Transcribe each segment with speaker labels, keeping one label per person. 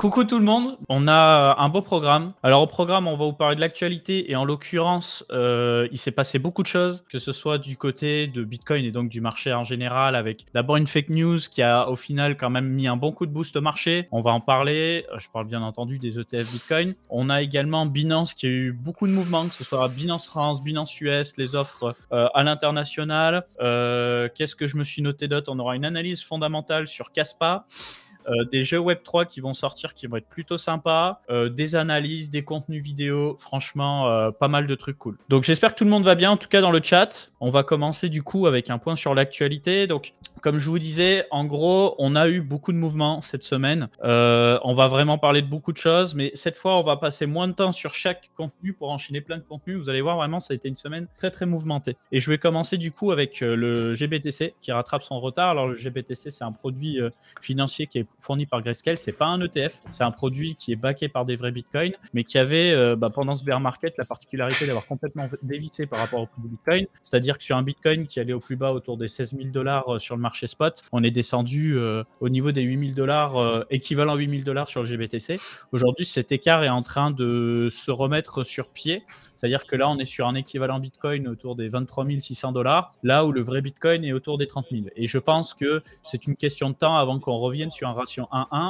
Speaker 1: Coucou tout le monde, on a euh, un beau programme. Alors au programme, on va vous parler de l'actualité et en l'occurrence, euh, il s'est passé beaucoup de choses, que ce soit du côté de Bitcoin et donc du marché en général, avec d'abord une fake news qui a au final quand même mis un bon coup de boost au marché. On va en parler. Je parle bien entendu des ETF Bitcoin. On a également Binance qui a eu beaucoup de mouvements, que ce soit Binance France, Binance US, les offres euh, à l'international. Qu'est-ce que je me suis noté d'autre On aura une analyse fondamentale sur Caspa. Euh, des jeux Web3 qui vont sortir qui vont être plutôt sympas, euh, des analyses, des contenus vidéo, franchement, euh, pas mal de trucs cool. Donc j'espère que tout le monde va bien, en tout cas dans le chat. On va commencer du coup avec un point sur l'actualité. Donc comme je vous disais, en gros, on a eu beaucoup de mouvements cette semaine. on va vraiment parler de beaucoup de choses, mais cette fois, on va passer moins de temps sur chaque contenu pour enchaîner plein de contenus. Vous allez voir, vraiment, ça a été une semaine très très mouvementée. Et je vais commencer du coup avec le GBTC qui rattrape son retard. Alors le GBTC, c'est un produit financier qui est fourni par Grayscale, c'est pas un ETF, c'est un produit qui est backé par des vrais bitcoins, mais qui avait euh, bah, pendant ce bear market la particularité d'avoir complètement dévissé par rapport au prix du bitcoin. C'est-à-dire que sur un bitcoin qui allait au plus bas autour des 16 000 dollars euh, sur le marché spot, on est descendu euh, au niveau des 8 000 dollars, équivalent 8 000 dollars sur le GBTC. Aujourd'hui, cet écart est en train de se remettre sur pied, c'est-à-dire que là, on est sur un équivalent bitcoin autour des 23 600 dollars, là où le vrai bitcoin est autour des 30 000. Et je pense que c'est une question de temps avant qu'on revienne sur un ratio 1-1.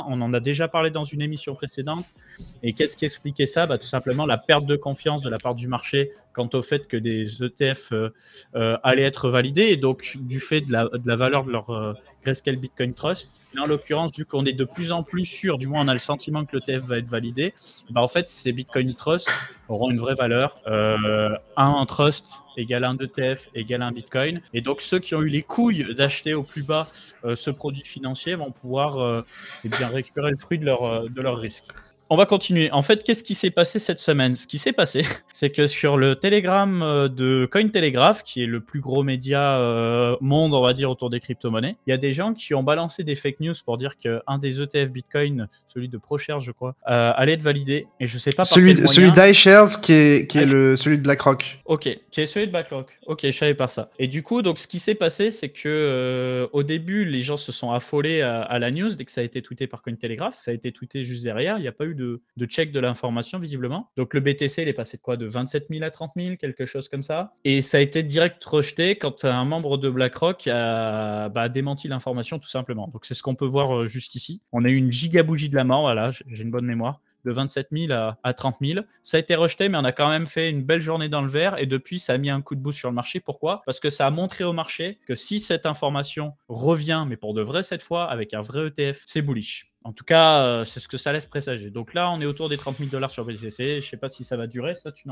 Speaker 1: On en a déjà parlé dans une émission précédente. Et qu'est-ce qui expliquait ça bah, Tout simplement la perte de confiance de la part du marché quant au fait que des ETF euh, euh, allaient être validés, et donc du fait de la, de la valeur de leur euh, Grayscale Bitcoin Trust. en l'occurrence, vu qu'on est de plus en plus sûr, du moins on a le sentiment que l'ETF va être validé, bah en fait, ces Bitcoin Trust auront une vraie valeur. Euh, un trust égale un ETF égale un Bitcoin. Et donc, ceux qui ont eu les couilles d'acheter au plus bas ce produit financier vont pouvoir eh bien, récupérer le fruit de leur, de leur risque on va continuer. En fait, qu'est-ce qui s'est passé cette semaine Ce qui s'est passé, c'est que sur le Telegram euh, de Cointelegraph, qui est le plus gros média euh, monde, on va dire, autour des crypto-monnaies, il y a des gens qui ont balancé des fake news pour dire qu'un des ETF Bitcoin, celui de ProShares, je crois, euh, allait être validé. Et je sais pas. Celui, de celui
Speaker 2: d'iShares, qui est, qui est le, celui de
Speaker 1: BlackRock. Ok, qui est celui de BlackRock. Ok, je savais pas ça. Et du coup, donc, ce qui s'est passé, c'est que au début, les gens se sont affolés à, la news dès que ça a été tweeté par Cointelegraph. Ça a été tweeté juste derrière. Il n'y a pas eu de de, check de l'information, visiblement. Donc le BTC, il est passé de quoi De 27 000 à 30 000, quelque chose comme ça. Et ça a été direct rejeté quand un membre de BlackRock a bah, démenti l'information, tout simplement. Donc c'est ce qu'on peut voir euh, juste ici. On a eu une gigabougie de la mort, voilà, j'ai une bonne mémoire de 27 000 à, 30 000. Ça a été rejeté, mais on a quand même fait une belle journée dans le vert. Et depuis, ça a mis un coup de boost sur le marché. Pourquoi Parce que ça a montré au marché que si cette information revient, mais pour de vrai cette fois, avec un vrai ETF, c'est bullish. En tout cas, euh, c'est ce que ça laisse présager. Donc là, on est autour des 30 000 dollars sur BTC. Je sais pas si ça va durer. Ça, tu,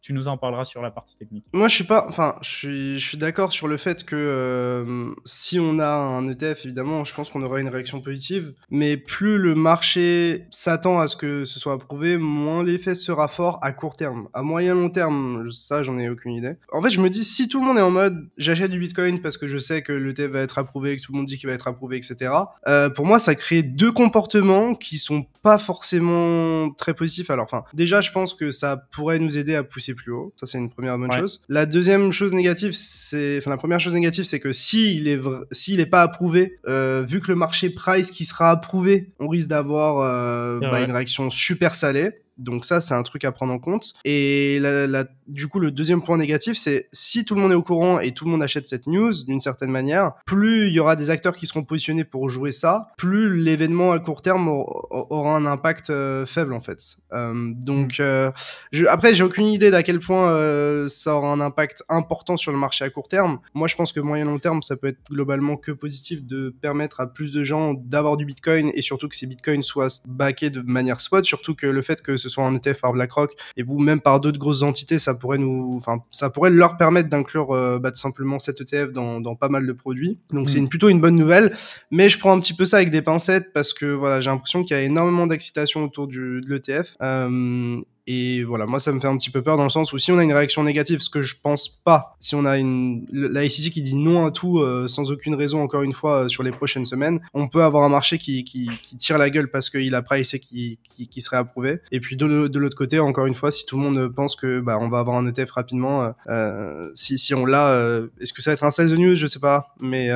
Speaker 1: tu, nous en parleras sur la partie
Speaker 2: technique. Moi, je suis pas. Enfin, je suis, je suis d'accord sur le fait que euh, si on a un ETF, évidemment, je pense qu'on aura une réaction positive. Mais plus le marché s'attend à ce que ce soit approuvé, moins l'effet sera fort à court terme. À moyen long terme, ça, j'en ai aucune idée. En fait, je me dis, si tout le monde est en mode, j'achète du Bitcoin parce que je sais que l'ETF va être approuvé, que tout le monde dit qu'il va être approuvé, etc. Euh, pour moi, ça crée deux comportements qui sont pas forcément très positifs. Alors, enfin, déjà, je pense que ça pourrait nous aider à pousser plus haut. Ça, c'est une première bonne chose. La deuxième chose négative, c'est, enfin, la première chose négative, c'est que s'il est, si s'il est pas approuvé, euh, vu que le marché price qui sera approuvé, on risque d'avoir euh, bah, une réaction super salée. Donc ça, c'est un truc à prendre en compte. Et du coup, le deuxième point négatif, c'est si tout le monde est au courant et tout le monde achète cette news d'une certaine manière, plus il y aura des acteurs qui seront positionnés pour jouer ça, plus l'événement à court terme aura un impact euh, faible en fait. Euh, donc mm. euh, après, j'ai aucune idée d'à quel point ça aura un impact important sur le marché à court terme. Moi, je pense que moyen long terme, ça peut être globalement que positif de permettre à plus de gens d'avoir du Bitcoin et surtout que ces Bitcoins soient backés de manière spot, surtout que le fait que ce soit en ETF par BlackRock et vous même par d'autres grosses entités, ça pourrait nous, enfin, ça pourrait leur permettre d'inclure euh, bah, simplement cet ETF dans, pas mal de produits. Donc c'est mm. plutôt une bonne nouvelle, mais je prends un petit peu ça avec des pincettes parce que voilà, j'ai l'impression qu'il y a énormément d'excitation autour de l'ETF. Euh, et voilà, moi ça me fait un petit peu peur dans le sens où si on a une réaction négative, ce que je pense pas, si on a une la SEC qui dit non à tout euh, sans aucune raison, encore une fois, euh, sur les prochaines semaines, on peut avoir un marché qui, qui, tire la gueule parce qu'il a pricé qui, qui, serait approuvé. Et puis de, l'autre côté, encore une fois, si tout le monde pense que bah, on va avoir un ETF rapidement, euh, si, si on l'a, est-ce que ça va être un sales news Je sais pas. Mais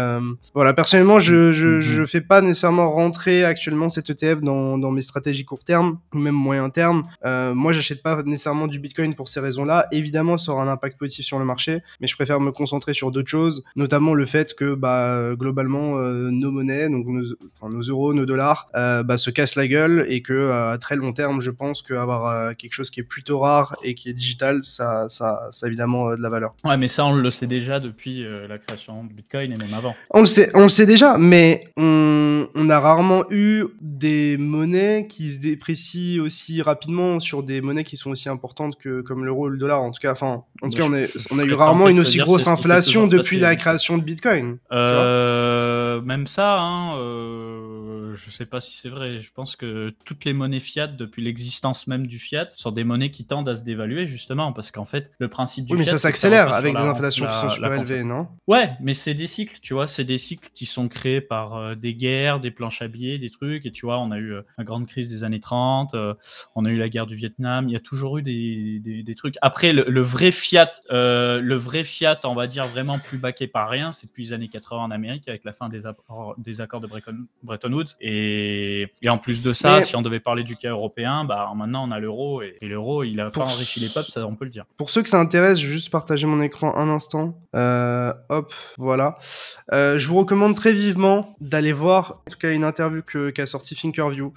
Speaker 2: voilà, personnellement, je, mm-hmm. je, je, fais pas nécessairement rentrer actuellement cet ETF dans, dans mes stratégies court terme ou même moyen terme. moi, j'achète pas nécessairement du Bitcoin pour ces raisons-là. Évidemment, ça aura un impact positif sur le marché, mais je préfère me concentrer sur d'autres choses, notamment le fait que bah, globalement, euh, nos monnaies, donc nos, euros, nos dollars, euh, bah, se cassent la gueule et que euh, à très long terme, je pense qu'avoir avoir quelque chose qui est plutôt rare et qui est digital, ça, ça,
Speaker 1: a évidemment de la valeur. Ouais, mais ça, on le sait déjà depuis la création de Bitcoin et même avant. On le
Speaker 2: sait, on le sait déjà, mais on, on a rarement eu des monnaies qui se déprécient aussi rapidement sur des monnaies qui sont aussi importantes que comme l'euro ou le dollar. En tout cas, enfin, en tout cas, on, est, on a eu rarement une aussi grosse inflation depuis la création de Bitcoin.
Speaker 1: Euh, même ça, hein, euh, je sais pas si c'est vrai. Je pense que toutes les monnaies fiat, depuis l'existence même du fiat, sont des monnaies qui tendent à se dévaluer, justement, parce qu'en fait, le principe du oui, mais ça s'accélère avec des inflations qui sont super élevées, non Ouais, mais c'est des cycles, tu vois. C'est des cycles qui sont créés par euh, des guerres, des planches à billets, des trucs. Et tu vois, on a eu euh, la grande crise des années 30, euh, on a eu la guerre du Vietnam. Il y a toujours eu des, trucs. Après, le, vrai fiat, le vrai fiat, on va dire vraiment plus baqué par rien, c'est depuis les années 80 en Amérique, avec la fin des, des accords de Bretton Woods et, et, en plus de ça, si on devait parler du cas européen, bah maintenant on a l'euro et, l'euro il a pas enrichi les peuples, ça on peut le dire. Pour ceux que
Speaker 2: ça intéresse, je vais juste partager mon écran un instant. Euh, hop, voilà. Euh, je vous recommande très vivement d'aller voir en tout cas une interview qu'a qu sorti Thinkerview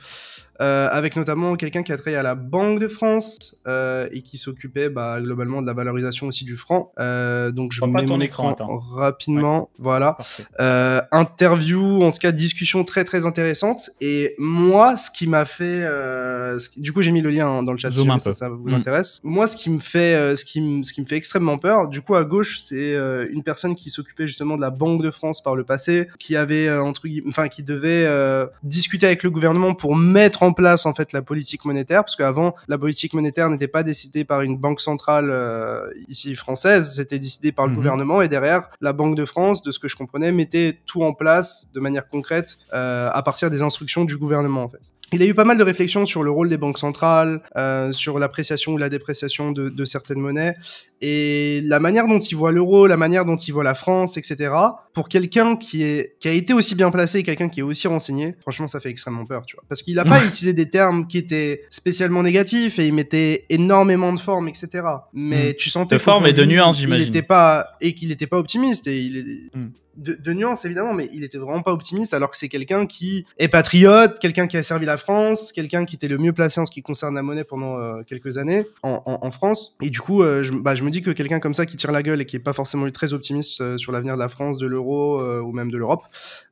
Speaker 2: euh, avec notamment quelqu'un qui a travaillé à la Banque de France euh, et qui s'occupait bah, globalement de la valorisation aussi du franc. Euh, donc je, mets mon écran, rapidement. Voilà. Euh, interview, en tout cas discussion très très intéressante. Et moi, ce qui m'a fait, euh, du coup j'ai mis le lien hein, dans le chat si ça, vous mm. intéresse. Moi, ce qui me fait, ce qui me, ce qui me fait extrêmement peur. Du coup à gauche, c'est une personne qui s'occupait justement de la Banque de France par le passé, qui avait entre enfin qui devait discuter avec le gouvernement pour mettre en en place en fait la politique monétaire, parce qu'avant la politique monétaire n'était pas décidée par une banque centrale euh, ici française, c'était décidé par le mhm. gouvernement et derrière la Banque de France, de ce que je comprenais, mettait tout en place de manière concrète euh, à partir des instructions du gouvernement en fait. Il y a eu pas mal de réflexions sur le rôle des banques centrales, euh, sur l'appréciation ou la dépréciation de certaines monnaies, et la manière dont il voit l'euro, la manière dont il voit la France, etc. Pour quelqu'un qui est qui a été aussi bien placé, quelqu'un qui est aussi renseigné, franchement, ça fait extrêmement peur, tu vois. Parce qu'il n'a pas utilisé des termes qui étaient spécialement négatifs et il mettait énormément de formes, etc. Mais mm. tu sentais de formes et de nuances, j'imagine. n'était pas et qu'il n'était pas optimiste et il mm de, de évidemment, mais il était vraiment pas optimiste alors que c'est quelqu'un qui est patriote, quelqu'un qui a servi la France, quelqu'un qui était le mieux placé en ce qui concerne la monnaie pendant euh, quelques années en, France. Et du coup, euh, bah, je, me dis que quelqu'un comme ça qui tire la gueule et qui est pas forcément très optimiste euh, sur l'avenir de la France, de l'euro ou même de l'Europe,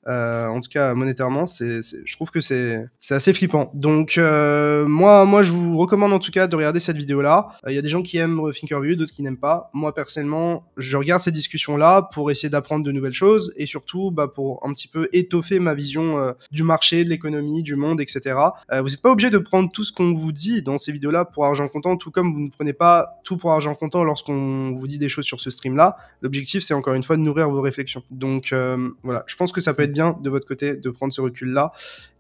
Speaker 2: en tout cas monétairement, c'est, je trouve que c'est, c'est assez flippant. Donc moi, moi, je vous recommande en tout cas de regarder cette vidéo-là. Il y a des gens qui aiment Thinkerview, d'autres qui n'aiment pas. Moi personnellement, je regarde ces discussions-là pour essayer d'apprendre de nouvelles choses et surtout bah, pour un petit peu étoffer ma vision euh, du marché, de l'économie, du monde, etc. Euh, vous n'êtes pas obligé de prendre tout ce qu'on vous dit dans ces vidéos-là pour argent comptant, tout comme vous ne prenez pas tout pour argent comptant lorsqu'on vous dit des choses sur ce stream-là. L'objectif, c'est encore une fois de nourrir vos réflexions. Donc euh, voilà, je pense que ça peut être bien de votre côté de prendre ce recul-là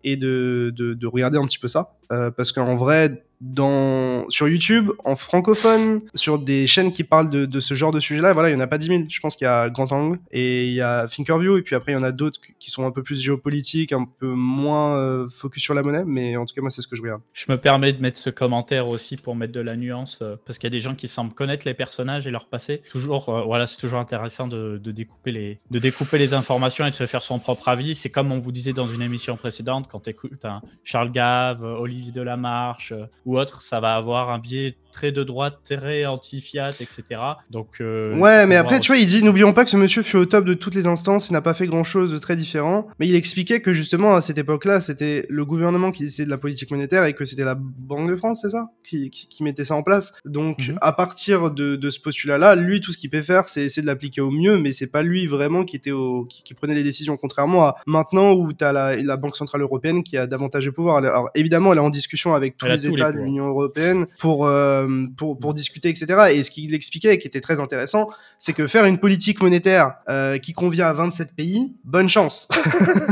Speaker 2: et de, de, regarder un petit peu ça. Euh, parce qu'en vrai, dans, sur YouTube, en francophone, sur des chaînes qui parlent de, ce genre de sujet-là, voilà, il n'y en a pas dix mille Je pense qu'il y a Grand Angle et il y a view et puis après, il y en a d'autres qui sont un peu plus géopolitiques, un peu moins euh, focus sur la monnaie, mais en tout cas, moi, c'est ce que je regarde.
Speaker 1: Je me permets de mettre ce commentaire aussi pour mettre de la nuance, euh, parce qu'il y a des gens qui semblent connaître les personnages et leur passé. Toujours, voilà, c'est toujours intéressant de, découper les, de découper les informations et de se faire son propre avis. C'est comme on vous disait dans une émission précédente, quand tu hein. Charles Gave, euh, Olivier Delamarche euh, ou autre, ça va avoir un biais très de droite, très anti-Fiat, etc. Donc, euh, ouais, mais après, tu vois, il dit
Speaker 2: n'oublions pas que ce monsieur fut au top de toutes les instances, il n'a pas fait grand chose de très différent. Mais il expliquait que justement, à cette époque-là, c'était le gouvernement qui décidait de la politique monétaire et que c'était la Banque de France, c'est ça qui, qui, qui, mettait ça en place. Donc, mhm. à partir de, de ce postulat-là, lui, tout ce qu'il peut faire, c'est essayer de l'appliquer au mieux, mais c'est pas lui vraiment qui était au, qui, prenait les décisions, contrairement à maintenant où tu as la, la, Banque Centrale Européenne qui a davantage de pouvoir. Alors, évidemment, elle est en discussion avec tous les États de l'Union Européenne pour. Euh, euh, pour, discuter, etc. Et ce qu'il expliquait, qui était très intéressant, c'est que faire une politique monétaire euh, qui convient à 27 pays, bonne chance.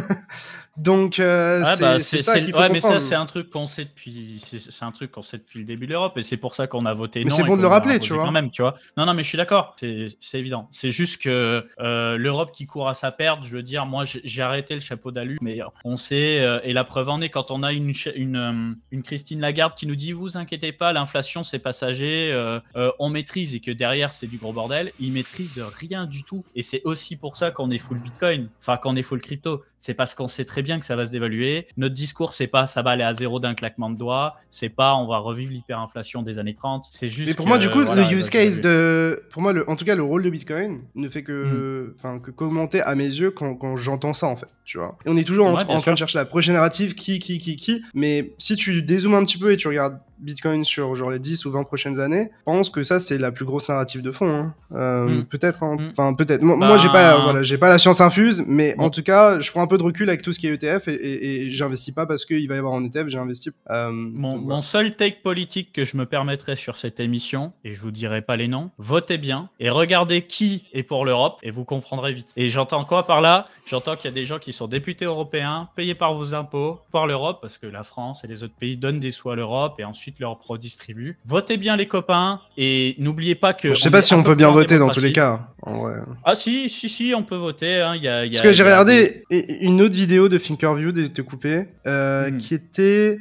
Speaker 2: Donc euh, bah, c'est ça qu'il faut mais ça c'est
Speaker 1: un truc qu'on sait depuis c'est un truc qu'on sait depuis le début de l'Europe et c'est pour ça qu'on a voté mais non. c'est bon de le rappeler, tu vois. même, tu vois. Non non mais je suis d'accord, c'est évident. C'est juste que euh, l'Europe qui court à sa perte, je veux dire moi j'ai arrêté le chapeau d'alu mais on sait euh, et la preuve en est quand on a une une, une Christine Lagarde qui nous dit vous inquiétez pas, l'inflation c'est passager, on maîtrise et que derrière c'est du gros bordel, ils maîtrisent rien du tout et c'est aussi pour ça qu'on est full Bitcoin, enfin qu'on est full crypto, c'est parce qu'on sait très bien que ça va se dévaluer. Notre discours, c'est pas ça va aller à zéro d'un claquement de doigts, c'est pas on va revivre l'hyperinflation des années 30. C'est juste. Mais pour moi, du coup, le use case
Speaker 2: de, pour moi, en tout cas, le rôle de Bitcoin ne fait que, mm. enfin, que commenter à mes yeux quand, j'entends ça en fait, tu vois. Et on est toujours en, en train de chercher la prochaine narrative qui, qui, qui, qui. Mais si tu dézoomes un petit peu et tu regardes Bitcoin sur genre les 10 ou 20 prochaines années, je pense que ça c'est la plus grosse narrative de fond. Hein. Euh, mm. Peut-être, hein. mm. enfin peut-être. Moi, je n'ai j'ai bah. pas, voilà, j'ai pas la science infuse, mais en tout cas, je prends un peu de recul avec tout ce qui est ETF et, et, et j'investis pas parce qu'il va y avoir en ETF, j'ai investi. Euh,
Speaker 1: mon, seul take politique que je me permettrai sur cette émission, et je vous dirai pas les noms, votez bien et regardez qui est pour l'Europe et vous comprendrez vite. Et j'entends quoi par là J'entends qu'il y a des gens qui sont députés européens, payés par vos impôts, par l'Europe, parce que la France et les autres pays donnent des soins à l'Europe et ensuite leur leur redistribue. Votez bien les copains et n'oubliez pas que. Je sais pas si on peut bien voter dans tous les
Speaker 2: cas. Hein,
Speaker 1: ah si, si, si, on peut voter. Hein. Y a, Parce que j'ai regardé
Speaker 2: une autre vidéo de Finkerview, de te couper, euh, hmm. qui était.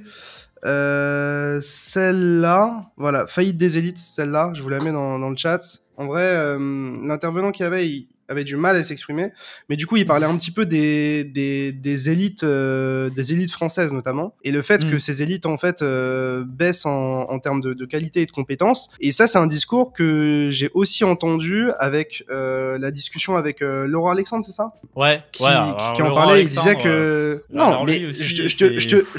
Speaker 2: Euh, celle-là, voilà, faillite des élites, celle-là, je vous la mets dans, le chat. En vrai, euh, l'intervenant qui avait, il, avait du mal à s'exprimer. Mais du coup, il parlait un petit peu des, des, élites, euh, des élites françaises notamment, et le fait que mm. ces élites en fait euh, baissent en, en termes de, qualité et de compétences. Et ça, c'est un discours que j'ai aussi entendu avec euh, la discussion avec Laurent Alexandre, c'est ça
Speaker 1: Ouais. Qui, en parlait, il disait que non, mais je,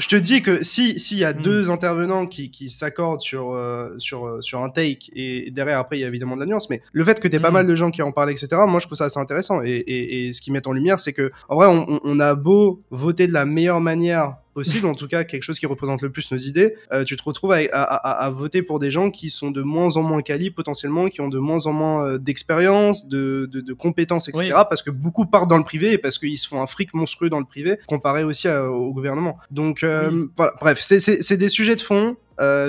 Speaker 2: te, dis que si s'il y a mm. deux intervenants qui, qui s'accordent sur sur sur un take et derrière après il y a évidemment de la nuance, mais le fait que t'aies pas mm. mal de gens qui en parlent, etc. Moi, je trouve ça ça intéressant. Et, ce qu'ils mettent en lumière, c'est que, en vrai, on, on, a beau voter de la meilleure manière possible, en tout cas quelque chose qui représente le plus nos idées, euh, tu te retrouves à, voter pour des gens qui sont de moins en moins qualifiés potentiellement, qui ont de moins en moins euh, d'expérience, de, de, compétences, etc. Parce que beaucoup partent dans le privé et parce qu'ils se font un fric monstrueux dans le privé, comparé aussi euh, au gouvernement. Donc voilà, bref, c'est des sujets de fond.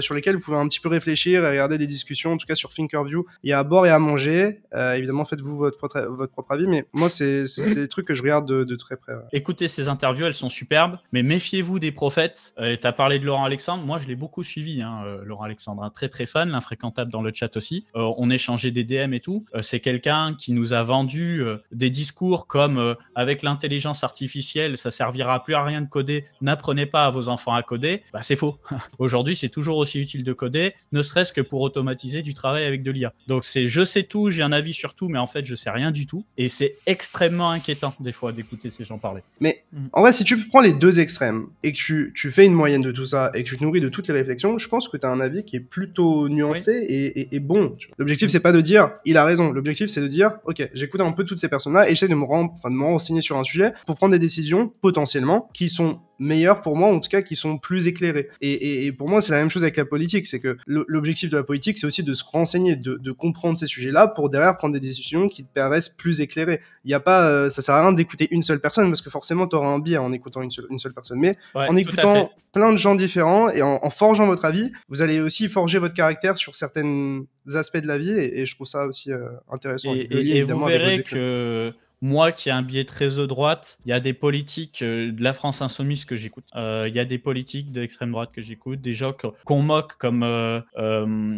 Speaker 2: sur lesquels vous pouvez un petit peu réfléchir et regarder des discussions. En tout cas, sur Thinkerview, il y a à boire et à manger. évidemment, faites-vous votre, votre propre avis, mais moi, c'est des trucs que je regarde de, très près.
Speaker 1: Écoutez, ces interviews, elles sont superbes, mais méfiez-vous des prophètes. Euh, tu as parlé de Laurent Alexandre. Moi, je l'ai beaucoup suivi, hein, euh, Laurent Alexandre, un très très fan, l'infréquentable dans le chat aussi. Euh, on échangeait des DM et tout. Euh, c'est quelqu'un qui nous a vendu des discours comme avec l'intelligence artificielle, ça servira plus à rien de coder. N'apprenez pas à vos enfants à coder. Bah, c'est faux. Aujourd'hui, c'est toujours aussi utile de coder, ne serait-ce que pour automatiser du travail avec de l'IA. Donc c'est je sais tout, j'ai un avis sur tout, mais en fait, je sais rien du tout. Et c'est extrêmement inquiétant des fois d'écouter ces gens parler.
Speaker 2: Mais mm. en vrai, si tu prends les deux extrêmes et que tu, tu, fais une moyenne de tout ça et que tu te nourris de toutes les réflexions, je pense que tu as un avis qui est plutôt nuancé et, bon. L'objectif, c'est pas de dire il a raison. L'objectif, c'est de dire ok, j'écoute un peu toutes ces personnes-là et j'essaie de me renseigner sur un sujet pour prendre des décisions potentiellement qui sont meilleurs pour moi, en tout cas qui sont plus éclairés. Et, pour moi, c'est la même chose avec la politique, c'est que l'objectif de la politique, c'est aussi de se renseigner, de, comprendre ces sujets-là pour derrière prendre des décisions qui te paraissent plus éclairées. Il n'y a pas, euh, ça sert à rien d'écouter une seule personne parce que forcément, tu auras un biais en écoutant une seule, personne. Mais en écoutant plein de gens différents et en, forgeant votre avis, vous allez aussi forger votre caractère sur certains aspects de la vie et, je trouve ça aussi euh, intéressant. Et, et vous verrez
Speaker 1: que moi qui ai un biais très de droite, il y a des politiques euh, de la France insoumise que j'écoute. Euh, il y a des politiques d'extrême droite que j'écoute, des gens qu'on moque comme euh,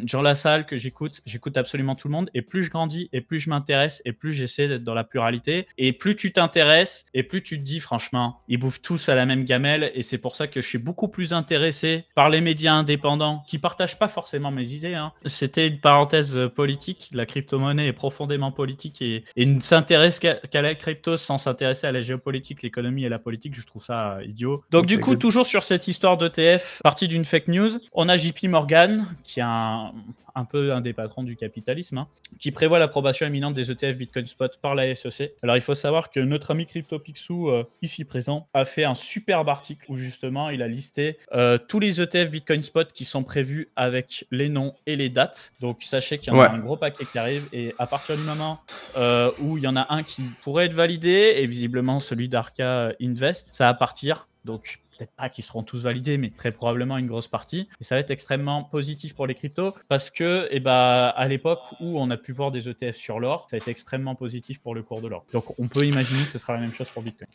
Speaker 1: Jean Lassalle que j'écoute. J'écoute absolument tout le monde. Et plus je grandis, et plus je m'intéresse, et plus j'essaie d'être dans la pluralité. Et plus tu t'intéresses, et plus tu te dis, franchement, ils bouffent tous à la même gamelle. Et c'est pour ça que je suis beaucoup plus intéressé par les médias indépendants qui partagent pas forcément mes idées. Hein. C'était une parenthèse politique. La crypto-monnaie est profondément politique et ne s'intéresse qu'à Calais Crypto sans s'intéresser à la géopolitique, l'économie et la politique, je trouve ça euh, idiot. Donc du coup, toujours sur cette histoire d'ETF, partie d'une fake news, on a JP Morgan, qui a un, un peu un des patrons du capitalisme, hein, qui prévoit l'approbation imminente des ETF Bitcoin Spot par la SEC. Alors il faut savoir que notre ami CryptoPixou, euh, ici présent, a fait un superbe article où justement il a listé euh, tous les ETF Bitcoin Spot qui sont prévus avec les noms et les dates. Donc sachez qu'il y en a un gros paquet qui arrive et à partir du moment euh, où il y en a un qui pourrait être validé, et visiblement celui d'Arca Invest, ça va partir. Donc peut-être pas qu'ils seront tous validés, mais très probablement une grosse partie. Et ça va être extrêmement positif pour les cryptos parce que, eh ben, à l'époque où on a pu voir des ETF sur l'or, ça a été extrêmement positif pour le cours de l'or. Donc, on peut imaginer que ce sera la même chose pour Bitcoin.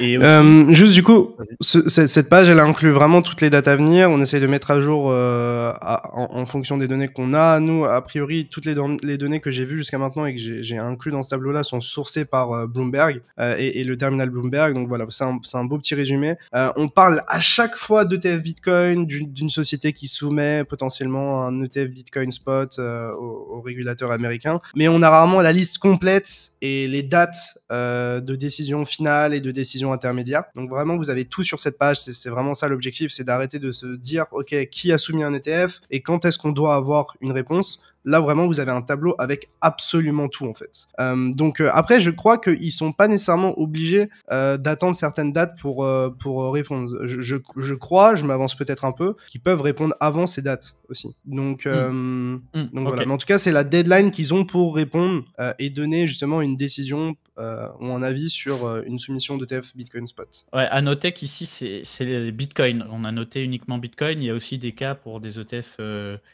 Speaker 1: Et euh, juste du coup,
Speaker 2: cette page, elle inclut vraiment toutes les dates à venir. On essaye de mettre à jour euh, en, fonction des données qu'on a. Nous, a priori, toutes les, données que j'ai vues jusqu'à maintenant et que j'ai inclus dans ce tableau-là sont sourcées par euh, Bloomberg et, le terminal Bloomberg. Donc voilà, c'est un, un, beau petit résumé. on parle à chaque fois d'ETF Bitcoin, d'une société qui soumet potentiellement un ETF Bitcoin spot euh, au, régulateur américain. Mais on a rarement la liste complète et les dates euh, de décision finale et de décision intermédiaire. Donc vraiment, vous avez tout sur cette page. C'est vraiment ça l'objectif, c'est d'arrêter de se dire, OK, qui a soumis un ETF et quand est-ce qu'on doit avoir une réponse Là, vraiment, vous avez un tableau avec absolument tout, en fait. Euh, donc, euh, après, je crois qu'ils sont pas nécessairement obligés euh, d'attendre certaines dates pour, pour répondre. Je, crois, je m'avance peut-être un peu, qu'ils peuvent répondre avant ces dates aussi. Donc, hmm. Hmm, voilà. en tout cas, c'est la deadline qu'ils ont pour répondre et donner justement une décision ou un avis sur une soumission d'ETF Bitcoin Spot.
Speaker 1: Ouais, à noter qu'ici, c'est les Bitcoin. On a noté uniquement Bitcoin. Il y a aussi des cas pour des ETF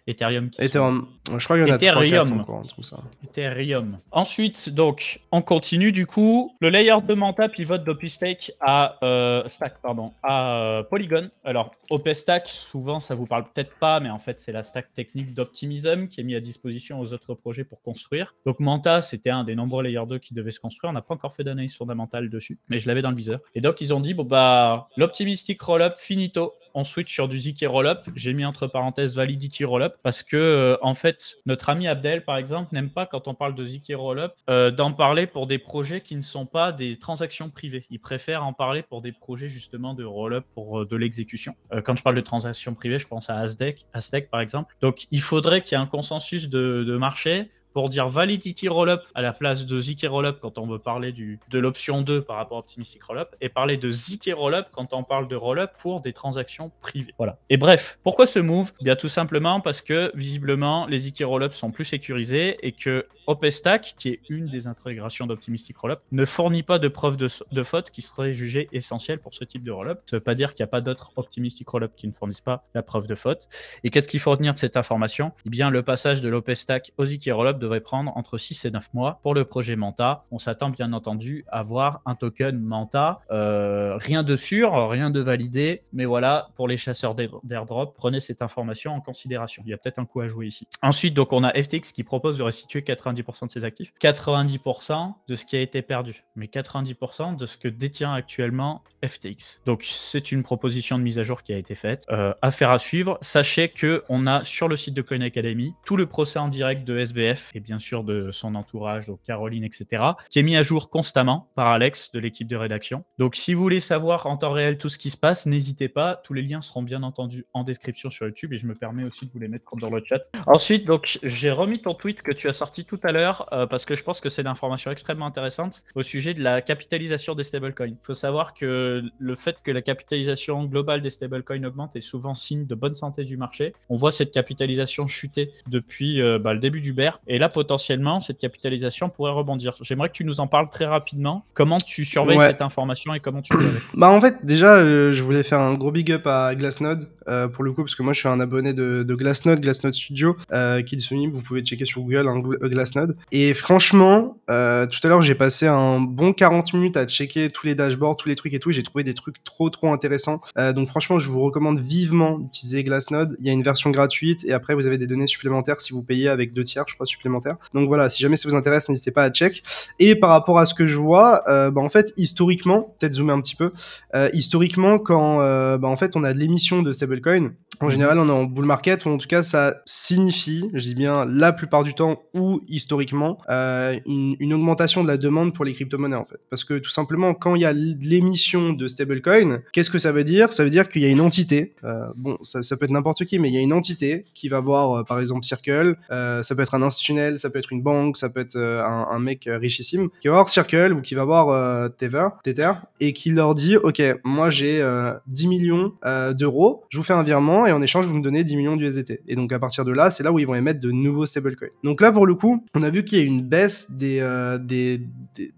Speaker 1: Ethereum. Ethereum. Je crois Ethereum. Ensuite, donc, on continue du coup. Le layer de Manta pivote d'Opistake à euh, Stack, pardon, à euh, Polygon. Alors, stack, souvent, ça vous parle peut-être pas, mais en fait, c'est la stack technique d'Optimism qui est mise à disposition aux autres projets pour construire. Donc, Manta, c'était un des nombreux layers 2 qui devait se construire. On n'a pas encore fait d'analyse fondamentale dessus, mais je l'avais dans le viseur. Et donc, ils ont dit, bon, bah, l'optimistic roll-up finito on switch sur du ZK Rollup. J'ai mis entre parenthèses Validity Rollup parce que, euh, en fait, notre ami Abdel, par exemple, n'aime pas quand on parle de ZK Rollup euh, d'en parler pour des projets qui ne sont pas des transactions privées. Il préfère en parler pour des projets justement de Rollup pour euh, de l'exécution. quand je parle de transactions privées, je pense à Aztec, Aztec par exemple. Donc, il faudrait qu'il y ait un consensus de marché pour dire validity rollup à la place de zk rollup quand on veut parler du, de l'option 2 par rapport à optimistic rollup et parler de zk rollup quand on parle de rollup pour des transactions privées. Voilà. Et bref, pourquoi ce move eh Bien tout simplement parce que visiblement les zk rollup sont plus sécurisés et que OpenStack, qui est une des intégrations d'optimistic rollup, ne fournit pas de preuve de, de faute qui serait jugées essentielles pour ce type de rollup. Ça veut pas dire qu'il n'y a pas d'autres optimistic rollup qui ne fournissent pas la preuve de faute. Et qu'est-ce qu'il faut retenir de cette information Eh bien le passage de l'OpenStack aux zk rollup devrait prendre entre 6 et 9 mois pour le projet Manta. On s'attend bien entendu à voir un token Manta. Euh, rien de sûr, rien de validé, mais voilà, pour les chasseurs d'airdrop, prenez cette information en considération. Il y a peut-être un coup à jouer ici. Ensuite, donc on a FTX qui propose de restituer 90% de ses actifs, 90% de ce qui a été perdu, mais 90% de ce que détient actuellement FTX. Donc c'est une proposition de mise à jour qui a été faite. Euh, affaire à suivre. Sachez que on a sur le site de Coin Academy tout le procès en direct de SBF et bien sûr de son entourage, donc Caroline, etc., qui est mis à jour constamment par Alex de l'équipe de rédaction. Donc si vous voulez savoir en temps réel tout ce qui se passe, n'hésitez pas. Tous les liens seront bien entendu en description sur YouTube et je me permets aussi de vous les mettre dans le chat. Ensuite, donc j'ai remis ton tweet que tu as sorti tout à l'heure euh, parce que je pense que c'est une extrêmement intéressante au sujet de la capitalisation des stablecoins. Il faut savoir que le fait que la capitalisation globale des stablecoins augmente est souvent signe de bonne santé du marché. On voit cette capitalisation chuter depuis euh, bah, le début du bear et là potentiellement, cette capitalisation pourrait rebondir. J'aimerais que tu nous en parles très rapidement. Comment tu surveilles cette information et comment tu
Speaker 2: Bah en fait, déjà, euh, je voulais faire un gros big up à Glassnode euh, pour le coup, parce que moi, je suis un abonné de, de Glassnode, Glassnode Studio, euh, qui est disponible. Vous pouvez checker sur Google hein, Glassnode. Et franchement, tout à l'heure, j'ai passé un bon 40 minutes à checker tous les dashboards, tous les trucs et tout. J'ai trouvé des trucs trop, trop intéressants. donc franchement, je vous recommande vivement d'utiliser Glassnode. Il y a une version gratuite et après, vous avez des données supplémentaires si vous payez avec deux tiers, je crois, supplémentaires donc voilà, si jamais ça vous intéresse, n'hésitez pas à check. Et par rapport à ce que je vois, euh, bah, en fait, historiquement, peut-être zoomer un petit peu, euh, historiquement, quand euh, bah, en fait on a de l'émission de stablecoin, en mhm. général, on est en bull market, ou en tout cas, ça signifie, je dis bien la plupart du temps ou historiquement, euh, une, une, augmentation de la demande pour les crypto-monnaies, en fait. Parce que tout simplement, quand il y a l'émission de stablecoin, qu'est-ce que ça veut dire Ça veut dire qu'il y a une entité, euh, bon, ça, ça, peut être n'importe qui, mais il y a une entité qui va voir, euh, par exemple, Circle, euh, ça peut être un institutionnel, ça peut être une banque, ça peut être euh, un, un, mec richissime, qui va voir Circle ou qui va voir Tether, Tether, et qui leur dit, OK, moi j'ai 10 millions d'euros, je vous fais un virement, et en échange, vous me donnez 10 millions d'USDT. Et donc, à partir de là, c'est là où ils vont émettre de nouveaux stablecoins. Donc là, pour le coup, on a vu qu'il y a une baisse des, euh, des,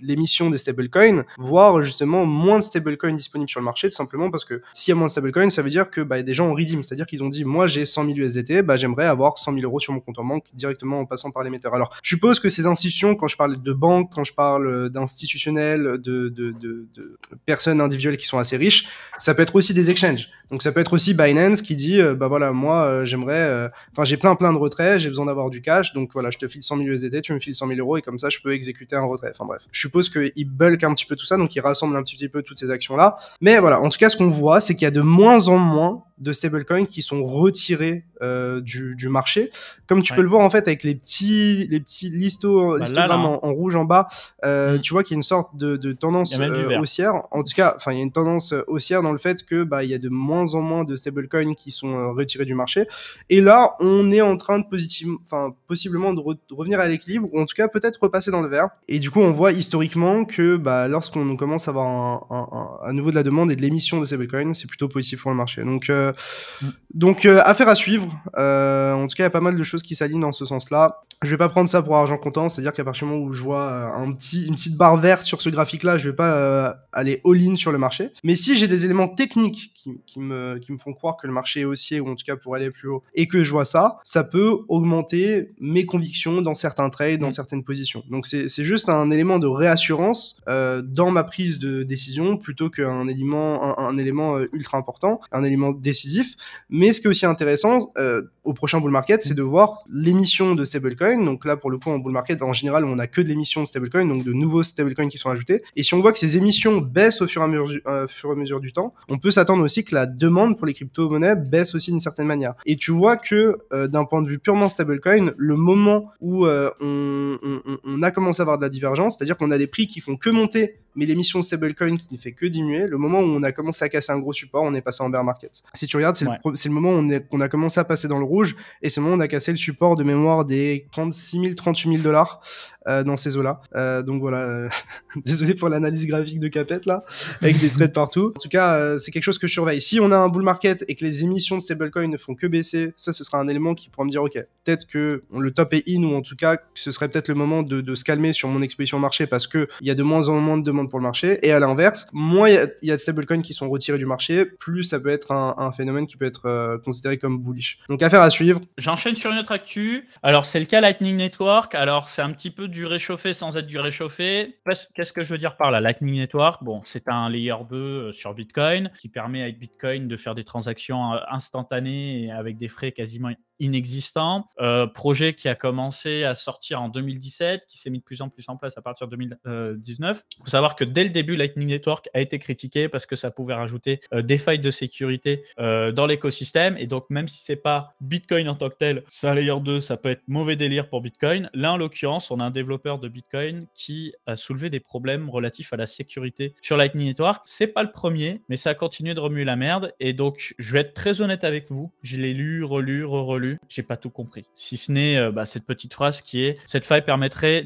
Speaker 2: l'émission des stablecoins, voire justement moins de stablecoins disponibles sur le marché, tout simplement parce que s'il y a moins de stablecoins, ça veut dire que bah, des gens ont redeem, c'est-à-dire qu'ils ont dit, moi j'ai 100 000 USDT, j'aimerais avoir 100 000 euros sur mon compte en banque directement en passant par l'émetteur. Alors, je suppose que ces institutions, quand je parle de banque, quand je parle d'institutionnels, de, de personnes individuelles qui sont assez riches, ça peut être aussi des exchanges. Donc ça peut être aussi Binance qui dit euh, bah voilà, moi, euh, j'aimerais, euh, enfin, j'ai plein plein de retraits, j'ai besoin d'avoir du cash, donc voilà, je te file 100 000 USD tu me files 100 000 euros, et comme ça, je peux exécuter un retrait. Enfin bref, je suppose qu'il bulk un petit peu tout ça, donc il rassemble un petit peu toutes ces actions-là. Mais voilà, en tout cas, ce qu'on voit, c'est qu'il y a de moins en moins de stablecoins qui sont retirés euh, du, du, marché. Comme tu peux le voir en fait avec les petits, les petits listos, euh, bah, hein. en, rouge en bas, euh, mm. tu vois qu'il y a une sorte de, de tendance euh, haussière. En tout cas, enfin il y a une tendance euh, haussière dans le fait que bah il y a de moins en moins de stablecoins qui sont retirés du marché. Et là, on est en train de positivement, enfin possiblement de, revenir à l'équilibre, ou en tout cas peut-être repasser dans le vert. Et du coup, on voit historiquement que bah lorsqu'on commence à avoir un, un, un, à nouveau de la demande et de l'émission de stablecoins, c'est plutôt positif pour le marché. Donc euh, mm. donc, euh, affaire à suivre. Euh, en tout cas, il y a pas mal de choses qui s'alignent dans ce sens-là je vais pas prendre ça pour argent comptant, c'est-à-dire qu'à partir du moment où je vois euh, un petit, une petite barre verte sur ce graphique-là, je vais pas euh, aller all-in sur le marché. Mais si j'ai des éléments techniques qui, qui, me, font croire que le marché est haussier, ou en tout cas pour aller plus haut, et que je vois ça, ça peut augmenter mes convictions dans certains trades, dans mm. certaines positions. Donc c'est juste un élément de réassurance euh, dans ma prise de décision, plutôt qu'un élément, un, élément ultra important, un élément décisif. Mais ce qui est aussi intéressant au prochain bull market, c'est mm. de voir l'émission de stablecoin donc là, pour le coup, en bull market, en général, on n'a que de l'émission de stablecoin, donc de nouveaux stablecoins qui sont ajoutés. Et si on voit que ces émissions baissent euh, au fur et à mesure, du temps, on peut s'attendre aussi que la demande pour les crypto-monnaies baisse aussi d'une certaine manière. Et tu vois que euh, d'un point de vue purement stablecoin, le moment où euh, on, on, a commencé à avoir de la divergence, c'est-à-dire qu'on a des prix qui font que monter mais l'émission stablecoin qui ne fait que diminuer, le moment où on a commencé à casser un gros support, on est passé en bear market. Si tu regardes, c'est le, moment où on, a commencé à passer dans le rouge, et c'est le moment où on a cassé le support de mémoire des 36 000, 38 000 dollars euh, dans ces eaux-là. Euh, donc voilà, euh, désolé pour l'analyse graphique de Capet là, avec des trades partout. En tout cas, c'est quelque chose que je surveille. Si on a un bull market et que les émissions de stablecoin ne font que baisser, ça, ce sera un élément qui pourra me dire, ok, peut-être que le top est in, ou en tout cas, ce serait peut-être le moment de, se calmer sur mon exposition marché parce qu'il y a de moins en moins de pour le marché. Et à l'inverse, moins il y, a de stablecoins qui sont retirés du marché, plus ça peut être un, phénomène qui peut être euh, considéré comme bullish. Donc affaire à suivre.
Speaker 1: J'enchaîne sur une autre actu. Alors c'est le cas Lightning Network. Alors c'est un petit peu du réchauffé sans être du réchauffé. Qu'est-ce que je veux dire par là Lightning Network, bon, c'est un layer 2 euh, sur Bitcoin qui permet avec Bitcoin de faire des transactions euh, instantanées avec des frais quasiment inexistant. Euh, projet qui a commencé à sortir en 2017, qui s'est mis de plus en plus en place à partir de 2019. Il faut savoir que dès le début, Lightning Network a été critiqué parce que ça pouvait rajouter euh, des failles de sécurité euh, dans l'écosystème. Et donc, même si c'est pas Bitcoin en tant que tel, ça, layer 2, ça peut être mauvais délire pour Bitcoin. Là, en l'occurrence, on a un développeur de Bitcoin qui a soulevé des problèmes relatifs à la sécurité sur Lightning Network. C'est pas le premier, mais ça a continué de remuer la merde. Et donc, je vais être très honnête avec vous. Je l'ai lu, relu, relu j'ai pas tout compris. Si ce n'est euh, bah, cette petite phrase qui est Cette faille permettrait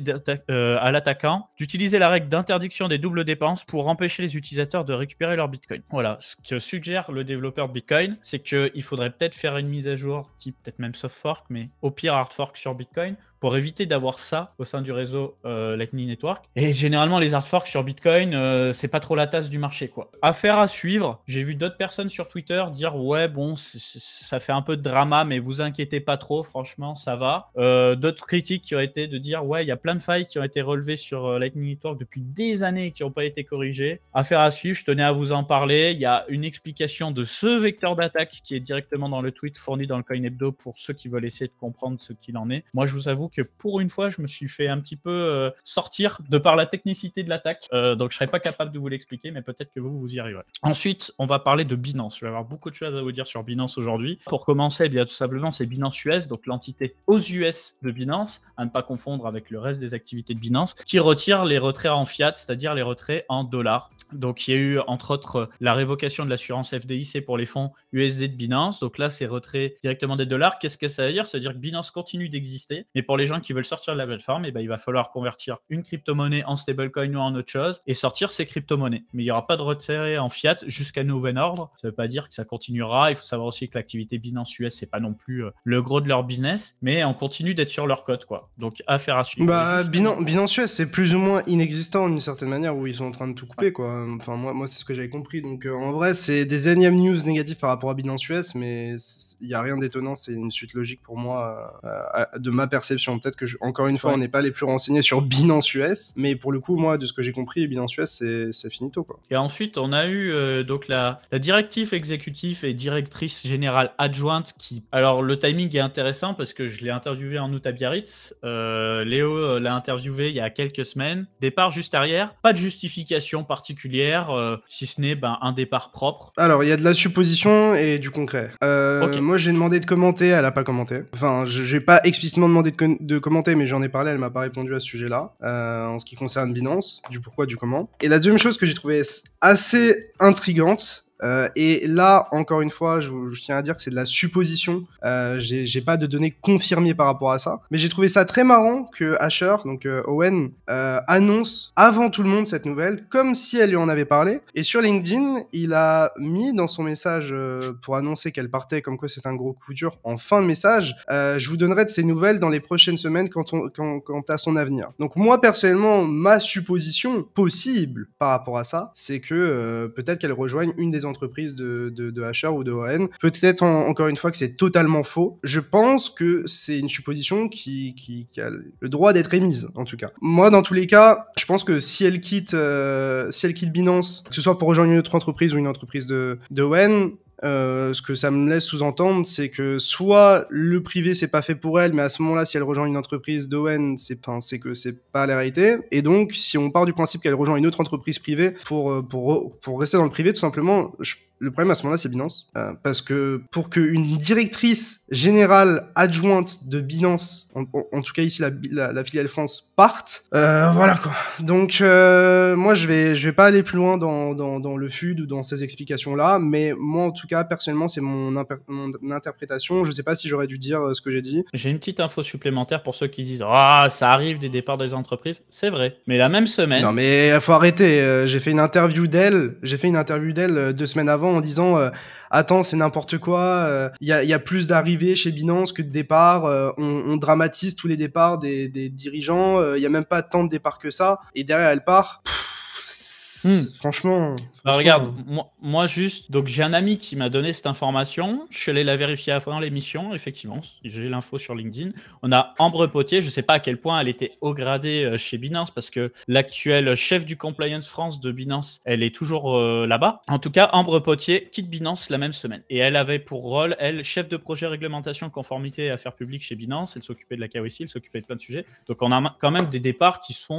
Speaker 1: euh, à l'attaquant d'utiliser la règle d'interdiction des doubles dépenses pour empêcher les utilisateurs de récupérer leur bitcoin. Voilà, ce que suggère le développeur bitcoin, c'est qu'il faudrait peut-être faire une mise à jour, type peut-être même soft fork, mais au pire hard fork sur bitcoin pour éviter d'avoir ça au sein du réseau euh, Lightning Network. Et généralement, les hard forks sur Bitcoin, euh, c'est pas trop la tasse du marché, quoi. Affaire à suivre. J'ai vu d'autres personnes sur Twitter dire ouais, bon, ça fait un peu de drama, mais vous inquiétez pas trop, franchement, ça va. Euh, d'autres critiques qui ont été de dire ouais, il y a plein de failles qui ont été relevées sur Lightning Network depuis des années et qui n'ont pas été corrigées. Affaire à suivre. Je tenais à vous en parler. Il y a une explication de ce vecteur d'attaque qui est directement dans le tweet fourni dans le Coin Hebdo pour ceux qui veulent essayer de comprendre ce qu'il en est. Moi, je vous avoue que pour une fois, je me suis fait un petit peu euh, sortir de par la technicité de l'attaque. Euh, donc, je serais pas capable de vous l'expliquer, mais peut-être que vous, vous y arriverez. Ensuite, on va parler de Binance. Je vais avoir beaucoup de choses à vous dire sur Binance aujourd'hui. Pour commencer, bien, tout simplement, c'est Binance US, donc l'entité aux US de Binance, à ne pas confondre avec le reste des activités de Binance, qui retire les retraits en fiat, c'est-à-dire les retraits en dollars. Donc, il y a eu, entre autres, la révocation de l'assurance FDIC pour les fonds USD de Binance. Donc là, c'est retrait directement des dollars. Qu'est-ce que ça veut dire c'est à dire que Binance continue d'exister, mais pour les les gens qui veulent sortir de la plateforme, et eh ben, il va falloir convertir une crypto-monnaie en stablecoin ou en autre chose et sortir ces crypto-monnaies. Mais il n'y aura pas de retrait en fiat jusqu'à nouvel ordre. Ça ne veut pas dire que ça continuera. Il faut savoir aussi que l'activité Binance US, c'est pas non plus euh, le gros de leur business, mais on continue d'être sur leur code, quoi. Donc, affaire à suivre. Bah, Binance,
Speaker 2: US, c'est plus ou moins inexistant d'une certaine manière où ils sont en train de tout couper, quoi. Enfin, moi, moi c'est ce que j'avais compris. Donc, euh, en vrai, c'est des énièmes news négatives par rapport à Binance US, mais il n'y a rien d'étonnant. C'est une suite logique pour moi euh, de ma perception Peut-être que, je, encore une fois, on n'est pas les plus renseignés sur Binance US, mais pour le coup, moi, de ce que j'ai compris, Binance US, c'est, c'est finito. Quoi.
Speaker 1: Et ensuite, on a eu euh, donc la, la directive exécutive et directrice générale adjointe qui. Alors, le timing est intéressant parce que je l'ai interviewé en août à Biarritz. Euh, Léo euh, l'a interviewé il y a quelques semaines. Départ juste arrière, pas de justification particulière, si ce n'est ben, un départ propre.
Speaker 2: Alors, il y a de la supposition et du concret. Moi, j'ai demandé de commenter, elle n'a pas commenté. Enfin, je n'ai pas explicitement demandé de, de, commenter, mais j'en ai parlé, elle m'a pas répondu à ce sujet-là, euh, en ce qui concerne Binance, du pourquoi, du comment. Et la deuxième chose que j'ai trouvée assez intrigante, euh, et là, encore une fois, je, tiens à dire que c'est de la supposition. Euh, j'ai pas de données confirmées par rapport à ça. Mais j'ai trouvé ça très marrant que Asher, donc euh, Owen, annonce avant tout le monde cette nouvelle, comme si elle lui en avait parlé. Et sur LinkedIn, il a mis dans son message pour annoncer qu'elle partait, comme quoi c'est un gros coup dur, en fin de message, je vous donnerai de ces nouvelles dans les prochaines semaines quand on, quand, quant à son avenir. Donc moi, personnellement, ma supposition possible par rapport à ça, c'est que peut-être qu'elle rejoigne une des entreprises entreprise de, de, ou de ON. Peut-être encore une fois que c'est totalement faux. Je pense que c'est une supposition qui, a le droit d'être émise, en tout cas. Moi, dans tous les cas, je pense que si elle quitte, euh, quitte Binance, que ce soit pour rejoindre une autre entreprise ou une entreprise de, de ON, euh, ce que ça me laisse sous-entendre, c'est que soit le privé c'est pas fait pour elle, mais à ce moment-là, si elle rejoint une entreprise d'Owen, c'est pas, c'est que c'est pas la réalité. Et donc, si on part du principe qu'elle rejoint une autre entreprise privée pour euh, pour pour rester dans le privé, tout simplement, je le problème à ce moment-là, c'est Binance. Euh, parce que pour qu'une directrice générale adjointe de Binance, en, tout cas ici la, filiale France, parte, euh, voilà quoi. Donc euh, moi, je vais, je vais pas aller plus loin dans, dans, le FUD ou dans ces explications-là, mais moi, en tout cas, personnellement, c'est mon, mon, interprétation. Je sais pas si
Speaker 1: j'aurais dû dire ce que j'ai dit. J'ai une petite info supplémentaire pour ceux qui disent « Ah, ça arrive des départs des entreprises ». C'est vrai, mais la même semaine... Non
Speaker 2: mais il faut arrêter, j'ai fait une interview d'elle, j'ai fait une interview d'elle deux semaines avant en disant euh, attends c'est n'importe quoi, euh, il y, a, plus d'arrivées chez Binance que de départs, euh, on, dramatise tous les départs des, dirigeants, il y a même pas tant de départs que ça, et derrière elle part. Hmm. Franchement. Bah, regarde,
Speaker 1: euh, moi, juste, donc j'ai un ami qui m'a donné cette information. Je suis allé la vérifier avant l'émission, effectivement. J'ai l'info sur LinkedIn. On a Ambre Potier, je ne sais pas à quel point elle était haut gradée euh, chez Binance parce que l'actuel chef du compliance France de Binance, elle est toujours euh, là-bas. En tout cas, Ambre Potier quitte Binance la même semaine. Et elle avait pour rôle, elle, chef de projet réglementation, conformité et affaires publiques chez Binance. Elle s'occupait de la KYC, elle s'occupait de plein de sujets. Donc on a quand même des départs qui sont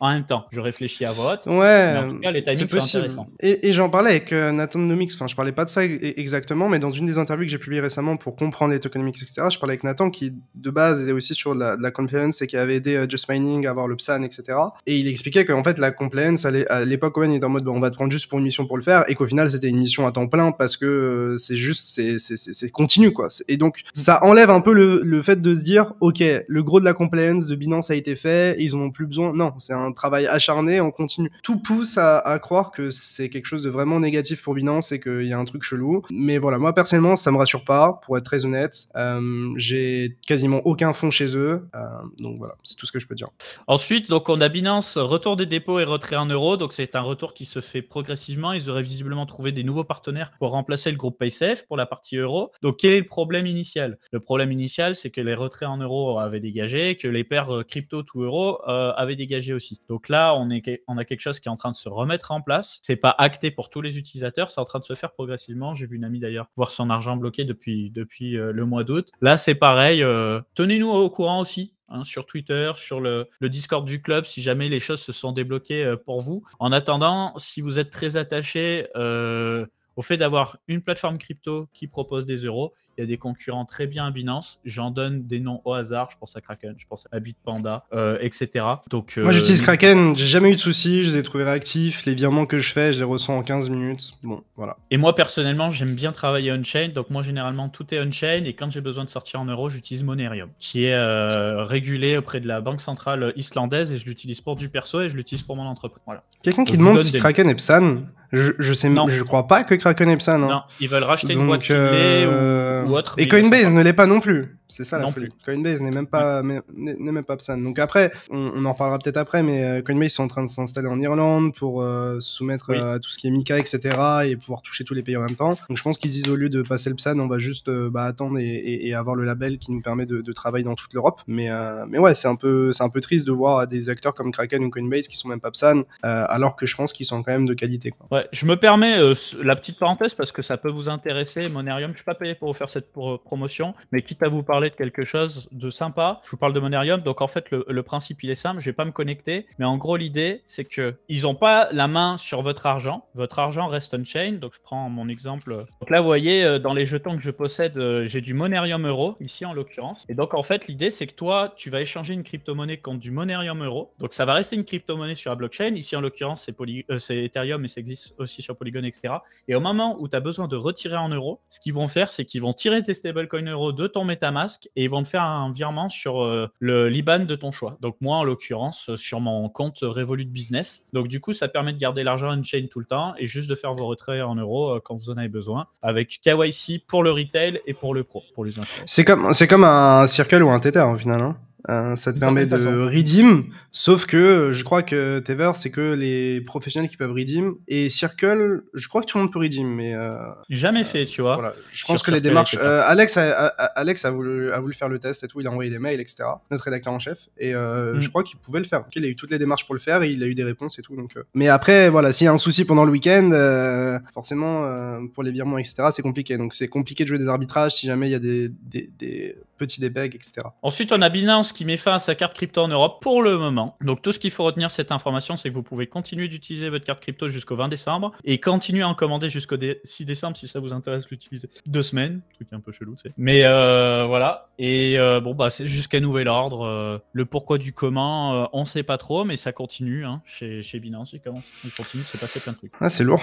Speaker 1: en même temps. Je réfléchis à votre. Ouais, en tout cas, les timings sont intéressants.
Speaker 2: Et, j'en parlais avec euh, Nathan Nomix. enfin je parlais pas de ça e-, exactement, mais dans une des interviews que j'ai publiées récemment pour comprendre les tokenomics, etc., je parlais avec Nathan qui de base était aussi sur la, compliance et qui avait aidé euh, Just Mining à avoir le PSAN, etc. Et il expliquait qu'en fait la compliance à l'époque Owen était en mode on va te prendre juste pour une mission pour le faire et qu'au final c'était une mission à temps plein parce que euh, c'est juste, c'est continu quoi. Et donc ça enlève un peu le, fait de se dire ok, le gros de la compliance de Binance a été fait, ils en ont plus besoin. Non, c'est un travail acharné, on continue. Tout pousse à, à croire que c'est quelque chose de vraiment négatif pour Binance et qu'il y a un truc chelou. Mais voilà, moi personnellement, ça me rassure pas, pour être très honnête. Euh, j'ai quasiment aucun fonds chez eux. Euh, donc voilà, c'est tout ce que je peux dire.
Speaker 1: Ensuite, donc on a Binance, retour des dépôts et retrait en euros. Donc c'est un retour qui se fait progressivement. Ils auraient visiblement trouvé des nouveaux partenaires pour remplacer le groupe PaySafe pour la partie euro. Donc quel est le problème initial Le problème initial, c'est que les retraits en euros avaient dégagé, que les paires euh, crypto tout euro avaient dégagé aussi. Donc là, on, est, on a quelque chose qui est en train de se remettre en place. C'est pas acté pour tous les utilisateurs, c'est en train de se faire progressivement. J'ai vu une amie d'ailleurs voir son argent bloqué depuis, depuis euh, le mois d'août. Là, c'est pareil. Euh, tenez-nous au courant aussi hein, sur Twitter, sur le, Discord du club, si jamais les choses se sont débloquées euh, pour vous. En attendant, si vous êtes très attaché au fait d'avoir une plateforme crypto qui propose des euros, il y a des concurrents très bien à Binance. J'en donne des noms au hasard. Je pense à Kraken, je pense à Bitpanda, euh, etc. Donc, euh, Moi, j'utilise Kraken. J'ai
Speaker 2: jamais eu de soucis. Je les ai trouvés réactifs. Les virements que je fais, je les reçois en 15 minutes.
Speaker 1: Bon, voilà. Et moi, personnellement, j'aime bien travailler on-chain. Donc, moi, généralement, tout est on-chain. Et quand j'ai besoin de sortir en euros, j'utilise Monerium, qui est euh, régulé auprès de la Banque Centrale Islandaise. Et je l'utilise pour du perso et je l'utilise pour mon entreprise. Voilà. Quelqu'un qui demande si Kraken
Speaker 2: est Psan, je, je sais, non. je crois pas que Kraken est Psan. Hein. Non, ils veulent racheter une boîte euh, et Coinbase ne l'est pas non plus. C'est ça non la folie. Plus. Coinbase n'est même pas n'est même pas Psan. Donc après, on, en reparlera peut-être après, mais euh, Coinbase sont en train de s'installer en Irlande pour euh, soumettre à tout ce qui est Mika, etc. et pouvoir toucher tous les pays en même temps. Donc je pense qu'ils disent au lieu de passer le Psan, on va juste bah, attendre et, avoir le label qui nous permet de, travailler dans toute l'Europe. Mais mais ouais, c'est un peu c'est un peu triste de voir des acteurs comme Kraken ou Coinbase qui sont même pas Psan, alors que je pense qu'ils sont quand même de qualité.
Speaker 1: Ouais, je me permets la petite parenthèse parce que ça peut vous intéresser. Monerium, je suis pas payé pour vous faire cette promotion, mais quitte à vous parler de quelque chose de sympa, je vous parle de Monerium. Donc en fait, le, principe il est simple, je vais pas me connecter, mais en gros l'idée c'est que ils ont pas la main sur votre argent, votre argent reste on chain. Donc je prends mon exemple. Donc là vous voyez euh, dans les jetons que je possède, euh, j'ai du Monerium euro ici en l'occurrence. Et donc en fait l'idée c'est que toi tu vas échanger une crypto-monnaie contre du Monerium euro. Donc ça va rester une crypto-monnaie sur la blockchain. Ici en l'occurrence c'est Poly... Euh, Ethereum, mais ça existe aussi sur Polygon, etc. Et au moment où tu as besoin de retirer en euros, ce qu'ils vont faire c'est qu'ils vont Tirer tes stablecoins euros de ton MetaMask et ils vont te faire un virement sur euh, le l'IBAN de ton choix. Donc moi, en l'occurrence, euh, sur mon compte euh, Revolut Business. Donc du coup, ça permet de garder l'argent on-chain tout le temps et juste de faire vos retraits en euros quand vous en avez besoin avec KYC pour le retail et pour le pro, pour les C'est
Speaker 2: comme, c'est comme un circle ou un Tether en hein, final, hein. Hein, ça te permet de redeem, sauf que euh, je crois que Tever, c'est que les professionnels qui peuvent redim Et Circle, je crois que tout le monde peut redeem, mais. Euh,
Speaker 1: jamais fait, tu vois. Je pense que les démarches. Euh, Alex,
Speaker 2: a, Alex a, voulu, a voulu faire le test et tout, il a envoyé des mails, etc. Notre rédacteur en chef. Et mm. je crois qu'il pouvait le faire. Il a eu toutes les démarches pour le faire et il a eu des réponses et tout. Donc, Mais après, voilà, s'il y a un souci pendant le week-end, forcément, pour les virements, etc., c'est compliqué. Donc c'est compliqué de jouer des arbitrages si jamais il y a des, des, des petit débugs etc.
Speaker 1: Ensuite, on a Binance qui met fin à sa carte crypto en Europe pour le moment. Donc, tout ce qu'il faut retenir cette information, c'est que vous pouvez continuer d'utiliser votre carte crypto jusqu'au 20 décembre et continuer à en commander jusqu'au 6 décembre si ça vous intéresse l'utiliser. Deux semaines, truc un peu chelou, tu sais. Mais euh, voilà. Et euh, bon, bah, c'est jusqu'à nouvel ordre. Euh, le pourquoi du comment, on sait pas trop, mais ça continue hein, chez, Binance. Il, commence, il continue de se passer plein de trucs. Ah, c'est lourd.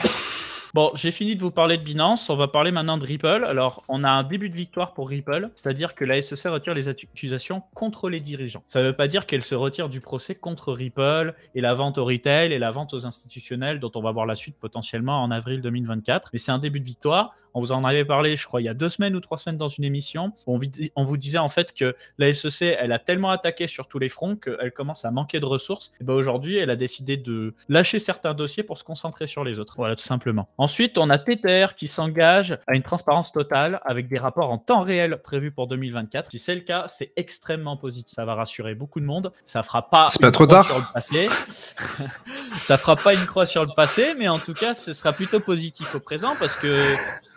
Speaker 1: Bon, j'ai fini de vous parler de Binance. On va parler maintenant de Ripple. Alors, on a un début de victoire pour Ripple, c'est-à-dire que la SEC retire les accusations contre les dirigeants. Ça ne veut pas dire qu'elle se retire du procès contre Ripple et la vente au retail et la vente aux institutionnels, dont on va voir la suite potentiellement en avril 2024. Mais c'est un début de victoire. On vous en avait parlé, je crois, il y a deux semaines ou trois semaines dans une émission. On, vous disait en fait que la SEC, elle a tellement attaqué sur tous les fronts qu'elle commence à manquer de ressources. Et ben aujourd'hui, elle a décidé de lâcher certains dossiers pour se concentrer sur les autres. Voilà, tout simplement. Ensuite, on a Tether qui s'engage à une transparence totale avec des rapports en temps réel prévus pour 2024. Si c'est le cas, c'est extrêmement positif. Ça va rassurer beaucoup de monde. Ça fera pas. C'est pas trop tard. Sur le passé. ça fera pas une croix sur le passé, mais en tout cas, ce sera plutôt positif au présent parce que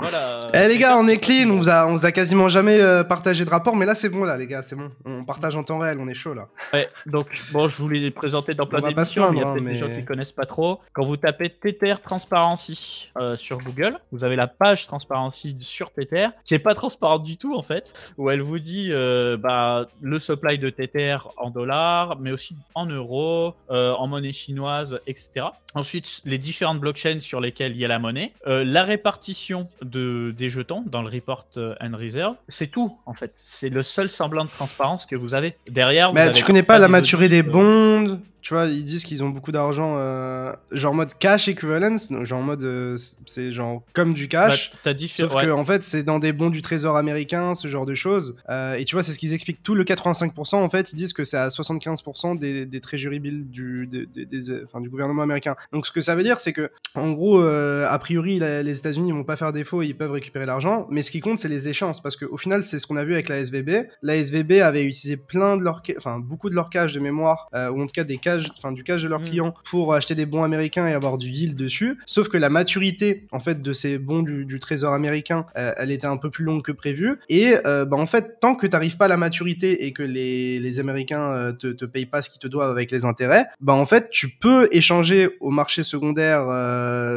Speaker 2: Voilà. Eh les gars, on est clean, on vous a, vous a quasiment jamais euh, partagé de rapport, mais là c'est bon là les gars, c'est bon. On partage en temps réel, on est chaud là.
Speaker 1: Ouais, donc bon, je vous l'ai présenté dans plein d'émissions, il y a hein, peut-être mais... des gens qui connaissent pas trop. Quand vous tapez Tether Transparency euh, sur Google, vous avez la page Transparency sur Tether, qui est pas transparente du tout en fait, où elle vous dit euh, bah, le supply de Tether en dollars, mais aussi en euros, en monnaie chinoise, etc. Ensuite, les différentes blockchains sur lesquelles il y a la monnaie, la répartition des jetons dans le report euh, and reserve. C'est tout, en fait. C'est le seul semblant de transparence que vous avez. Derrière, Mais tu connais pas la maturité
Speaker 2: des euh, bonds tu vois, ils disent qu'ils ont beaucoup d'argent, euh, genre mode cash equivalence, genre mode euh, c'est genre comme du bah, cash. t'as dit, sauf que en fait c'est dans des bons du Trésor américain, ce genre de choses. Euh, et tu vois, c'est ce qu'ils expliquent. Tout le 85%, en fait, ils disent que c'est à 75% des, des treasury bills du, euh, du gouvernement américain. Donc ce que ça veut dire, c'est que en gros, a priori, les États-Unis ils vont pas faire défaut, ils peuvent récupérer l'argent. Mais ce qui compte, c'est les échéances parce qu'au final, c'est ce qu'on a vu avec la SVB. La SVB avait utilisé plein de leur, enfin beaucoup de leur cash de mémoire, ou en tout cas des cash enfin du cash de leurs mm. clients pour acheter des bons américains et avoir du yield dessus. Sauf que la maturité en fait de ces bons du, trésor américain, euh, elle était un peu plus longue que prévu. Et euh, bah, en fait, tant que t'arrives pas à la maturité et que les, Américains euh, te, payent pas ce qu'ils te doivent avec les intérêts, bah en fait tu peux échanger au marché secondaire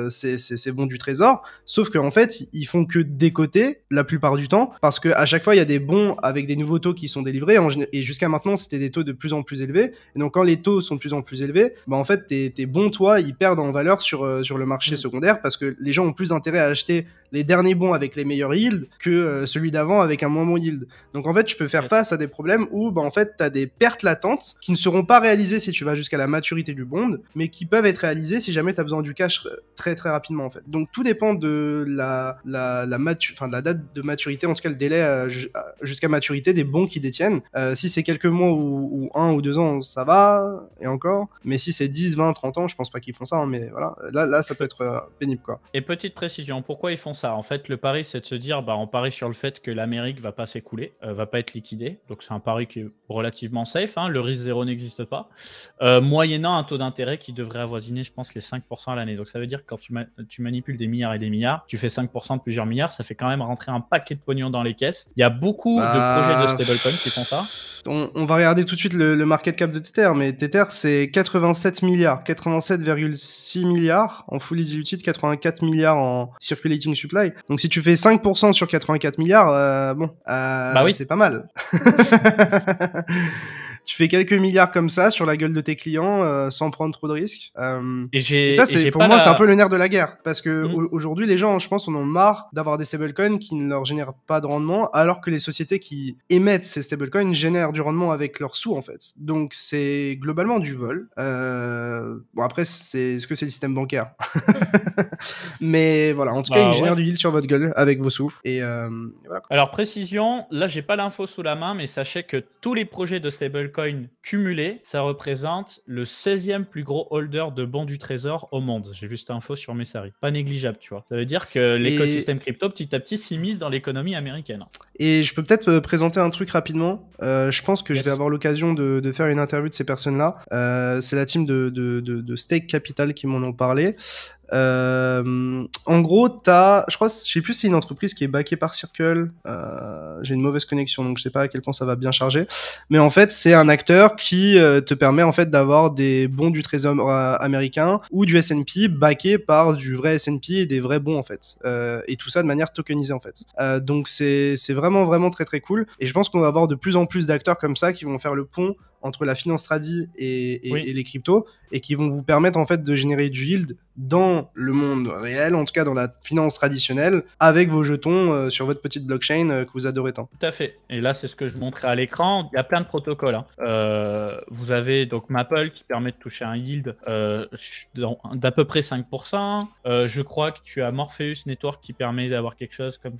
Speaker 2: ces, bons du trésor. Sauf qu'en en fait ils font que décoter la plupart du temps parce que à chaque fois il y a des bons avec des nouveaux taux qui sont délivrés et jusqu'à maintenant c'était des taux de plus en plus élevés. donc quand les taux sont plus en plus élevé, bah en fait tes, bons toi ils perdent en valeur sur, euh, sur le marché mm. secondaire parce que les gens ont plus intérêt à acheter les derniers bons avec les meilleurs yields que euh, celui d'avant avec un moins bon yield. Donc en fait tu peux faire face à des problèmes où bah en fait tu as des pertes latentes qui ne seront pas réalisées si tu vas jusqu'à la maturité du bond, mais qui peuvent être réalisées si jamais tu as besoin du cash euh, très très rapidement en fait. Donc tout dépend de la, la, la, de la date de maturité, en tout cas le délai jusqu'à maturité des bons qu'ils détiennent. si c'est quelques mois ou, ou, un ou deux ans, ça va. Et encore. Mais si c'est 10, 20, 30 ans, je pense pas qu'ils font ça. Hein, mais voilà, là, là, ça peut être euh, pénible. Quoi.
Speaker 1: Et petite précision, pourquoi ils font ça En fait, le pari, c'est de se dire, bah, on parie sur le fait que l'Amérique va pas s'écouler, euh, va pas être liquidée. Donc c'est un pari qui est relativement safe. Hein. le risque zéro n'existe pas. Euh, moyennant un taux d'intérêt qui devrait avoisiner, je pense, les 5% à l'année. Donc ça veut dire que quand tu, manipules des milliards et des milliards, tu fais 5% de plusieurs milliards, ça fait quand même rentrer un paquet de pognon dans les caisses. Il y a beaucoup de bah, projets de stablecoin qui font ça.
Speaker 2: On, va regarder tout de suite le, market cap de Tether, mais Tether, c'est 87 milliards, 87,6 milliards en fully diluted, 84 milliards en circulating supply. Donc si tu fais 5% sur 84 milliards, euh, bon, euh, bah oui. c'est pas mal. tu fais quelques milliards comme ça sur la gueule de tes clients euh, sans prendre trop de risques. Euh,
Speaker 1: et, et, ça, c'est pour moi, c'est un peu le
Speaker 2: nerf de la guerre. Parce que mmh. aujourd'hui, les gens, je pense, en ont marre d'avoir des stablecoins qui ne leur génèrent pas de rendement, alors que les sociétés qui émettent ces stablecoins génèrent du rendement avec leurs sous, en fait. Donc, c'est globalement du vol. Euh... Bon, après, c'est ce que c'est le système bancaire. Mais voilà, en tout cas, bah ils génèrent du yield sur votre gueule avec vos sous. Et, euh, voilà.
Speaker 1: Alors, précision, là, j'ai pas l'info sous la main, mais sachez que tous les projets de stablecoins coin cumulé, ça représente le 16e plus gros holder de bons du trésor au monde. J'ai vu cette info sur Messari. Pas négligeable, tu vois. Ça veut dire que l'écosystème crypto, petit à petit, s'immisce dans l'économie américaine.
Speaker 2: Et je peux peut-être euh, présenter un truc rapidement. Euh, je pense que je vais avoir l'occasion de, faire une interview de ces personnes-là. Euh, c'est la team de, de, Stake Capital qui m'en ont parlé. Euh, en gros, t'as, je crois, je sais plus si c'est une entreprise qui est backée par Circle. Euh, j'ai une mauvaise connexion, donc je sais pas à quel point ça va bien charger. Mais en fait, c'est un acteur qui euh, te permet en fait d'avoir des bons du Trésor américain ou du S&P backés par du vrai S&P et des vrais bons en fait. et tout ça de manière tokenisée en fait. donc c'est c'est vraiment vraiment très très cool. Et je pense qu'on va avoir de plus en plus d'acteurs comme ça qui vont faire le pont entre la finance tradi et, les cryptos et qui vont vous permettre en fait de générer du yield dans le monde réel, en tout cas dans la finance traditionnelle, avec vos jetons euh, sur votre petite blockchain euh, que vous adorez tant.
Speaker 1: Tout à fait. Et là, c'est ce que je montrais à l'écran. Il y a plein de protocoles. Hein. Euh, vous avez donc Maple qui permet de toucher un yield d'à peu près 5%. je crois que tu as Morpheus Network qui permet d'avoir quelque chose comme...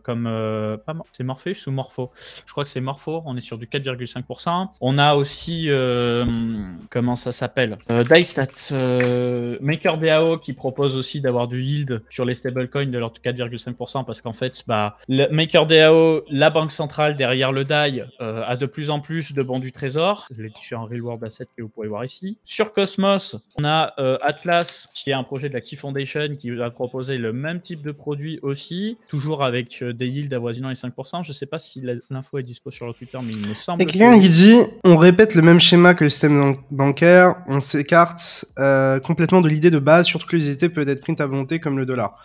Speaker 1: comme c'est Morpheus ou Morpho Je crois que c'est Morpho. On est sur du 4,5%. On a aussi aussi, euh, comment ça s'appelle euh, euh, maker MakerDAO qui propose aussi d'avoir du yield sur les stablecoins de l'ordre 4,5% parce qu'en fait, bah, le MakerDAO, la banque centrale derrière le DAI, a de plus en plus de bons du trésor, les différents real world assets que vous pouvez voir ici. Sur Cosmos, on a Atlas qui est un projet de la Key Foundation qui va proposer le même type de produit aussi, toujours avec des yields avoisinant les 5%. Je ne sais pas si l'info est dispo sur le Twitter, mais il me semble. Et quelqu'un qui dit
Speaker 2: on, répond répète le même schéma que le système bancaire, on s'écarte euh, complètement de l'idée de base, surtout que idées peut être print à volonté comme le dollar.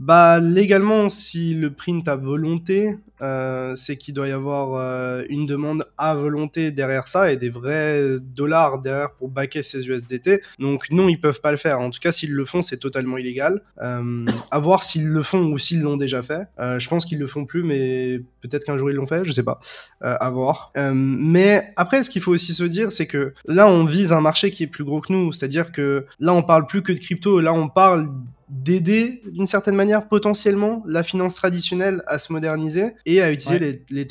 Speaker 2: Bah, légalement, si le print a volonté, euh, c'est qu'il doit y avoir euh, une demande à volonté derrière ça et des vrais dollars derrière pour baquer ces USDT. Donc non, ils peuvent pas le faire. En tout cas, s'ils le font, c'est totalement illégal. Euh, à voir s'ils le font ou s'ils l'ont déjà fait. Euh, je pense qu'ils le font plus, mais peut-être qu'un jour ils l'ont fait, je sais pas. Euh, à voir. mais après, ce qu'il faut aussi se dire, c'est que là, on vise un marché qui est plus gros que nous. C'est-à-dire que là, on parle plus que de crypto. Là, on parle d'aider d'une certaine manière potentiellement la finance traditionnelle à se moderniser et à utiliser les,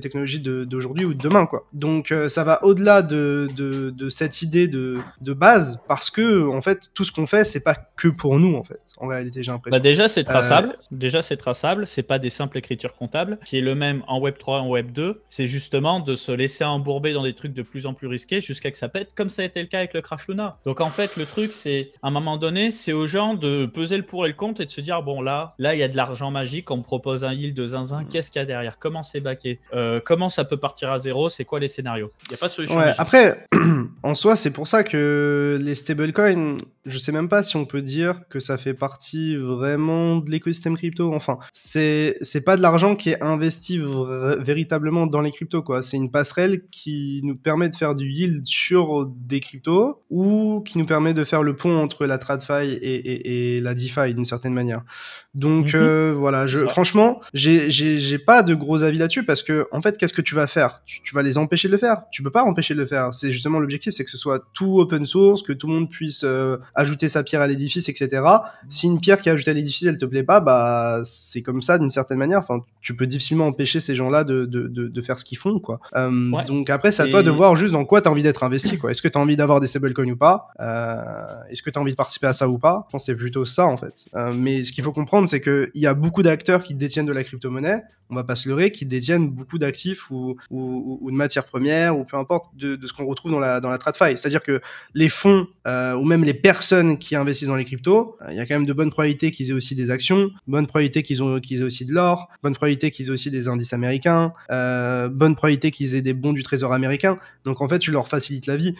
Speaker 2: technologies d'aujourd'hui ou de demain. Quoi. Donc euh, ça va au-delà de, de, cette idée de, base parce que en fait tout ce qu'on fait c'est pas que pour nous en fait. En réalité bah, déjà c'est euh, traçable.
Speaker 1: Déjà c'est traçable. C'est pas des simples écritures comptables qui est le même en Web 3 en Web 2. C'est justement de se laisser embourber dans des trucs de plus en plus risqués jusqu'à que ça pète comme ça a été le cas avec le Crash Luna. Donc en fait le truc c'est à un moment donné c'est aux gens de le pour et le compte et de se dire bon là, là il y a de l'argent magique, on me propose un yield de zinzin, mm. qu'est-ce qu'il y a derrière Comment c'est baqué euh, Comment ça peut partir à zéro C'est quoi les scénarios Il n'y a pas de solution.
Speaker 2: après, en soi, c'est pour ça que les stablecoins, je sais même pas si on peut dire que ça fait partie vraiment de l'écosystème crypto. Enfin, c'est c'est pas de l'argent qui est investi véritablement dans les cryptos quoi. C'est une passerelle qui nous permet de faire du yield sur des cryptos ou qui nous permet de faire le pont entre la TradFi et, et, et la la DeFi d'une certaine manière. Donc mhm. euh, voilà, je, franchement, j'ai pas de gros avis là-dessus parce que en fait, qu'est-ce que tu vas faire tu, vas les empêcher de le faire Tu peux pas empêcher de le faire. C'est justement l'objectif, c'est que ce soit tout open source, que tout le monde puisse euh, ajouter sa pierre à l'édifice, etc. Si une pierre qui est ajoutée à l'édifice, elle te plaît pas, bah c'est comme ça d'une certaine manière. Enfin, tu peux difficilement empêcher ces gens-là de, de, de, faire ce qu'ils font, quoi. Euh, donc après, c'est à toi de voir juste dans quoi tu as envie d'être investi, quoi. Est-ce que tu as envie d'avoir des stablecoins ou pas Est-ce que tu as envie de participer à ça ou pas Je pense c'est plutôt ça ça en fait. Euh, mais ce qu'il faut comprendre, c'est qu'il y a beaucoup d'acteurs qui détiennent de la crypto-monnaie, on va pas se leurrer, qui détiennent beaucoup d'actifs ou, de matières premières ou peu importe de, ce qu'on retrouve dans la, dans la C'est-à-dire que les fonds euh, ou même les personnes qui investissent dans les cryptos, euh, il y a quand même de bonnes probabilités qu'ils aient aussi des actions, bonnes probabilités qu'ils ont qu'ils aient aussi de l'or, bonnes probabilités qu'ils aient aussi des indices américains, bonnes probabilités qu'ils aient des bons du trésor américain. Donc en fait, tu leur facilites la vie.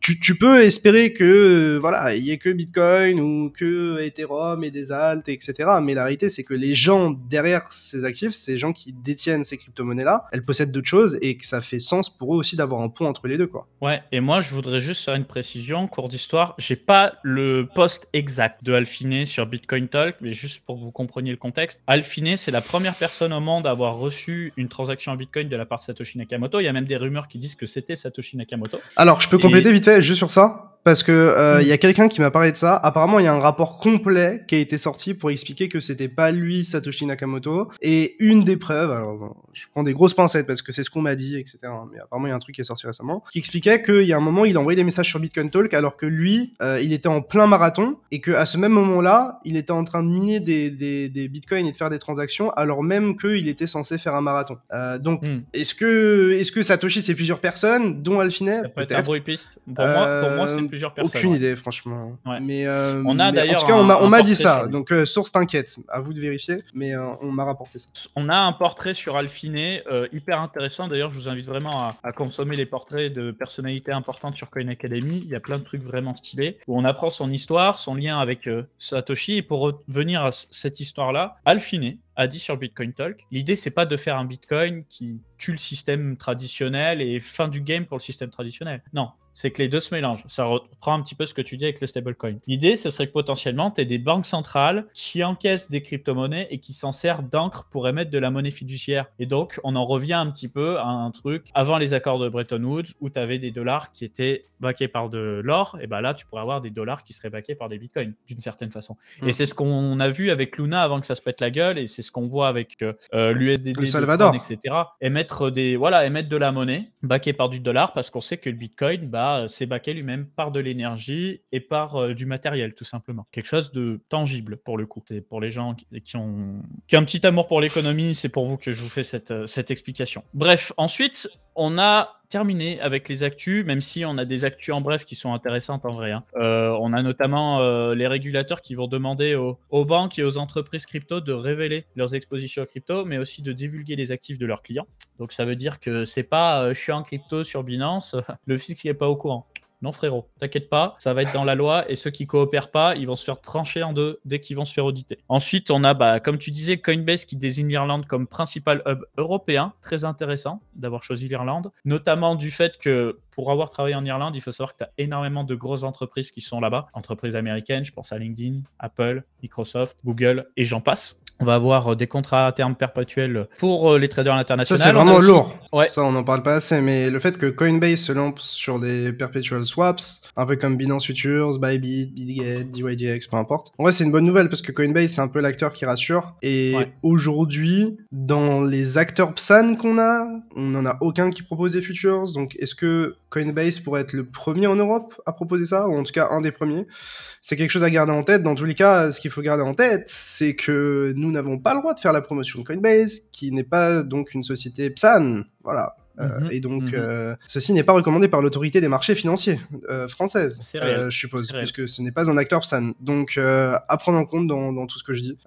Speaker 2: Tu, peux espérer que voilà, il y ait que Bitcoin ou que Ethereum et des altes, etc. Mais la réalité, c'est que les gens derrière ces actifs, ces gens qui détiennent ces crypto-monnaies-là, elles possèdent d'autres choses et que ça fait sens pour eux aussi d'avoir un pont entre les deux. Quoi.
Speaker 1: Ouais, et moi, je voudrais juste faire une précision, cours d'histoire. J'ai pas le post exact de Alphine sur Bitcoin Talk, mais juste pour que vous compreniez le contexte. Alphine, c'est la première personne au monde à avoir reçu une transaction en Bitcoin de la part de Satoshi Nakamoto. Il y a même des rumeurs qui disent que c'était Satoshi Nakamoto. Alors, je peux compléter
Speaker 2: vite fait, juste sur ça parce que euh, il y a quelqu'un qui m'a parlé de ça. Apparemment, il y a un rapport complet qui a été sorti pour expliquer que c'était pas lui Satoshi Nakamoto. Et une des preuves, alors je prends des grosses pincettes parce que c'est ce qu'on m'a dit, etc. Mais apparemment il y a un truc qui est sorti récemment qui expliquait qu'il y a un moment il a envoyé des messages sur Bitcoin Talk alors que lui euh, il était en plein marathon et que à ce même moment-là il était en train de miner des, des, bitcoins et de faire des transactions alors même qu'il était censé faire un marathon. Euh, donc hmm. est-ce que est-ce que Satoshi c'est plusieurs personnes dont Ça peut-être. Pour, moi, pour moi c'est euh, plusieurs personnes. Aucune idée franchement. Mais on a d'ailleurs on m'a dit ça. Donc, euh, source, t'inquiète. À vous de vérifier. Mais euh, on m'a rapporté ça.
Speaker 1: On a un portrait sur alphine euh, hyper intéressant. D'ailleurs, je vous invite vraiment à, consommer les portraits de personnalités importantes sur Coin Academy. Il y a plein de trucs vraiment stylés où on apprend son histoire, son lien avec Satoshi. Et pour revenir à cette histoire-là, Alfiné, a dit sur Bitcoin Talk. L'idée, c'est pas de faire un Bitcoin qui tue le système traditionnel et fin du game pour le système traditionnel. Non, c'est que les deux se mélangent. Ça reprend un petit peu ce que tu dis avec le stablecoin. L'idée, ce serait que potentiellement, tu aies des banques centrales qui encaissent des crypto-monnaies et qui s'en servent d'encre pour émettre de la monnaie fiduciaire. Et donc, on en revient un petit peu à un truc avant les accords de Bretton Woods où tu avais des dollars qui étaient baqués par de l'or. Et bien là, tu pourrais avoir des dollars qui seraient baqués par des bitcoins d'une certaine façon. Et hmm. c'est ce qu'on a vu avec Luna avant que ça se pète la gueule et c'est ce qu'on voit avec euh, euh, l'USDD, Salvador, etc. Émettre, des, voilà, émettre de la monnaie backée par du dollar parce qu'on sait que le bitcoin, bah, bah, lui-même par de l'énergie et par euh, du matériel, tout simplement. Quelque chose de tangible pour le coup. C'est pour les gens qui, qui, ont, un petit amour pour l'économie, c'est pour vous que je vous fais cette, euh, cette explication. Bref, ensuite, on a terminé avec les actus, même si on a des actus en bref qui sont intéressantes en vrai. Hein. Euh, on a notamment euh, les régulateurs qui vont demander aux, banques et aux entreprises crypto de révéler leurs expositions crypto, mais aussi de divulguer les actifs de leurs clients. Donc ça veut dire que c'est pas je euh, suis en crypto sur Binance, le fisc n'est pas au courant. Non, frérot, t'inquiète pas, ça va être dans la loi et ceux qui coopèrent pas, ils vont se faire trancher en deux dès qu'ils vont se faire auditer. Ensuite, on a, bah, comme tu disais, Coinbase qui désigne l'Irlande comme principal hub européen. Très intéressant d'avoir choisi l'Irlande, notamment du fait que pour avoir travaillé en Irlande, il faut savoir que tu as énormément de grosses entreprises qui sont là-bas, entreprises américaines, je pense à LinkedIn, Apple, Microsoft, Google et j'en passe. On va avoir euh, des contrats à terme perpétuels pour euh, les traders internationaux. Ça, c'est vraiment lourd.
Speaker 2: Ouais. Ça, on n'en parle pas assez, mais le fait que Coinbase se lance sur des perpetual swaps, un peu comme Binance Futures, Bybit, Bitget, DYDX, peu importe. En vrai, c'est une bonne nouvelle parce que Coinbase, c'est un peu l'acteur qui rassure. Et aujourd'hui, dans les acteurs PSAN qu'on a, on n'en a aucun qui propose des futures. Donc, est-ce que Coinbase pourrait être le premier en Europe à proposer ça, ou en tout cas un des premiers. C'est quelque chose à garder en tête. Dans tous les cas, ce qu'il faut garder en tête, c'est que nous n'avons pas le droit de faire la promotion de Coinbase, qui n'est pas donc une société PSAN. Voilà. Euh, mhm. et donc, mhm. euh, ceci n'est pas recommandé par l'autorité des marchés financiers euh, française, je suppose, puisque ce n'est pas un acteur san. Donc, à prendre en compte dans, tout ce que je dis.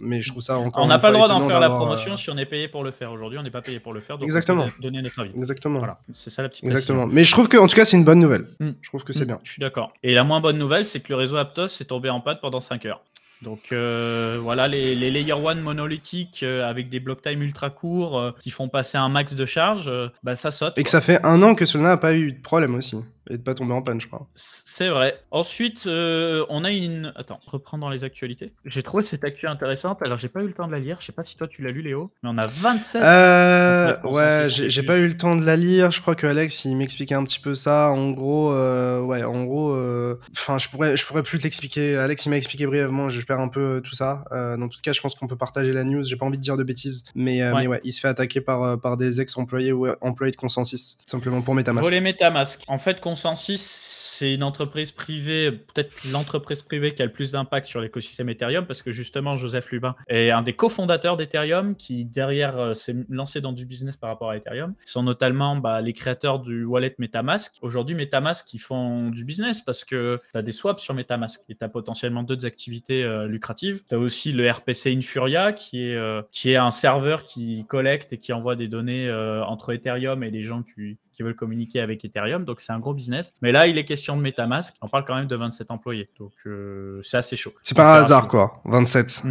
Speaker 2: mais je trouve ça encore. On n'a pas le droit d'en faire la promotion
Speaker 1: si on est payé pour le faire. Aujourd'hui, on n'est pas payé pour le faire. Donc Exactement. donner notre avis. Exactement. Voilà. C'est ça la petite. Exactement. Mais je trouve que,
Speaker 2: en tout cas, c'est une bonne nouvelle. Mm. Je trouve que c'est mm. bien. Je
Speaker 1: suis d'accord. Et la moins bonne nouvelle, c'est que le réseau Aptos s'est tombé en pâte pendant 5 heures. Donc euh, voilà, les, Layer one monolithiques euh, avec des block time ultra courts euh, qui font passer un max de charge, bah, ça saute. Et que ça
Speaker 2: fait un an que Solana n'a pas eu de problème aussi et de pas tomber en panne,
Speaker 1: je crois. C'est vrai. Ensuite, euh, on a une. Attends, reprends dans les actualités. J'ai trouvé cette actu intéressante. Alors, j'ai pas eu le temps de la lire. Je sais pas si toi tu l'as lu, Léo, mais on a 27. Euh, ouais, j'ai pas eu
Speaker 2: le temps de la lire. Je crois que Alex, il m'expliquait un petit peu ça. En gros, euh, ouais, en gros, euh, enfin, je pourrais, je pourrais plus t'expliquer. Alex, il m'a expliqué brièvement. Je perds un peu tout ça. dans tout cas, je pense qu'on peut partager la news. J'ai pas envie de dire de bêtises, mais ouais. il se fait attaquer par, par des ex-employés ou employés de consensus, simplement pour MetaMask. Voler
Speaker 1: MetaMask. En fait, 106 c'est une entreprise privée, peut-être l'entreprise privée qui a le plus d'impact sur l'écosystème Ethereum, parce que justement, Joseph Lubin est un des cofondateurs d'Ethereum qui, derrière, euh, s'est lancé dans du business par rapport à Ethereum. Ils sont notamment bah, les créateurs du wallet MetaMask. Aujourd'hui, MetaMask, ils font du business parce que tu as des swaps sur MetaMask et tu as potentiellement d'autres activités euh, lucratives. Tu as aussi le RPC Infuria euh, qui est un serveur qui collecte et qui envoie des données entre Ethereum et les gens qui, qui veulent communiquer avec Ethereum. Donc c'est un gros business. Mais là, il est question de MetaMask. On parle quand même de 27 employés. Donc euh, c'est assez chaud. C'est pas un hasard,
Speaker 2: quoi. 27.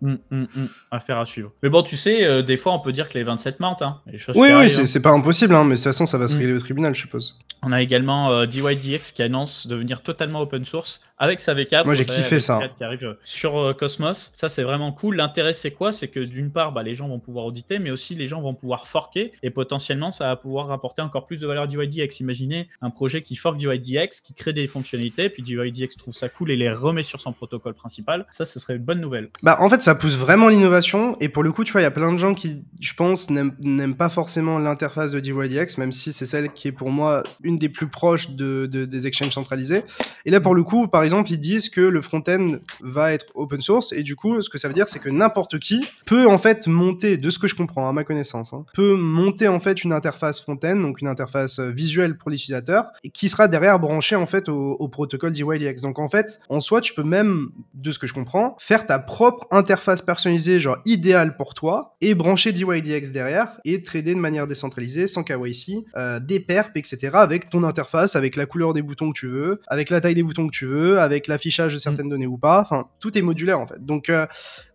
Speaker 1: Mm, mm, mm, Affaire à suivre. Mais bon, tu sais, euh, des fois, on peut dire que les 27 mentent. Hein. oui, oui, hein. c'est
Speaker 2: pas impossible. Hein, mais de toute façon, ça va se régler au tribunal, je suppose.
Speaker 1: On a également euh, DYDX qui annonce devenir totalement open source avec sa V4. Moi j'ai kiffé ça. Qui arrive euh, sur euh, Cosmos. Ça c'est vraiment cool. L'intérêt c'est quoi C'est que d'une part bah, les gens vont pouvoir auditer, mais aussi les gens vont pouvoir forquer et potentiellement ça va pouvoir rapporter encore plus de valeur DYDX. Imaginez un projet qui forque DYDX, qui crée des fonctionnalités, puis DYDX trouve ça cool et les remet sur son protocole principal. Ça ce serait une bonne nouvelle.
Speaker 2: Bah en fait ça pousse vraiment l'innovation et pour le coup tu vois il y a plein de gens qui je pense n'aiment pas forcément l'interface de DYDX même si c'est celle qui est pour moi une des plus proches de, des exchanges centralisés. Et là pour le coup par exemple, ils disent que le front-end va être open source et du coup, ce que ça veut dire, c'est que n'importe qui peut en fait monter, de ce que je comprends à ma connaissance, hein, peut monter en fait une interface front-end, donc une interface euh, visuelle pour l'utilisateur, qui sera derrière branchée en fait au, protocole DYDX. Donc en fait, en soi, tu peux même, de ce que je comprends, faire ta propre interface personnalisée, genre idéale pour toi, et brancher DYDX derrière et trader de manière décentralisée, sans KYC, euh, des perps, etc., avec ton interface, avec la couleur des boutons que tu veux, avec la taille des boutons que tu veux, avec l'affichage de mm. certaines données ou pas. Enfin, tout est modulaire en fait. Donc, euh,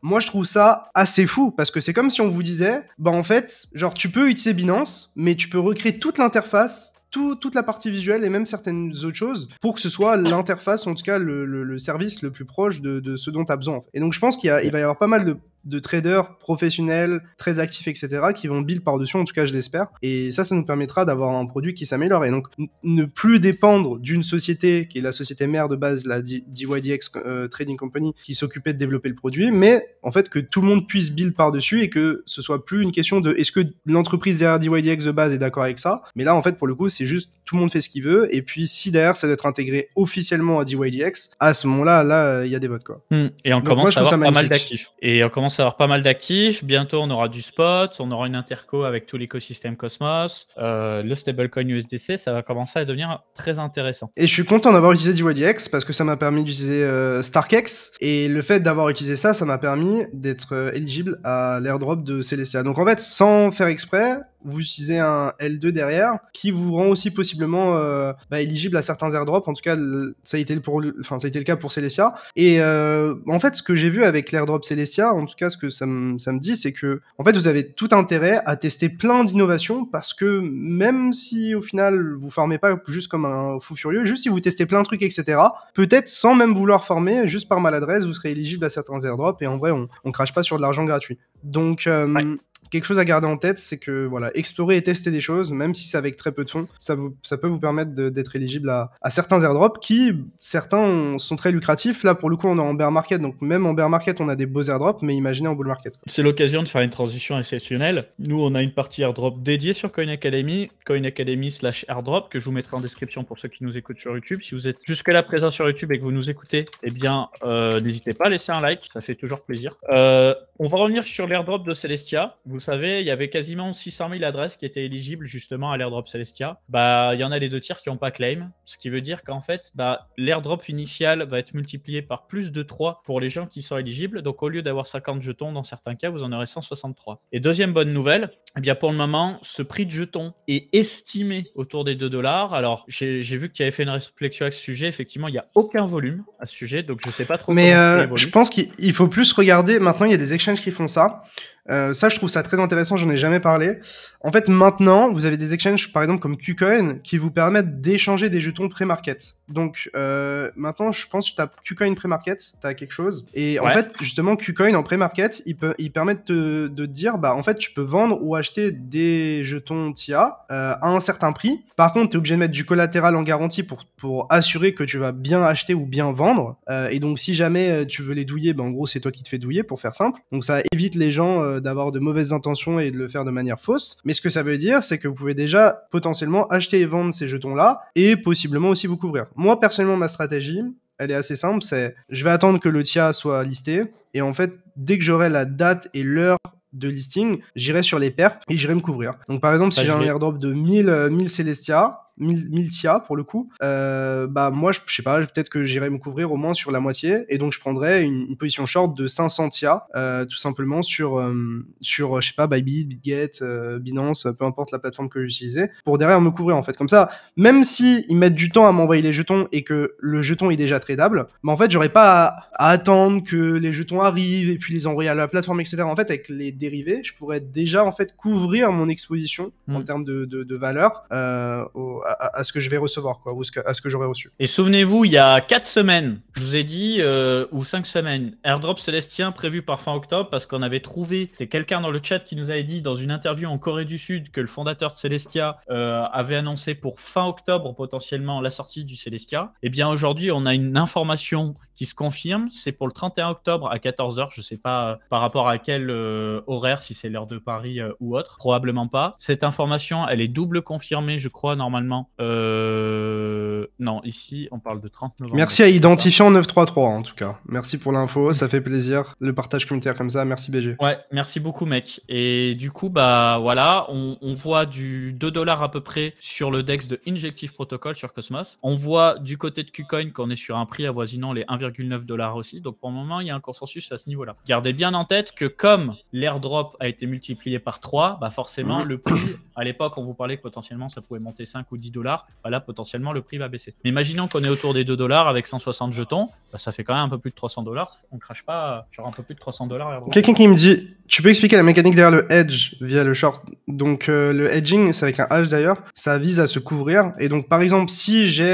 Speaker 2: moi, je trouve ça assez fou parce que c'est comme si on vous disait, bah en fait, genre tu peux utiliser Binance, mais tu peux recréer toute l'interface toute la partie visuelle et même certaines autres choses pour que ce soit l'interface, en tout cas le, service le plus proche de, de ce dont tu as besoin. Et donc je pense qu'il va y avoir pas mal de de traders professionnels, très actifs, etc., qui vont build par-dessus, en tout cas je l'espère. Et ça, ça nous permettra d'avoir un produit qui s'améliore. Et donc, ne plus dépendre d'une société qui est la société mère de base, la DYDX euh, Trading Company, qui s'occupait de développer le produit, mais en fait que tout le monde puisse build par-dessus et que ce soit plus une question de est-ce que l'entreprise derrière DYDX de base est d'accord avec ça. Mais là, en fait, pour le coup, c'est juste tout le monde fait ce qu'il veut. Et puis, si derrière, ça doit être intégré officiellement à DYDX, à ce moment-là, là, euh, il y a des bots, quoi. Hmm. Et on commence à avoir pas mal d'actifs.
Speaker 1: Et on commence à avoir pas mal d'actifs. Bientôt, on aura du spot, on aura une interco avec tout l'écosystème Cosmos, euh, le stablecoin USDC, ça va commencer à devenir très intéressant. Et je suis
Speaker 2: content d'avoir utilisé DYDX parce que ça m'a permis d'utiliser euh, Starkex. Et le fait d'avoir utilisé ça, ça m'a permis d'être éligible à l'airdrop de Celestia. Donc, en fait, sans faire exprès, vous utilisez un L2 derrière, qui vous rend aussi possiblement euh, bah, éligible à certains airdrops. En tout cas, ça a été le, pour, enfin, ça a été le cas pour Celestia. Et euh, en fait, ce que j'ai vu avec l'airdrop Celestia, en tout cas, ce que ça, ça me dit, c'est que en fait, vous avez tout intérêt à tester plein d'innovations parce que même si au final vous formez pas juste comme un fou furieux, juste si vous testez plein de trucs, etc., peut-être sans même vouloir former, juste par maladresse, vous serez éligible à certains airdrops. Et en vrai, on, on crache pas sur de l'argent gratuit. Donc, euh, quelque chose à garder en tête, c'est que voilà, explorer et tester des choses, même si c'est avec très peu de fonds, ça, vous, ça peut vous permettre d'être éligible à, certains airdrops qui, certains, sont très lucratifs. Là, pour le coup, on est en bear market, donc même en bear market, on a des beaux airdrops, mais imaginez en bull market.
Speaker 1: C'est l'occasion de faire une transition exceptionnelle. Nous, on a une partie airdrop dédiée sur Coin Academy, Coin Academy slash airdrop, que je vous mettrai en description pour ceux qui nous écoutent sur YouTube. Si vous êtes jusque-là présent sur YouTube et que vous nous écoutez, eh bien, euh, n'hésitez pas à laisser un like, ça fait toujours plaisir. Euh, on va revenir sur l'airdrop de Celestia. Vous vous savez, il y avait quasiment 600 000 adresses qui étaient éligibles justement à l'airdrop Celestia. Bah, il y en a les deux tiers qui n'ont pas claim, ce qui veut dire qu'en fait, bah, l'airdrop initial va être multiplié par plus de 3 pour les gens qui sont éligibles. Donc au lieu d'avoir 50 jetons dans certains cas, vous en aurez 163. Et deuxième bonne nouvelle, eh bien pour le moment, ce prix de jetons est estimé autour des 2 dollars. Alors j'ai vu qu'il y avait fait une réflexion à ce sujet. Effectivement, il n'y a aucun volume à ce sujet, donc je ne sais pas trop. Mais euh, je
Speaker 2: pense qu'il faut plus regarder. Maintenant, il y a des exchanges qui font ça. Euh, ça, je trouve ça très intéressant, j'en ai jamais parlé. En fait, maintenant, vous avez des exchanges, par exemple, comme Qcoin qui vous permettent d'échanger des jetons pré-market. Donc euh, maintenant, je pense que tu as Qcoin pré-market, tu as quelque chose. Et en fait, justement, Qcoin en pré-market, il, peut, il permet de te, de dire, bah en fait, tu peux vendre ou acheter des jetons TIA euh, à un certain prix. Par contre, tu es obligé de mettre du collatéral en garantie pour, pour assurer que tu vas bien acheter ou bien vendre. Euh, et donc, si jamais euh, tu veux les douiller, bah, en gros, c'est toi qui te fais douiller, pour faire simple. Donc ça évite les gens euh, d'avoir de mauvaises intentions et de le faire de manière fausse. Mais ce que ça veut dire, c'est que vous pouvez déjà potentiellement acheter et vendre ces jetons-là et possiblement aussi vous couvrir. Moi, personnellement, ma stratégie, elle est assez simple, c'est je vais attendre que le TIA soit listé, et en fait, dès que j'aurai la date et l'heure de listing, j'irai sur les perfs et j'irai me couvrir. Donc par exemple, si bah, j'ai un airdrop de 1000, 1000 Celestia, 1000 TIA pour le coup, euh, bah moi je, sais pas, peut-être que j'irai me couvrir au moins sur la moitié et donc je prendrai une, position short de 500 TIA euh, tout simplement sur euh, sur je sais pas Bybit, Bitget, euh, Binance, peu importe la plateforme que j'utilisais pour derrière me couvrir en fait comme ça. Même si ils mettent du temps à m'envoyer les jetons et que le jeton est déjà tradable, mais bah, en fait j'aurais pas à, attendre que les jetons arrivent et puis les envoyer à la plateforme etc. En fait avec les dérivés, je pourrais déjà en fait couvrir mon exposition en hmm. termes de, de, de valeur euh, au, à, ce que je vais recevoir, quoi, ou à ce que j'aurais reçu.
Speaker 1: Et souvenez-vous, il y a 4 semaines, je vous ai dit, euh, ou 5 semaines, airdrop célestien prévu par fin octobre, parce qu'on avait trouvé, c'est quelqu'un dans le chat qui nous avait dit dans une interview en Corée du Sud que le fondateur de Celestia euh, avait annoncé pour fin octobre potentiellement la sortie du Celestia. Et eh bien aujourd'hui, on a une information qui se confirme, c'est pour le 31 octobre à 14h. Je sais pas euh, par rapport à quel euh, horaire, si c'est l'heure de Paris euh, ou autre. Probablement pas. Cette information, elle est double confirmée, je crois, normalement. Non, ici, on parle de 30 novembre. Merci à Identifiant
Speaker 2: 933, en tout cas. Merci pour l'info, ça fait plaisir. Le partage communautaire comme ça, merci BG.
Speaker 1: Ouais, merci beaucoup, mec. Et du coup, bah voilà, on, voit du 2 dollars à peu près sur le DEX de Injective Protocol sur Cosmos. On voit du côté de KuCoin qu'on est sur un prix avoisinant les 1,5$ 1,9 dollars aussi. Donc pour le moment, il y a un consensus à ce niveau-là. Gardez bien en tête que comme l'airdrop a été multiplié par 3, bah forcément le prix, à l'époque on vous parlait que potentiellement ça pouvait monter 5 ou 10 dollars, bah là potentiellement le prix va baisser. Mais imaginons qu'on est autour des 2 dollars avec 160 jetons, bah, ça fait quand même un peu plus de 300 dollars. On crache pas sur euh, un peu plus de 300 dollars. Quelqu'un qui me
Speaker 2: dit tu peux expliquer la mécanique derrière le edge via le short. Donc euh, le hedging, c'est avec un H d'ailleurs, ça vise à se couvrir. Et donc par exemple, si j'ai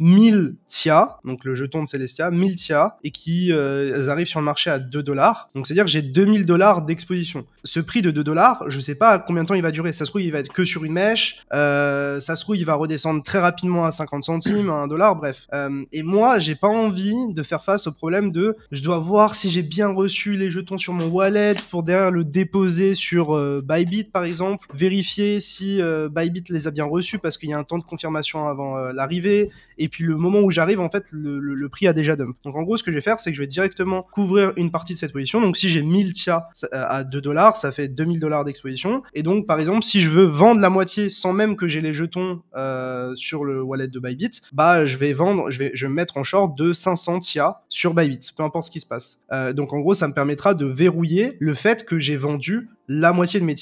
Speaker 2: 1000 euh, TIA, donc le jeton de Celestia, 1000 TIA, et qui euh, arrivent sur le marché à 2 dollars, donc c'est-à-dire que j'ai 2000 dollars d'exposition. Ce prix de 2 dollars, je sais pas combien de temps il va durer. Ça se trouve, il va être que sur une mèche, euh, ça se trouve, il va redescendre très rapidement à 50 centimes, à 1 dollar, bref. et moi, j'ai pas envie de faire face au problème de je dois voir si j'ai bien reçu les jetons sur mon wallet pour derrière le déposer sur euh, Bybit par exemple, vérifier si euh, Bybit les a bien reçus parce qu'il y a un temps de confirmation avant euh, l'arrivée. Et puis le moment où j'arrive, en fait, le, prix a déjà dump. Donc en gros, ce que je vais faire, c'est que je vais directement couvrir une partie de cette position. Donc si j'ai 1000 TIA à 2 dollars, ça fait 2000 dollars d'exposition. Et donc par exemple, si je veux vendre la moitié sans même que j'ai les jetons sur le wallet de Bybit, bah je vais vendre, je vais, je mettre en short de 500 TIA sur Bybit, peu importe ce qui se passe. donc en gros, ça me permettra de verrouiller le fait que j'ai vendu la moitié de mes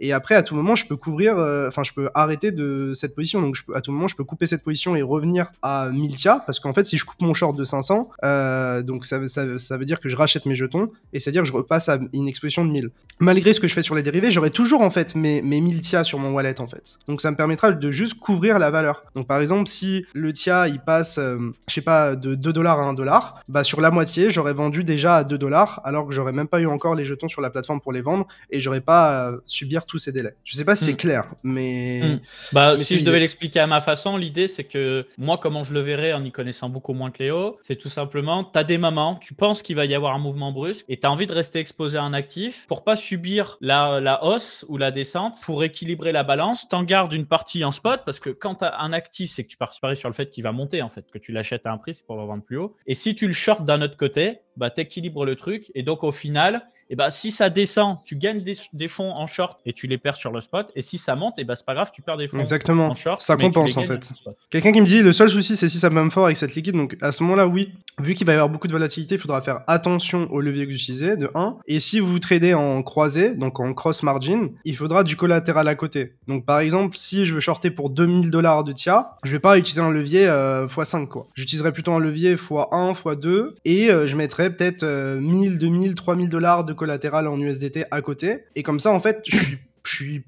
Speaker 2: Et après, à tout moment, je peux couvrir, euh, enfin, je peux arrêter de cette position. Donc, je peux, à tout moment, je peux couper cette position et revenir à 1000 Parce qu'en fait, si je coupe mon short de 500, euh, donc ça, ça, veut dire que je rachète mes jetons. Et c'est-à-dire que je repasse à une exposition de 1000. Malgré ce que je fais sur les dérivés, j'aurai toujours, en fait, mes, mes 1000 sur mon wallet, en fait. Donc, ça me permettra de juste couvrir la valeur. Donc, par exemple, si le TIA, il passe, euh, je sais pas, de 2 dollars à 1 dollar, bah, sur la moitié, j'aurais vendu déjà à 2 dollars, alors que j'aurais même pas eu encore les jetons sur la plateforme pour les vendre. Et j'aurais pas euh, subir tous ces délais. Je sais pas si c'est hmm. clair, mais. Hmm. Bah, si, je devais
Speaker 1: l'expliquer à ma façon, l'idée c'est que moi, comment je le verrais en y connaissant beaucoup moins que Léo, c'est tout simplement, tu as des mamans, tu penses qu'il va y avoir un mouvement brusque et tu as envie de rester exposé à un actif pour pas subir la, hausse ou la descente, pour équilibrer la balance, en gardes une partie en spot parce que quand tu as un actif, c'est que tu paries sur le fait qu'il va monter en fait, que tu l'achètes à un prix, c'est pour le vendre plus haut. Et si tu le shortes d'un autre côté, bah, t'équilibres le truc. Et donc, au final, et eh ben bah, si ça descend, tu gagnes des, fonds en short et tu les perds sur le spot. Et si ça monte, et eh ben c'est pas grave, tu perds des fonds Exactement. en short. Ça compense en fait. Quelqu'un qui me dit
Speaker 2: le seul souci c'est si ça me fort avec cette liquide. Donc à ce moment-là, oui, vu qu'il va y avoir beaucoup de volatilité, il faudra faire attention au levier que vous utilisez de 1. Et si vous tradez en croisé, donc en cross margin, il faudra du collatéral à côté. Donc par exemple, si je veux shorter pour 2000 dollars de TIA, je vais pas utiliser un levier x5 euh, quoi. J'utiliserai plutôt un levier x1, x2 et euh, je mettrai peut-être 1000, 2000, 3000 dollars de collatéral en USDT à côté. Et comme ça, en fait, je suis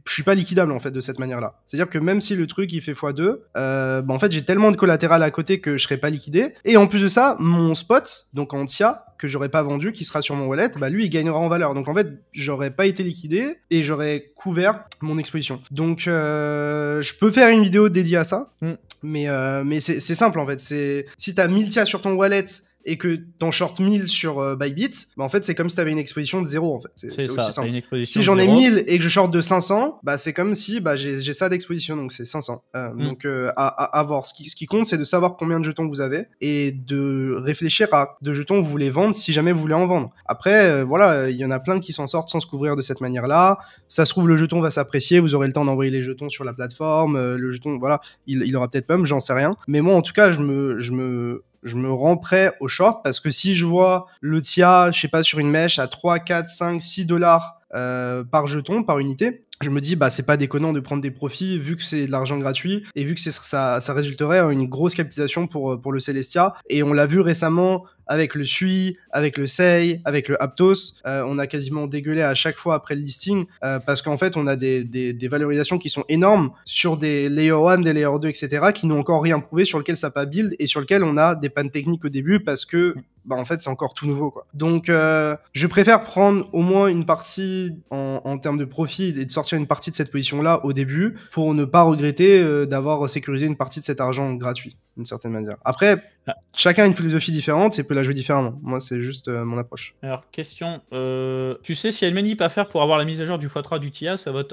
Speaker 2: je suis, pas liquidable en fait de cette manière-là. C'est-à-dire que même si le truc il fait x2, euh, bah, en fait j'ai tellement de collatéral à côté que je serai pas liquidé. Et en plus de ça, mon spot, donc en TIA, que j'aurais pas vendu, qui sera sur mon wallet, bah lui il gagnera en valeur. Donc en fait j'aurais pas été liquidé et j'aurais couvert mon exposition. Donc euh, je peux faire une vidéo dédiée à ça. Mm. Mais, euh, mais c'est simple en fait. c'est Si tu as 1000 TIA sur ton wallet et que en short 1000 sur euh, Bybit, bah, en fait, c'est comme si tu avais une exposition de zéro, en fait. C'est aussi
Speaker 1: simple. si j'en ai 1000
Speaker 2: et que je short de 500, bah c'est comme si bah, j'ai ça d'exposition, donc c'est 500. Euh, mm. Donc euh, à, avoir Ce qui, compte, c'est de savoir combien de jetons vous avez et de réfléchir à de jetons vous voulez vendre si jamais vous voulez en vendre. Après, voilà, il y en a plein qui s'en sortent sans se couvrir de cette manière-là. Ça se trouve, le jeton va s'apprécier, vous aurez le temps d'envoyer les jetons sur la plateforme, le jeton, voilà, il, il aura peut-être même, j'en sais rien. Mais moi, en tout cas, je me, je me je me rends prêt au short parce que si je vois le TIA, je sais pas, sur une mèche à 3, 4, 5, 6 dollars euh, par jeton, par unité, je me dis bah c'est pas déconnant de prendre des profits vu que c'est de l'argent gratuit et vu que ça, ça résulterait en une grosse capitalisation pour, euh, pour le Celestia et on l'a vu récemment avec le SUI, avec le Sei, avec le Aptos. Euh, on a quasiment dégueulé à chaque fois après le listing euh, parce qu'en fait, on a des, des, valorisations qui sont énormes sur des layer 1, des layer 2, etc., qui n'ont encore rien prouvé, sur lequel ça pas build et sur lequel on a des pannes techniques au début parce que bah en fait c'est encore tout nouveau quoi. Donc euh, je préfère prendre au moins une partie en, termes de profit et de sortir une partie de cette position là au début pour ne pas regretter d'avoir sécurisé une partie de cet argent gratuit d'une certaine manière. Après ah. chacun a une philosophie différente et peut la jouer différemment. Moi c'est juste euh, mon approche.
Speaker 1: Alors, question. Euh, tu sais si elle a une manip à faire pour avoir la mise à jour du x3 du TIA, ça va être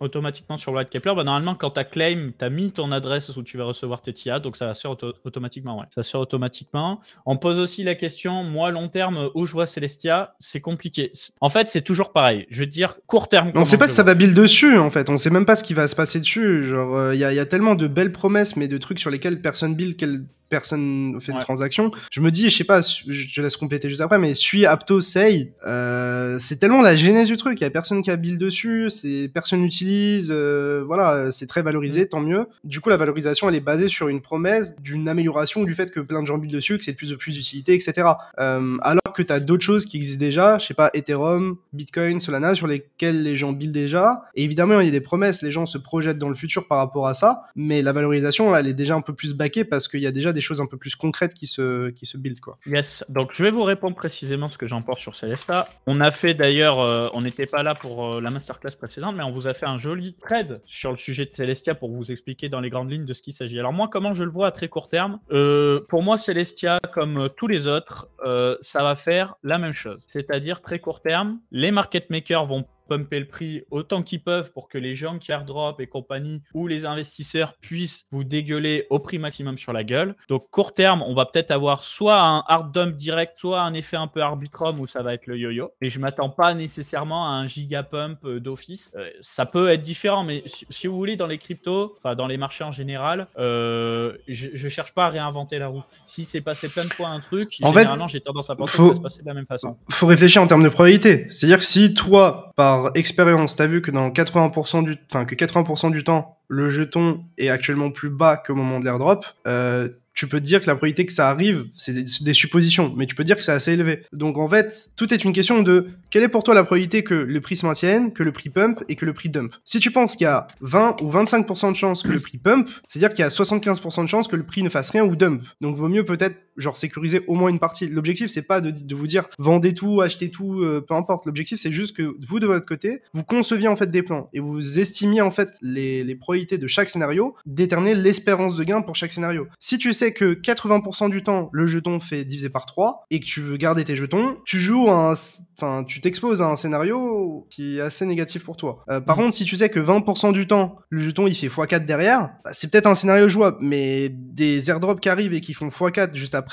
Speaker 1: automatiquement sur le Kepler. Bah, normalement, quand tu as claim, tu as mis ton adresse où tu vas recevoir tes TIA, donc ça va se faire automatiquement. Ouais. Ça se fait automatiquement. On pose aussi la question, moi, long terme, où je vois Celestia, c'est compliqué. En fait, c'est toujours pareil. Je veux dire, court terme. On sait pas si ça va
Speaker 2: build dessus, en fait. On sait même pas ce qui va se passer dessus. Genre, il euh, y, a tellement de belles promesses, mais de trucs sur lesquels personne build, personne fait de des transactions. Je me dis, je sais pas, je te laisse compléter juste après, mais suis Apto Sei, euh, c'est tellement la genèse du truc. Il y a personne qui a build dessus, c'est personne utilise euh, voilà, euh, c'est très valorisé, mm. tant mieux. Du coup, la valorisation, elle est basée sur une promesse d'une amélioration du fait que plein de gens buildent dessus, que c'est de plus en plus d'utilité, etc. Euh, alors que tu as d'autres choses qui existent déjà, je sais pas, Ethereum, Bitcoin, Solana, sur lesquelles les gens buildent déjà. Et évidemment, il y a des promesses, les gens se projettent dans le futur par rapport à ça, mais la valorisation, elle est déjà un peu plus baquée parce qu'il y a déjà des choses un peu plus concrètes qui se, qui se build,
Speaker 1: quoi. Yes, donc je vais vous répondre précisément ce que j'emporte sur Celesta. On a fait d'ailleurs, on n'était pas là pour la masterclass précédente, mais on vous a fait un joli trade sur le sujet de Celestia pour vous expliquer dans les grandes lignes de ce qu'il s'agit. Alors moi, comment je le vois à très court terme euh, Pour moi, Celestia, comme euh, tous les autres, euh, ça va faire la même chose. C'est-à-dire très court terme, les market makers vont pumper le prix autant qu'ils peuvent pour que les gens qui airdrop et compagnie ou les investisseurs puissent vous dégueuler au prix maximum sur la gueule. Donc court terme, on va peut-être avoir soit un hard dump direct, soit un effet un peu arbitrum où ça va être le yo-yo. Et je m'attends pas nécessairement à un giga pump euh, d'office. Euh, ça peut être différent, mais si, vous voulez, dans les cryptos, enfin dans les marchés en général, euh, je, je cherche pas à réinventer la roue. Si c'est passé plein de fois un truc, en généralement j'ai tendance à penser que ça se passer de la même façon.
Speaker 2: Faut réfléchir en termes de probabilité. C'est-à-dire que si toi, par expérience, t'as vu que dans 80% du, enfin que 80% du temps, le jeton est actuellement plus bas qu'au moment de l'airdrop. Euh, tu peux te dire que la probabilité que ça arrive, c'est des, suppositions, mais tu peux dire que c'est assez élevé. Donc en fait, tout est une question de quelle est pour toi la probabilité que le prix se maintienne, que le prix pump et que le prix dump. Si tu penses qu'il y a 20 ou 25% de chances que le prix pump, c'est-à-dire qu'il y a 75% de chances que le prix ne fasse rien ou dump. Donc vaut mieux peut-être genre sécuriser au moins une partie. L'objectif, c'est pas de, vous dire vendez tout, achetez tout, euh, peu importe. L'objectif, c'est juste que vous, de votre côté, vous conceviez en fait des plans et vous estimiez en fait les, les probabilités de chaque scénario, déterminer l'espérance de gain pour chaque scénario. Si tu sais que 80% du temps, le jeton fait divisé par 3 et que tu veux garder tes jetons, tu joues un, enfin, tu t'exposes à un scénario qui est assez négatif pour toi. Euh, par mmh. contre, si tu sais que 20% du temps, le jeton il fait x4 derrière, bah, c'est peut-être un scénario jouable, mais des airdrops qui arrivent et qui font x4 juste après,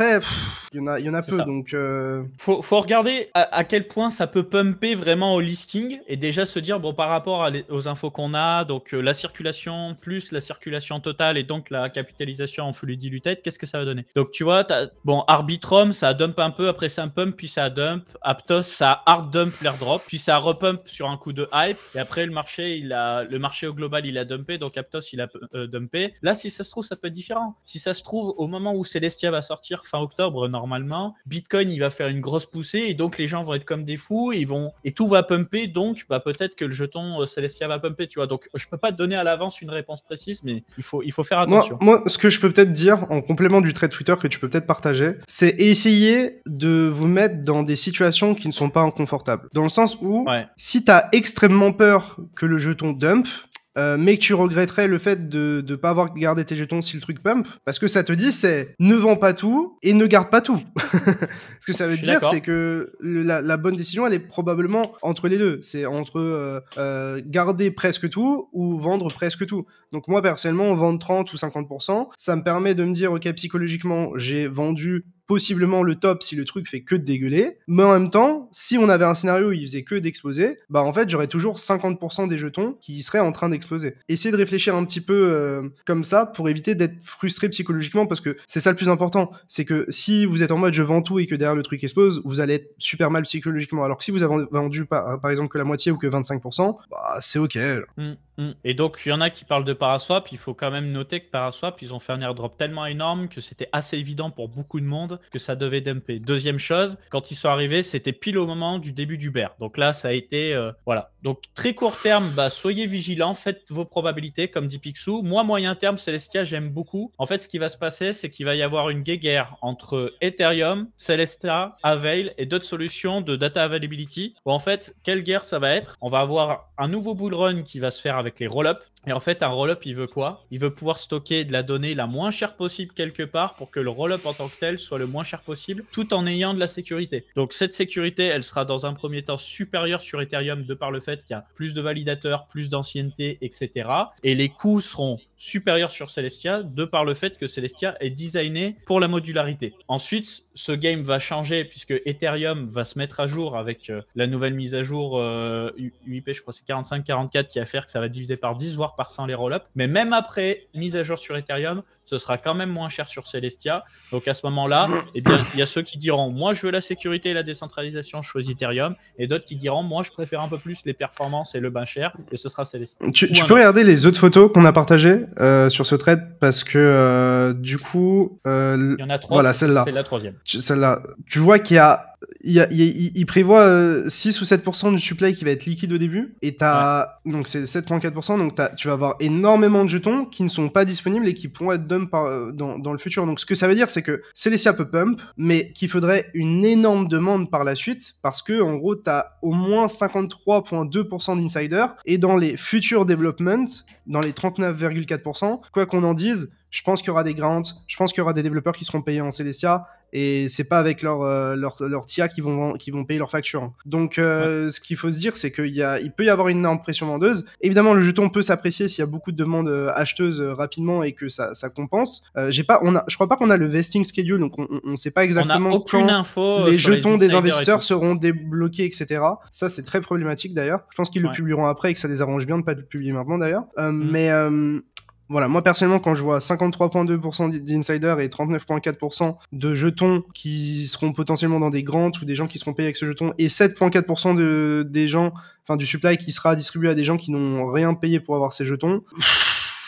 Speaker 2: il y en a, y en a peu, donc. Euh,
Speaker 1: faut, regarder à, quel point ça peut pumper vraiment au listing et déjà se dire bon par rapport aux infos qu'on a, donc euh, la circulation plus la circulation totale et donc la capitalisation en flux diluted, qu'est-ce que ça va donner Donc tu vois, bon Arbitrum ça dump un peu, après ça pump, puis ça dump, Aptos ça hard dump l'airdrop, puis ça repump sur un coup de hype et après le marché il a le marché au global il a dumpé, donc Aptos il a euh, dumpé. Là si ça se trouve ça peut être différent. Si ça se trouve au moment où Celestia va sortir fin octobre normalement. Bitcoin, il va faire une grosse poussée et donc les gens vont être comme des fous et ils vont et tout va pumper. Donc, bah, peut-être que le jeton euh, Celestia va pumper, tu vois. Donc, je peux pas te donner à l'avance une réponse précise, mais il faut, il faut faire attention.
Speaker 2: Moi, ce que je peux peut-être dire en complément du trait Twitter que tu peux peut-être partager, c'est essayer de vous mettre dans des situations qui ne sont pas inconfortables. Dans le sens où, si tu as extrêmement peur que le jeton dump, euh, mais que tu regretterais le fait de ne pas avoir gardé tes jetons si le truc pump. Parce que ça te dit, c'est ne vends pas tout et ne garde pas tout. Ce que ça veut dire, c'est que la, la, bonne décision, elle est probablement entre les deux. C'est entre euh, euh, garder presque tout ou vendre presque tout. Donc moi, personnellement, vendre 30 ou 50%, ça me permet de me dire, ok, psychologiquement, j'ai vendu possiblement le top si le truc fait que de dégueuler. Mais en même temps, si on avait un scénario où il faisait que d'exploser, bah en fait j'aurais toujours 50% des jetons qui seraient en train d'exploser. Essayez de réfléchir un petit peu euh, comme ça pour éviter d'être frustré psychologiquement parce que c'est ça le plus important. C'est que si vous êtes en mode je vends tout et que derrière le truc explose, vous allez être super mal psychologiquement. Alors que si vous avez vendu par, par exemple que la moitié ou que 25%, bah c'est ok.
Speaker 1: Mmh, mmh. Et donc, il y en a qui parlent de Paraswap. Il faut quand même noter que Paraswap, ils ont fait un airdrop tellement énorme que c'était assez évident pour beaucoup de monde que ça devait dumper. Deuxième chose, quand ils sont arrivés, c'était pile au moment du début d'Uber. Donc là, ça a été euh, voilà. Donc très court terme, bah, soyez vigilants, faites vos probabilités, comme dit Picsou. Moi, moyen terme, Celestia, j'aime beaucoup. En fait, ce qui va se passer, c'est qu'il va y avoir une guéguerre entre Ethereum, Celestia, Avail et d'autres solutions de data availability. en fait, quelle guerre ça va être On va avoir un nouveau bull run qui va se faire avec les roll-up. Et en fait, un roll-up, il veut quoi Il veut pouvoir stocker de la donnée la moins chère possible quelque part pour que le roll-up en tant que tel soit le moins cher possible, tout en ayant de la sécurité. Donc cette sécurité, elle sera dans un premier temps supérieure sur Ethereum de par le fait qu'il y a plus de validateurs, plus d'ancienneté, etc. Et les coûts seront supérieur sur Celestia de par le fait que Celestia est designé pour la modularité. Ensuite, ce game va changer puisque Ethereum va se mettre à jour avec euh, la nouvelle mise à jour UIP, euh, je crois c'est 45-44 qui va faire que ça va diviser par 10 voire par 100 les roll-up. Mais même après mise à jour sur Ethereum, ce sera quand même moins cher sur Celestia. Donc à ce moment-là, eh bien, il y a ceux qui diront moi je veux la sécurité et la décentralisation, je choisis Ethereum, et d'autres qui diront moi je préfère un peu plus les performances et le bain cher, et ce sera Celestia. Tu, peux regarder
Speaker 2: les autres photos qu'on a partagées euh, sur ce trade parce que euh, du coup, euh, Il y en a trois, voilà celle-là, c'est la troisième. celle-là, tu vois qu'il y a il prévoit 6 euh, ou 7% du supply qui va être liquide au début. Et t'as, donc c'est 7,4%. Donc tu vas avoir énormément de jetons qui ne sont pas disponibles et qui pourront être dump euh, dans, le futur. Donc ce que ça veut dire, c'est que c'est Celestia peut pump, mais qu'il faudrait une énorme demande par la suite parce que, en gros, t'as au moins 53,2% d'insiders. Et dans les futurs developments, dans les 39,4%, quoi qu'on en dise, je pense qu'il y aura des grants, je pense qu'il y aura des développeurs qui seront payés en Célestia, et c'est pas avec leur, euh, leur, leur TIA qu'ils vont, qui vont payer leur facture. Donc euh, ce qu'il faut se dire, c'est qu'il y a, il peut y avoir une impression pression vendeuse. Évidemment, le jeton peut s'apprécier s'il y a beaucoup de demandes euh, acheteuses rapidement et que ça, ça compense. j'ai pas, on a, je crois pas qu'on a le vesting schedule, donc on, on sait pas exactement quand les jetons des investisseurs seront débloqués, etc. Ça, c'est très problématique d'ailleurs. Je pense qu'ils le publieront après et que ça les arrange bien de pas le publier maintenant d'ailleurs. Mm. Mais voilà, moi personnellement, quand je vois 53,2% d'insiders et 39,4% de jetons qui seront potentiellement dans des grants ou des gens qui seront payés avec ce jeton, et 7,4% de, des gens, enfin du supply qui sera distribué à des gens qui n'ont rien payé pour avoir ces jetons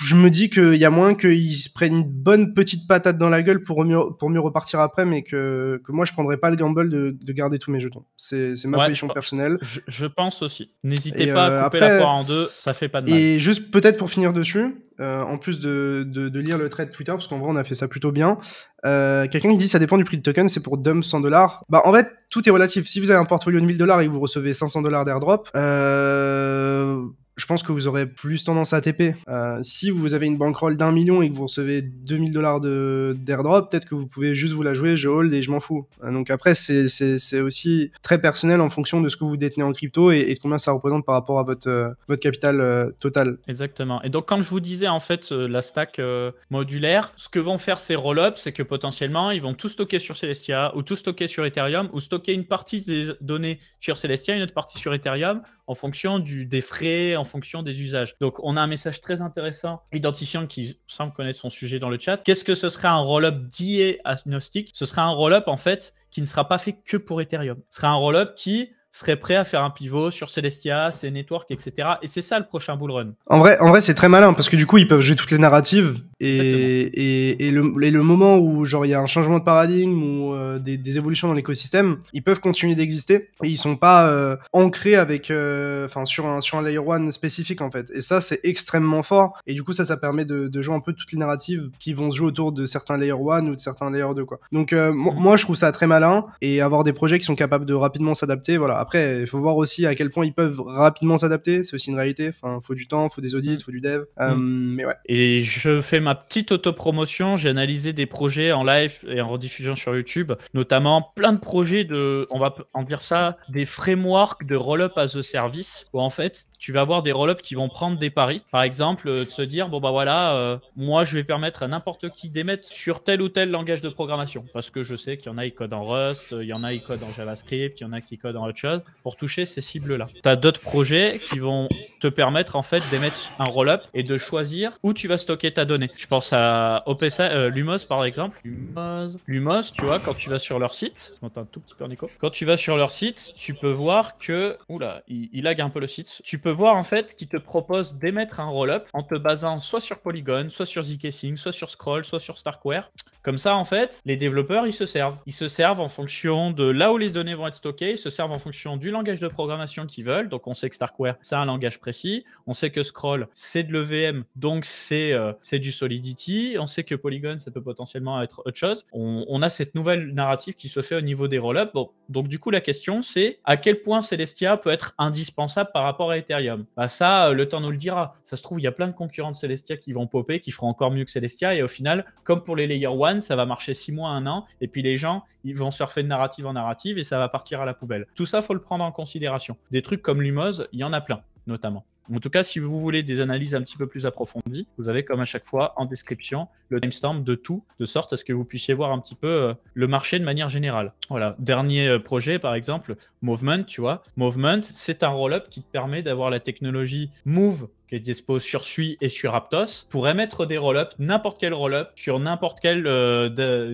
Speaker 2: je me dis qu'il y a moins qu'ils se prennent une bonne petite patate dans la gueule pour mieux, pour mieux repartir après, mais que, que moi je prendrais pas le gamble de, de garder tous mes jetons. C'est ma position
Speaker 1: personnelle. Je, je, pense aussi. N'hésitez pas à euh, couper la poire en deux, ça fait pas de mal. Et juste
Speaker 2: peut-être pour finir dessus, euh, en plus de, de, de, lire le trait de Twitter, parce qu'en vrai on a fait ça plutôt bien, euh, quelqu'un qui dit ça dépend du prix de token, c'est pour dump 100 dollars. Bah en fait, tout est relatif. Si vous avez un portfolio de 1000 dollars et que vous recevez 500 dollars d'airdrop, euh, je pense que vous aurez plus tendance à TP. Euh, si vous avez une bankroll d'un million et que vous recevez 2000 dollars d'airdrop, peut-être que vous pouvez juste vous la jouer, je hold et je m'en fous. Euh, donc après, c'est aussi très personnel en fonction de ce que vous détenez en crypto et, de combien ça représente par rapport à votre, euh, votre capital total.
Speaker 1: Exactement. Et donc, quand je vous disais, en fait, la stack modulaire, ce que vont faire ces roll-ups, c'est que potentiellement, ils vont tout stocker sur Celestia ou tout stocker sur Ethereum ou stocker une partie des données sur Celestia, une autre partie sur Ethereum en fonction du, des frais, en fonction des usages. Donc, on a un message très intéressant, identifiant qui semble connaître son sujet dans le chat. Qu'est-ce que ce sera un roll-up et agnostique Ce sera un roll-up, en fait, qui ne sera pas fait que pour Ethereum. Ce sera un roll-up qui serait prêt à faire un pivot sur Celestia, ses networks, etc. Et c'est ça le prochain bull run. En vrai, en vrai
Speaker 2: c'est très malin parce que du coup, ils peuvent jouer toutes les narratives. Et, et, le, moment où genre il y a un changement de paradigme ou euh, des, évolutions dans l'écosystème, ils peuvent continuer d'exister et ils sont pas euh, ancrés avec, euh, enfin sur un sur un layer 1 spécifique en fait. Et ça c'est extrêmement fort. Et du coup ça ça permet de, jouer un peu toutes les narratives qui vont se jouer autour de certains layer 1 ou de certains layer 2 quoi. Donc mm. moi je trouve ça très malin et avoir des projets qui sont capables de rapidement s'adapter, voilà. Après, il faut voir aussi à quel point ils peuvent rapidement s'adapter. C'est aussi une réalité. Enfin, faut du temps, faut des audits, il mm. faut du
Speaker 1: dev. Euh, mm. mais ouais. Et je fais ma petite autopromotion. J'ai analysé des projets en live et en rediffusion sur YouTube, notamment plein de projets de, on va en dire ça, des frameworks de roll-up as a service où en fait, tu vas avoir des roll-up qui vont prendre des paris. Par exemple, euh, de se dire, bon bah voilà, euh, moi je vais permettre à n'importe qui d'émettre sur tel ou tel langage de programmation parce que je sais qu'il y en a qui codent en Rust, il y en a qui codent en JavaScript, il y en a qui codent en Hotshot pour toucher ces cibles-là. Tu as d'autres projets qui vont te permettre en fait d'émettre un roll-up et de choisir où tu vas stocker ta donnée. Je pense à OPSA, euh, Lumos par exemple. Lumos, tu vois, quand tu vas sur leur site, un tout petit peu Quand tu vas sur leur site, tu peux voir que, oula, il, il lag un peu le site. Tu peux voir en fait qu'ils te proposent d'émettre un roll-up en te basant soit sur Polygon, soit sur Sing, soit sur Scroll, soit sur Starkware. Comme ça, en fait, les développeurs, ils se servent. Ils se servent en fonction de là où les données vont être stockées, ils se servent en fonction du langage de programmation qu'ils veulent. Donc, on sait que Starkware, c'est un langage précis. On sait que Scroll, c'est de l'EVM, donc c'est euh, c'est du Solidity. On sait que Polygon, ça peut potentiellement être autre chose. On, a cette nouvelle narrative qui se fait au niveau des roll-up. Bon, donc, du coup, la question, c'est à quel point Celestia peut être indispensable par rapport à Ethereum bah, Ça, euh, le temps nous le dira. Ça se trouve, il y a plein de concurrents de Celestia qui vont popper, qui feront encore mieux que Celestia. Et au final, comme pour les Layer one ça va marcher six mois, un an, et puis les gens, ils vont surfer de narrative en narrative et ça va partir à la poubelle. Tout ça, faut le prendre en considération. Des trucs comme Lumos, il y en a plein, notamment. En tout cas, si vous voulez des analyses un petit peu plus approfondies, vous avez comme à chaque fois en description le timestamp de tout, de sorte à ce que vous puissiez voir un petit peu euh, le marché de manière générale. Voilà, dernier euh, projet par exemple, Movement, tu vois. Movement, c'est un roll-up qui te permet d'avoir la technologie Move qui est sur Sui et sur Aptos, pourrait mettre des roll ups n'importe quel roll-up, sur n'importe quel euh,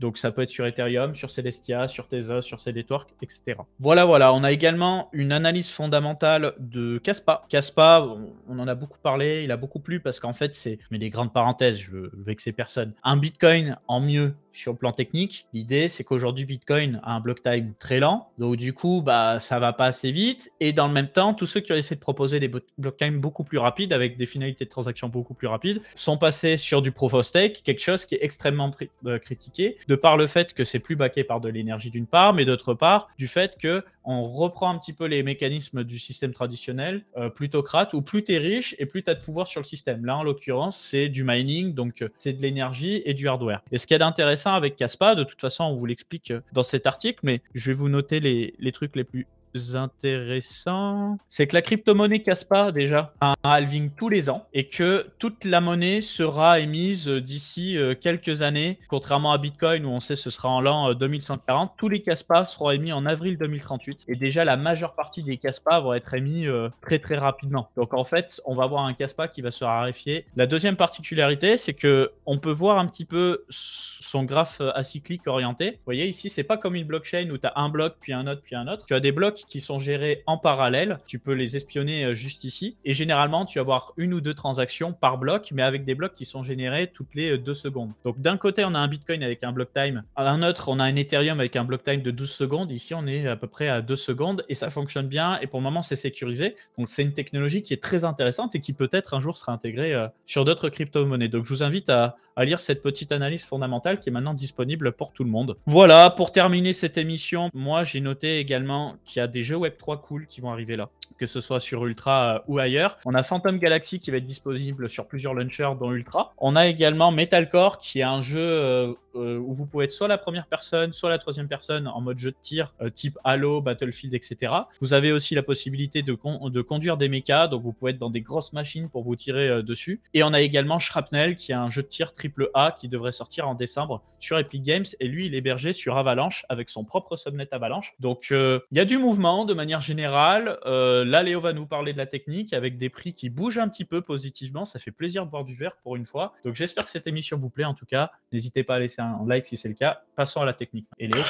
Speaker 1: Donc ça peut être sur Ethereum, sur Celestia, sur Tezos, sur CDTorque, etc. Voilà, voilà. On a également une analyse fondamentale de Caspa. Caspa, on en a beaucoup parlé, il a beaucoup plu parce qu'en fait, c'est, mais des grandes parenthèses, je veux vexer personne, un Bitcoin en mieux sur le plan technique, l'idée c'est qu'aujourd'hui Bitcoin a un block time très lent, donc du coup bah ça va pas assez vite. Et dans le même temps, tous ceux qui ont essayé de proposer des block time beaucoup plus rapides avec des finalités de transaction beaucoup plus rapides sont passés sur du proof of stake, quelque chose qui est extrêmement euh, critiqué de par le fait que c'est plus baqué par de l'énergie d'une part, mais d'autre part du fait que on reprend un petit peu les mécanismes du système traditionnel euh, plutocrate où plus t'es riche et plus t'as de pouvoir sur le système. Là en l'occurrence c'est du mining, donc euh, c'est de l'énergie et du hardware. Et ce qui a intéressant avec Caspa. De toute façon, on vous l'explique euh, dans cet article, mais je vais vous noter les, les trucs les plus intéressant, c'est que la crypto-monnaie casse pas déjà un halving tous les ans et que toute la monnaie sera émise euh, d'ici euh, quelques années, contrairement à Bitcoin où on sait ce sera en l'an 2140. Euh, tous les CASPA seront émis en avril 2038 et déjà la majeure partie des pas vont être émis très très rapidement. Donc en fait, on va avoir un CASPA qui va se raréfier. La deuxième particularité, c'est que on peut voir un petit peu son graphe acyclique orienté. Vous voyez ici, c'est pas comme une blockchain où tu as un bloc puis un autre puis un autre. Tu as des blocs qui sont gérés en parallèle. Tu peux les espionner euh, juste ici. Et généralement, tu vas avoir une ou deux transactions par bloc, mais avec des blocs qui sont générés toutes les euh, deux secondes. Donc d'un côté, on a un Bitcoin avec un block time. À un autre, on a un Ethereum avec un block time de 12 secondes. Ici, on est à peu près à deux secondes et ça fonctionne bien. Et pour le moment, c'est sécurisé. Donc c'est une technologie qui est très intéressante et qui peut-être un jour sera intégrée euh, sur d'autres crypto-monnaies. Donc je vous invite à, à lire cette petite analyse fondamentale qui est maintenant disponible pour tout le monde. Voilà, pour terminer cette émission, moi j'ai noté également qu'il y a des jeux Web3 cool qui vont arriver là que ce soit sur Ultra euh, ou ailleurs. On a Phantom Galaxy qui va être disponible sur plusieurs launchers, dont Ultra. On a également Metalcore, qui est un jeu euh, euh, où vous pouvez être soit la première personne, soit la troisième personne en mode jeu de tir, type Halo, Battlefield, etc. Vous avez aussi la possibilité de, de conduire des mechas, donc vous pouvez être dans des grosses machines pour vous tirer dessus. Et on a également Shrapnel qui est un jeu de tir triple A qui devrait sortir en décembre sur Epic Games et lui il est hébergé sur Avalanche avec son propre subnet Avalanche. Donc il y a du mouvement de manière générale là, Léo va nous parler de la technique avec des prix qui bougent un petit peu positivement. Ça fait plaisir de voir du vert pour une fois. Donc, j'espère que cette émission vous plaît. En tout cas, n'hésitez pas à laisser un like si c'est le cas. Passons à la technique. Et Léo,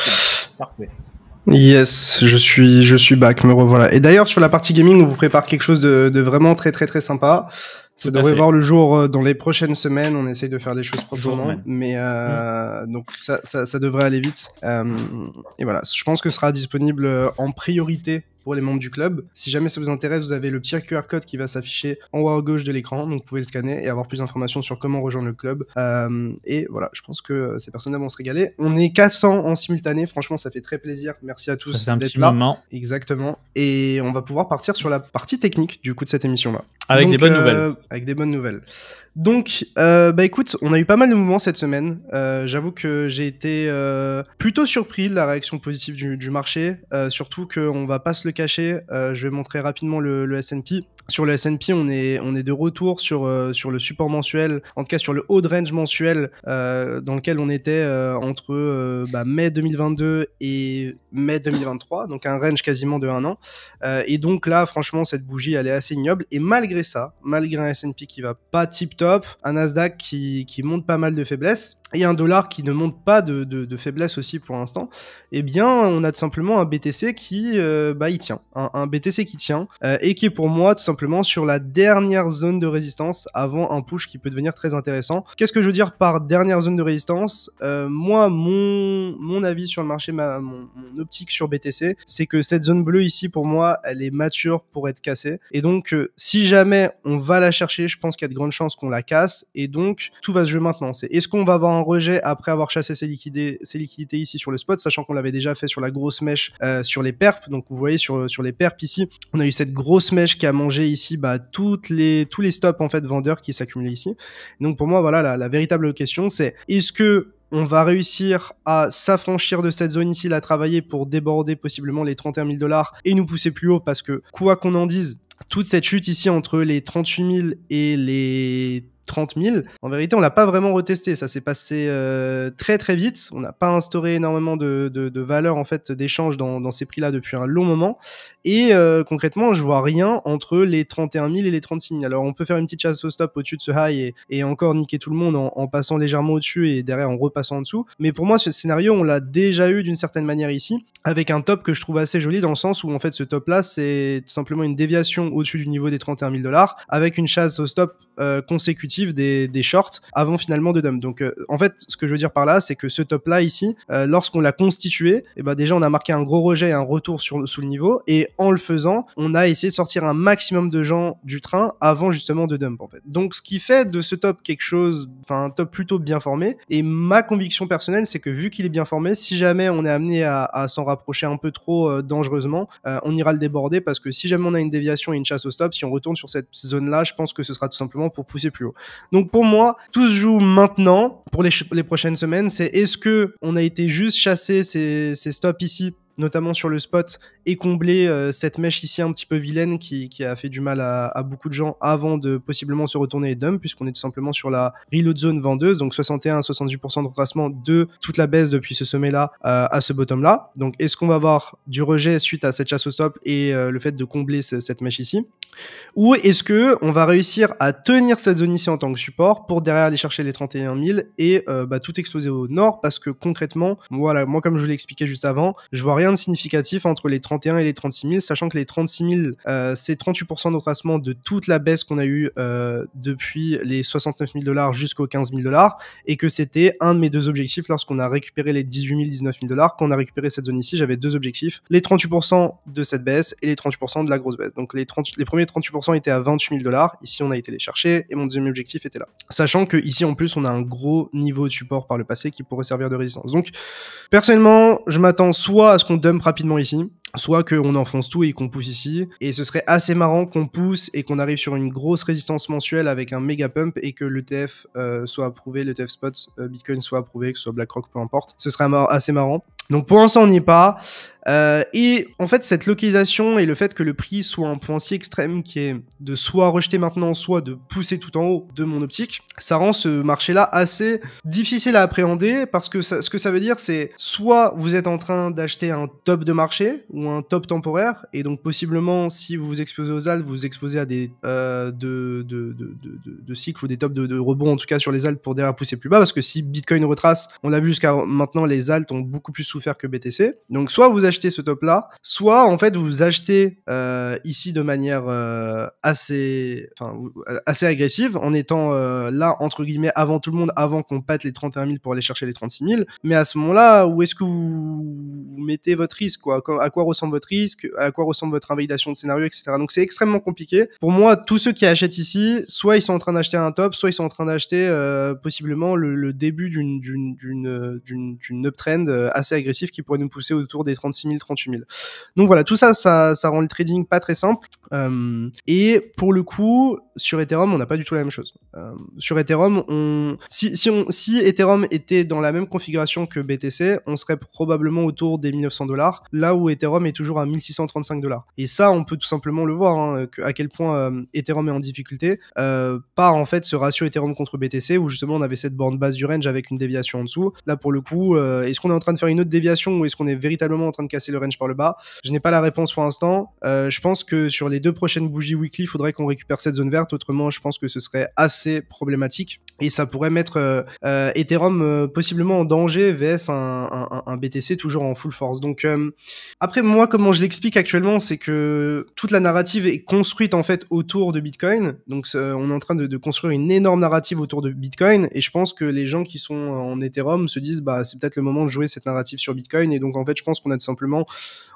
Speaker 1: parfait.
Speaker 2: Yes, je suis, je suis back, me revoilà. Et d'ailleurs, sur la partie gaming, on vous prépare quelque chose de, vraiment très, très, très sympa. Ça devrait voir le jour euh, dans les prochaines semaines. On essaye de faire les choses proprement, mais euh, mm. donc ça, ça, devrait aller vite. Euh, et voilà, je pense que ce sera disponible en priorité pour les membres du club. Si jamais ça vous intéresse, vous avez le petit QR code qui va s'afficher en haut à gauche de l'écran, donc vous pouvez le scanner et avoir plus d'informations sur comment rejoindre le club. Euh, et voilà, je pense que ces personnes-là vont se régaler. On est 400 en simultané, franchement, ça fait très plaisir. Merci à tous. C'est un petit moment. Exactement. Et on va pouvoir partir sur la partie technique du coup de cette émission-là. Avec des bonnes euh, nouvelles. Avec des bonnes nouvelles. Donc, euh, bah écoute, on a eu pas mal de mouvements cette semaine. Euh, j'avoue que j'ai été euh, plutôt surpris de la réaction positive du, marché, surtout qu'on va pas se le cacher. je vais montrer rapidement le, le S&P sur le S&P, on est on est de retour sur euh, sur le support mensuel, en tout cas sur le haut de range mensuel euh, dans lequel on était euh, entre bah, mai 2022 et mai 2023, donc un range quasiment de un an. et donc là, franchement, cette bougie, elle est assez ignoble. Et malgré ça, malgré un S&P qui va pas tip top, un Nasdaq qui monte pas mal de faiblesse et un dollar qui ne monte pas de, de, faiblesse aussi pour l'instant, eh bien, on a tout simplement un BTC qui bah il tient, un, BTC qui tient et qui est pour moi tout simplement simplement sur la dernière zone de résistance avant un push qui peut devenir très intéressant. Qu'est-ce que je veux dire par dernière zone de résistance euh, Moi, mon, mon avis sur le marché, ma, mon, optique sur BTC, c'est que cette zone bleue ici, pour moi, elle est mature pour être cassée. Et donc, euh, si jamais on va la chercher, je pense qu'il y a de grandes chances qu'on la casse. Et donc, tout va se jouer maintenant. C'est est-ce qu'on va avoir un rejet après avoir chassé ses liquidités, ici sur le spot, sachant qu'on l'avait déjà fait sur la grosse mèche euh, sur les perps. Donc, vous voyez sur, sur les perps ici, on a eu cette grosse mèche qui a mangé ici bah, toutes les, tous les stops en fait vendeurs qui s'accumulent ici. Donc pour moi, voilà, la, véritable question, c'est est-ce que on va réussir à s'affranchir de cette zone ici, la travailler pour déborder possiblement les 31 000 dollars et nous pousser plus haut parce que quoi qu'on en dise, toute cette chute ici entre les 38 000 et les 30 000. En vérité, on l'a pas vraiment retesté. Ça s'est passé euh, très très vite. On n'a pas instauré énormément de, de, de valeur en fait d'échange dans, dans, ces prix-là depuis un long moment. Et euh, concrètement, je vois rien entre les 31 000 et les 36 000. Alors, on peut faire une petite chasse au stop au-dessus de ce high et, encore niquer tout le monde en, en passant légèrement au-dessus et derrière en repassant en dessous. Mais pour moi, ce scénario, on l'a déjà eu d'une certaine manière ici, avec un top que je trouve assez joli dans le sens où en fait ce top-là, c'est tout simplement une déviation au-dessus du niveau des 31 000 dollars, avec une chasse au stop euh, des, des, shorts avant finalement de dump. Donc euh, en fait, ce que je veux dire par là, c'est que ce top là ici, euh, lorsqu'on l'a constitué, eh ben déjà on a marqué un gros rejet, un retour sur, sous le niveau, et en le faisant, on a essayé de sortir un maximum de gens du train avant justement de dump en fait. Donc ce qui fait de ce top quelque chose, enfin un top plutôt bien formé. Et ma conviction personnelle, c'est que vu qu'il est bien formé, si jamais on est amené à, à s'en rapprocher un peu trop euh, dangereusement, on ira le déborder parce que si jamais on a une déviation et une chasse au stop, si on retourne sur cette zone là, je pense que ce sera tout simplement pour pousser plus haut. Donc pour moi, tout se joue maintenant pour les, prochaines semaines. C'est est-ce que on a été juste chasser ces stops ici notamment sur le spot, et combler euh, cette mèche ici un petit peu vilaine qui, a fait du mal à, beaucoup de gens avant de possiblement se retourner et dump, puisqu'on est tout simplement sur la reload zone vendeuse, donc 61-68% de retracement de toute la baisse depuis ce sommet-là euh, à ce bottom-là. Donc est-ce qu'on va avoir du rejet suite à cette chasse au stop et euh, le fait de combler cette mèche ici ou est-ce que on va réussir à tenir cette zone ici en tant que support pour derrière aller chercher les 31 000 et bah, tout exploser au nord parce que concrètement, voilà, moi comme je l'ai expliqué juste avant, je vois rien rien de significatif entre les 31 et les 36 000, sachant que les 36 000, euh, c'est 38% de tracement de toute la baisse qu'on a eue euh, depuis les 69 000 dollars jusqu'aux 15 000 dollars, et que c'était un de mes deux objectifs lorsqu'on a récupéré les 18 000, 19 000 dollars. qu'on a récupéré cette zone ici, j'avais deux objectifs, les 38% de cette baisse et les 38% de la grosse baisse. Donc les, les premiers 38% étaient à 28 000 dollars, ici on a été les chercher, et mon deuxième objectif était là. Sachant que ici en plus on a un gros niveau de support par le passé qui pourrait servir de résistance. Donc personnellement, je m'attends soit à ce qu'on dump rapidement ici, soit qu'on enfonce tout et qu'on pousse ici. Et ce serait assez marrant qu'on pousse et qu'on arrive sur une grosse résistance mensuelle avec un méga pump et que l'ETF euh, soit approuvé, l'ETF spot, euh, Bitcoin soit approuvé, que ce soit BlackRock, peu importe. Ce serait assez marrant. Donc pour l'instant, on n'y est pas. Euh, et en fait, cette localisation et le fait que le prix soit un point si extrême qui est de soit rejeter maintenant, soit de pousser tout en haut de mon optique, ça rend ce marché-là assez difficile à appréhender parce que ce que ça veut dire, c'est soit vous êtes en train d'acheter un top de marché ou un top temporaire, et donc possiblement, si vous vous exposez aux Alpes, vous vous exposez à des euh, de, cycles ou des tops de, rebond, en tout cas sur les Alpes, pour derrière pousser plus bas, parce que si Bitcoin retrace, on l'a vu jusqu'à maintenant, les Alpes ont beaucoup plus souffert faire que BTC. Donc soit vous achetez ce top là, soit en fait vous achetez euh, ici de manière euh, assez, enfin, euh, assez agressive en étant là entre guillemets avant tout le monde, avant qu'on pâte les 31 000 pour aller chercher les 36 000. Mais à ce moment-là, où est-ce que vous, mettez votre risque quoi À quoi ressemble votre risque À quoi ressemble votre invalidation de scénario, etc. Donc c'est extrêmement compliqué. Pour moi, tous ceux qui achètent ici, soit ils sont en train d'acheter un top, soit ils sont en train d'acheter possiblement le, le début d'une uptrend assez agressive qui pourrait nous pousser autour des 36 000, 38 000. Donc voilà, tout ça, ça, ça rend le trading pas très simple. Euh, et pour le coup, sur Ethereum, on n'a pas du tout la même chose. Euh, sur Ethereum, on... Si, si, on... si Ethereum était dans la même configuration que BTC, on serait probablement autour des 1900 dollars, là où Ethereum est toujours à 1635 dollars. Et ça, on peut tout simplement le voir, hein, à quel point euh, Ethereum est en difficulté, par en fait ce ratio Ethereum contre BTC, où justement on avait cette borne base du range avec une déviation en dessous. Là, pour le coup, est-ce qu'on est en train de faire une autre déviation ou est-ce qu'on est véritablement en train de casser le range par le bas Je n'ai pas la réponse pour l'instant. Euh, je pense que sur les deux prochaines bougies weekly, il faudrait qu'on récupère cette zone verte. Autrement, je pense que ce serait assez problématique et ça pourrait mettre euh, euh, Ethereum euh, possiblement en danger vs un, BTC toujours en full force. Donc après moi comment je l'explique actuellement c'est que toute la narrative est construite en fait autour de Bitcoin. Donc on est en train de, construire une énorme narrative autour de Bitcoin et je pense que les gens qui sont en Ethereum se disent bah c'est peut-être le moment de jouer cette narrative sur Bitcoin et donc en fait je pense qu'on a tout simplement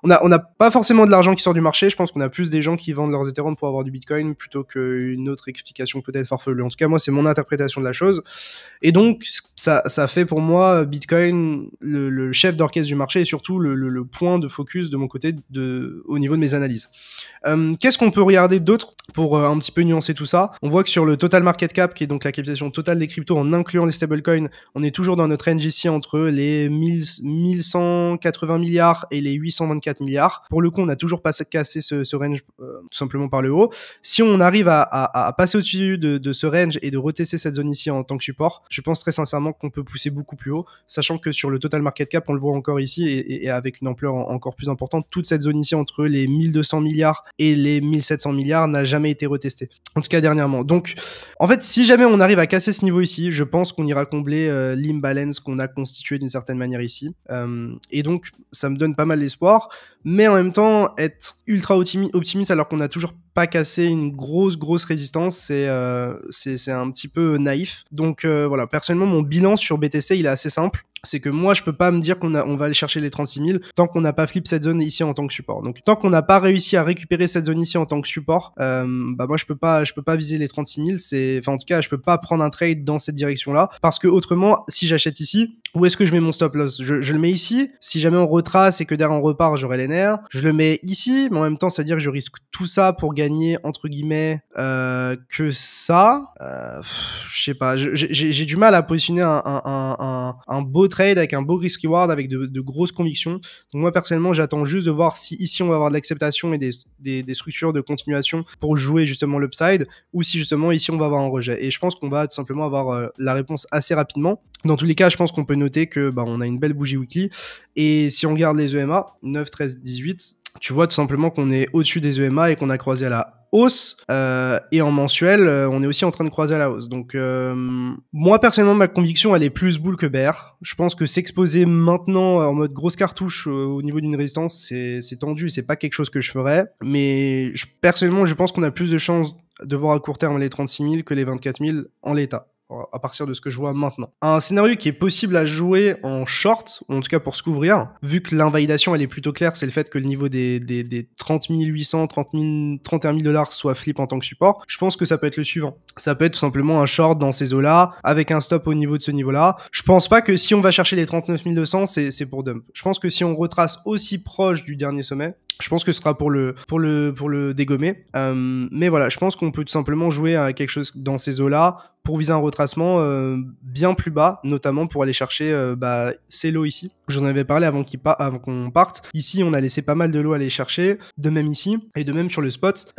Speaker 2: on a on n'a pas forcément de l'argent qui sort du marché. Je pense qu'on a plus des gens qui vendent leurs Ethereum pour avoir du Bitcoin plutôt qu'une autre explication peut-être farfelue. En tout cas moi c'est mon interprétation de la chose. Et donc, ça, fait pour moi euh, Bitcoin le, chef d'orchestre du marché et surtout le, point de focus de mon côté au niveau de mes analyses. Euh, qu'est-ce qu'on peut regarder d'autre pour euh, un petit peu nuancer tout ça On voit que sur le total market cap, qui est donc la capitalisation totale des cryptos en incluant les stablecoins, on est toujours dans notre range ici entre les 1180 milliards et les 824 milliards. Pour le coup, on n'a toujours pas cassé ce, range tout simplement par le haut. Si on arrive à, passer au-dessus de, de ce range et de retester cette zone ici, en tant que support. Je pense très sincèrement qu'on peut pousser beaucoup plus haut, sachant que sur le total market cap, on le voit encore ici et, avec une ampleur encore plus importante, toute cette zone ici entre les 1200 milliards et les 1700 milliards n'a jamais été retestée. En tout cas, dernièrement. Donc, en fait, si jamais on arrive à casser ce niveau ici, je pense qu'on ira combler euh, l'imbalance qu'on a constitué d'une certaine manière ici. Euh, et donc, ça me donne pas mal d'espoir. Mais en même temps, être ultra optimiste alors qu'on a toujours pas casser une grosse grosse résistance, c'est euh, c'est un petit peu naïf. Donc euh, voilà, personnellement mon bilan sur BTC il est assez simple c'est que moi, je peux pas me dire qu'on on va aller chercher les 36 000 tant qu'on n'a pas flip cette zone ici en tant que support. Donc, tant qu'on n'a pas réussi à récupérer cette zone ici en tant que support, euh, bah moi, je peux pas, je peux pas viser les 36 000. C'est, enfin, en tout cas, je peux pas prendre un trade dans cette direction-là parce que autrement, si j'achète ici, où est-ce que je mets mon stop loss je, je, le mets ici. Si jamais on retrace et que derrière on repart, j'aurai les nerfs. Je le mets ici, mais en même temps, cest à dire que je risque tout ça pour gagner entre guillemets euh, que ça. Euh, je sais pas. J'ai du mal à positionner un, un, un, un beau trade trade avec un beau risk reward, avec de, grosses convictions. moi personnellement, j'attends juste de voir si ici on va avoir de l'acceptation et des, structures de continuation pour jouer justement l'upside, ou si justement ici on va avoir un rejet. Et je pense qu'on va tout simplement avoir euh, la réponse assez rapidement. Dans tous les cas, je pense qu'on peut noter que bah, on a une belle bougie weekly. Et si on regarde les EMA, 9, 13, 18, tu vois tout simplement qu'on est au-dessus des EMA et qu'on a croisé à la hausse euh, et en mensuel euh, on est aussi en train de croiser à la hausse donc euh, moi personnellement ma conviction elle est plus boule que berre. je pense que s'exposer maintenant en mode grosse cartouche euh, au niveau d'une résistance c'est tendu c'est pas quelque chose que je ferais mais je, personnellement je pense qu'on a plus de chances de voir à court terme les 36 000 que les 24 000 en l'état à partir de ce que je vois maintenant. Un scénario qui est possible à jouer en short, en tout cas pour se couvrir, vu que l'invalidation elle est plutôt claire, c'est le fait que le niveau des, des, des 30 800, 31 000 dollars soit flip en tant que support, je pense que ça peut être le suivant. Ça peut être tout simplement un short dans ces eaux-là, avec un stop au niveau de ce niveau-là. Je pense pas que si on va chercher les 39 200, c'est pour dump. Je pense que si on retrace aussi proche du dernier sommet, je pense que ce sera pour le, pour le, pour le dégommer. Euh, mais voilà, je pense qu'on peut tout simplement jouer à quelque chose dans ces eaux-là pour viser un retracement euh, bien plus bas, notamment pour aller chercher euh, bah, ces lots ici. J'en avais parlé avant qu'on parte. Ici, on a laissé pas mal de lots aller chercher, de même ici, et de même sur le spot.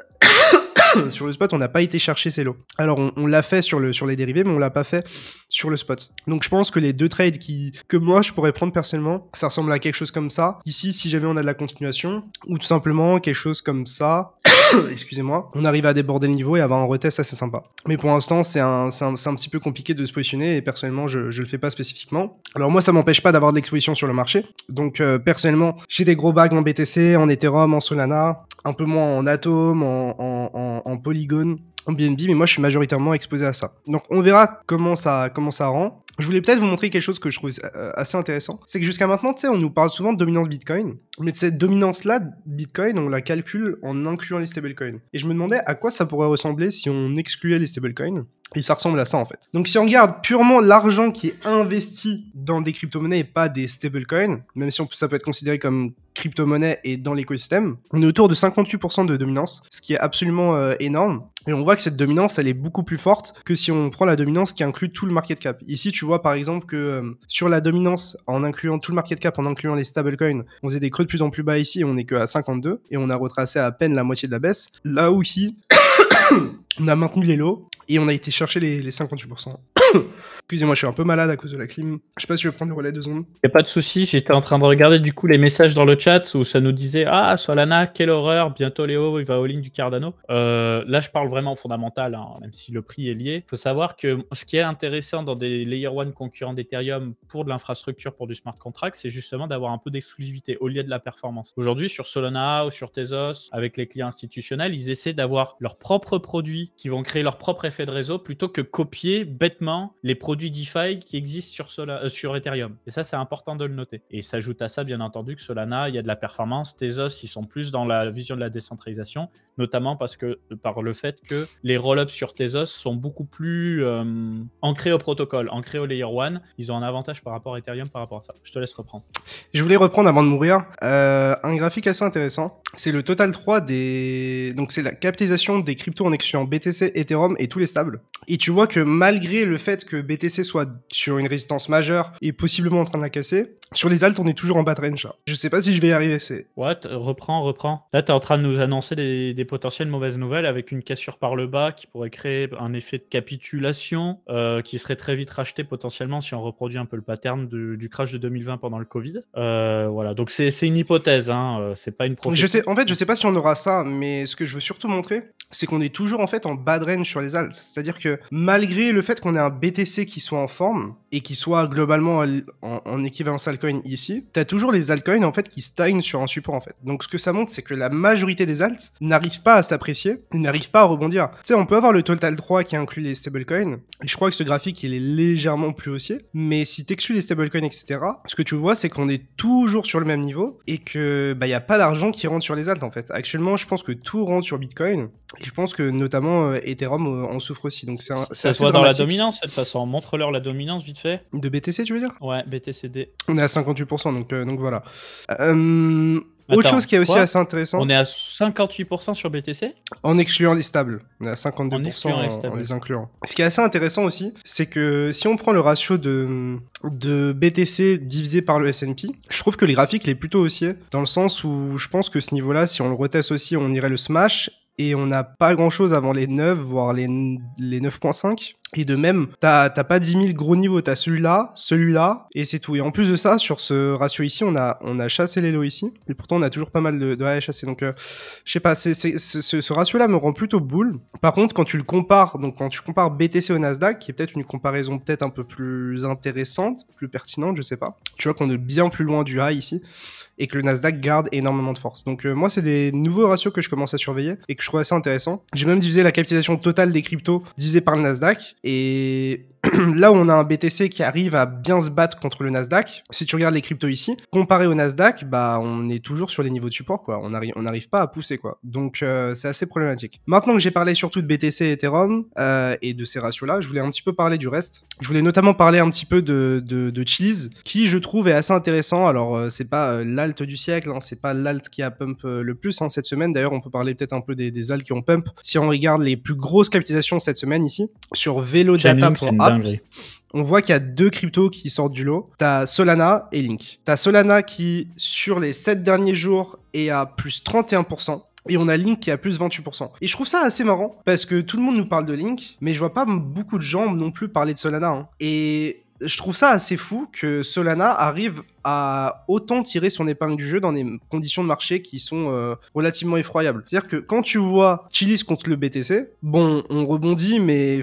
Speaker 2: sur le spot, on n'a pas été chercher ces lots. Alors, on, on l'a fait sur, le, sur les dérivés, mais on l'a pas fait sur le spot. Donc, je pense que les deux trades qui, que moi, je pourrais prendre personnellement, ça ressemble à quelque chose comme ça. Ici, si jamais on a de la continuation, ou tout simplement quelque chose comme ça, excusez-moi, on arrive à déborder le niveau et avoir un retest assez sympa. Mais pour l'instant, c'est un, un, un, petit peu compliqué de se positionner et personnellement, je, je le fais pas spécifiquement. Alors, moi, ça m'empêche pas d'avoir de l'exposition sur le marché. Donc, euh, personnellement, j'ai des gros bags en BTC, en Ethereum, en Solana, un peu moins en Atom, en, en, en polygone, en BNB, mais moi je suis majoritairement exposé à ça. Donc on verra comment ça, comment ça rend. Je voulais peut-être vous montrer quelque chose que je trouve euh, assez intéressant. C'est que jusqu'à maintenant, tu sais, on nous parle souvent de dominance Bitcoin, mais de cette dominance-là, Bitcoin, on la calcule en incluant les stablecoins. Et je me demandais à quoi ça pourrait ressembler si on excluait les stablecoins et ça ressemble à ça en fait. Donc si on regarde purement l'argent qui est investi dans des crypto-monnaies et pas des stablecoins, même si ça peut être considéré comme crypto-monnaie et dans l'écosystème, on est autour de 58% de dominance, ce qui est absolument euh, énorme. Et on voit que cette dominance, elle est beaucoup plus forte que si on prend la dominance qui inclut tout le market cap. Ici, tu vois par exemple que euh, sur la dominance, en incluant tout le market cap, en incluant les stablecoins, on faisait des creux de plus en plus bas ici, on est que à 52, et on a retracé à, à peine la moitié de la baisse. Là aussi, on a maintenu les lots, et on a été chercher les, 58%. Excusez-moi, je suis un peu malade à cause de la clim. Je sais pas si je vais prendre le relais deux secondes.
Speaker 1: n'y a pas de souci, j'étais en train de regarder du coup les messages dans le chat où ça nous disait Ah, Solana, quelle horreur, bientôt Léo, il va au ligne du Cardano. Euh, là, je parle vraiment fondamental, hein, même si le prix est lié. Faut savoir que ce qui est intéressant dans des Layer 1 concurrents d'Ethereum pour de l'infrastructure, pour du smart contract, c'est justement d'avoir un peu d'exclusivité au lieu de la performance. Aujourd'hui, sur Solana ou sur Tezos, avec les clients institutionnels, ils essaient d'avoir leurs propres produits qui vont créer leur propre effet de réseau plutôt que copier bêtement les produits du DeFi qui existe sur, Solana, euh, sur Ethereum. Et ça, c'est important de le noter. Et s'ajoute à ça, bien entendu, que Solana, il y a de la performance. Tezos, ils sont plus dans la vision de la décentralisation, notamment parce que, euh, par le fait que les roll-ups sur Tezos sont beaucoup plus euh, ancrés au protocole, ancrés au layer 1. Ils ont un avantage par rapport à Ethereum, par rapport à ça. Je te laisse reprendre.
Speaker 2: Je voulais reprendre avant de mourir un graphique assez intéressant. C'est le total 3 des. Donc, c'est la capitalisation des cryptos en excluant BTC, Ethereum et tous les stables. Et tu vois que malgré le fait que BTC soit sur une résistance majeure et possiblement en train de la casser. Sur les altes, on est toujours en bas de range. Là. Hein.
Speaker 1: Je sais pas si je vais y arriver. C'est... What Reprends, reprends. Là, tu es en train de nous annoncer des, potentielles mauvaises nouvelles avec une cassure par le bas qui pourrait créer un effet de capitulation euh, qui serait très vite racheté potentiellement si on reproduit un peu le pattern du crash de 2020 pendant le Covid. Euh, voilà, donc c'est, une hypothèse, hein. Euh, c'est pas une Je
Speaker 2: sais, en fait, je sais pas si on aura ça, mais ce que je veux surtout montrer, c'est qu'on est toujours en fait en bas de range sur les altes. C'est-à-dire que malgré le fait qu'on ait un BTC qui soit en forme et qui soit globalement en, en équivalence altcoin ici, tu as toujours les altcoins en fait qui stagnent sur un support en fait. Donc ce que ça montre, c'est que la majorité des alts n'arrivent pas à s'apprécier, n'arrivent pas à rebondir. Tu sais, on peut avoir le total 3 qui inclut les stablecoins. je crois que ce graphique, il est légèrement plus haussier. Mais si tu exclus les stablecoins, etc., ce que tu vois, c'est qu'on est toujours sur le même niveau et que bah, y a pas d'argent qui rentre sur les alts en fait. Actuellement, je pense que tout rentre sur Bitcoin. Et je pense que notamment euh, Ethereum euh, en souffre aussi. Donc c'est Ça se voit dans la
Speaker 1: dominance, de toute façon. On montre contrôleur la dominance vite fait De BTC, tu veux dire Ouais, BTCD.
Speaker 2: On est à 58%, donc, euh, donc voilà. Euh, autre chose qui est aussi assez intéressant. On
Speaker 1: est à 58% sur BTC
Speaker 2: En excluant les stables. On est à 52% en, les, incluant. Ce qui est assez intéressant aussi, c'est que si on prend le ratio de, de BTC divisé par le S&P, je trouve que les graphiques, les plutôt haussiers Dans le sens où je pense que ce niveau-là, si on le reteste aussi, on irait le smash et on n'a pas grand chose avant les 9, voire les, les 9.5. Et de même, t'as pas 10 000 gros niveaux, t'as celui-là, celui-là, et c'est tout. Et en plus de ça, sur ce ratio ici, on a, on a chassé lots ici, et pourtant on a toujours pas mal de, de à chasser. Donc, euh, je sais pas, c'est ce, ce ratio-là me rend plutôt boule. Par contre, quand tu le compares, donc quand tu compares BTC au Nasdaq, qui est peut-être une comparaison peut-être un peu plus intéressante, plus pertinente, je sais pas, tu vois qu'on est bien plus loin du high ici et que le Nasdaq garde énormément de force. Donc euh, moi, c'est des nouveaux ratios que je commence à surveiller et que je trouve assez intéressant. J'ai même divisé la capitalisation totale des cryptos divisé par le Nasdaq et là où on a un BTC qui arrive à bien se battre contre le Nasdaq, si tu regardes les cryptos ici, comparé au Nasdaq, bah on est toujours sur les niveaux de support quoi. On n'arrive on pas à pousser quoi. Donc euh, c'est assez problématique. Maintenant que j'ai parlé surtout de BTC et Ethereum euh, et de ces ratios-là, je voulais un petit peu parler du reste. Je voulais notamment parler un petit peu de, de, Cheese, qui je trouve est assez intéressant. Alors euh, c'est pas l'alt du siècle, hein, c'est pas l'alt qui a pump le plus hein, cette semaine. D'ailleurs on peut parler peut-être un peu des, des qui ont pump. Si on regarde les plus grosses capitalisations cette semaine ici sur velodata.app on voit qu'il y a deux cryptos qui sortent du lot. T'as Solana et Link. T'as Solana qui, sur les 7 derniers jours, est à plus 31%. Et on a Link qui est à plus 28%. Et je trouve ça assez marrant parce que tout le monde nous parle de Link, mais je vois pas beaucoup de gens non plus parler de Solana. Hein. Et je trouve ça assez fou que Solana arrive à autant tirer son épingle du jeu dans des conditions de marché qui sont euh, relativement effroyables. C'est-à-dire que quand tu vois Chilis contre le BTC, bon, on rebondit, mais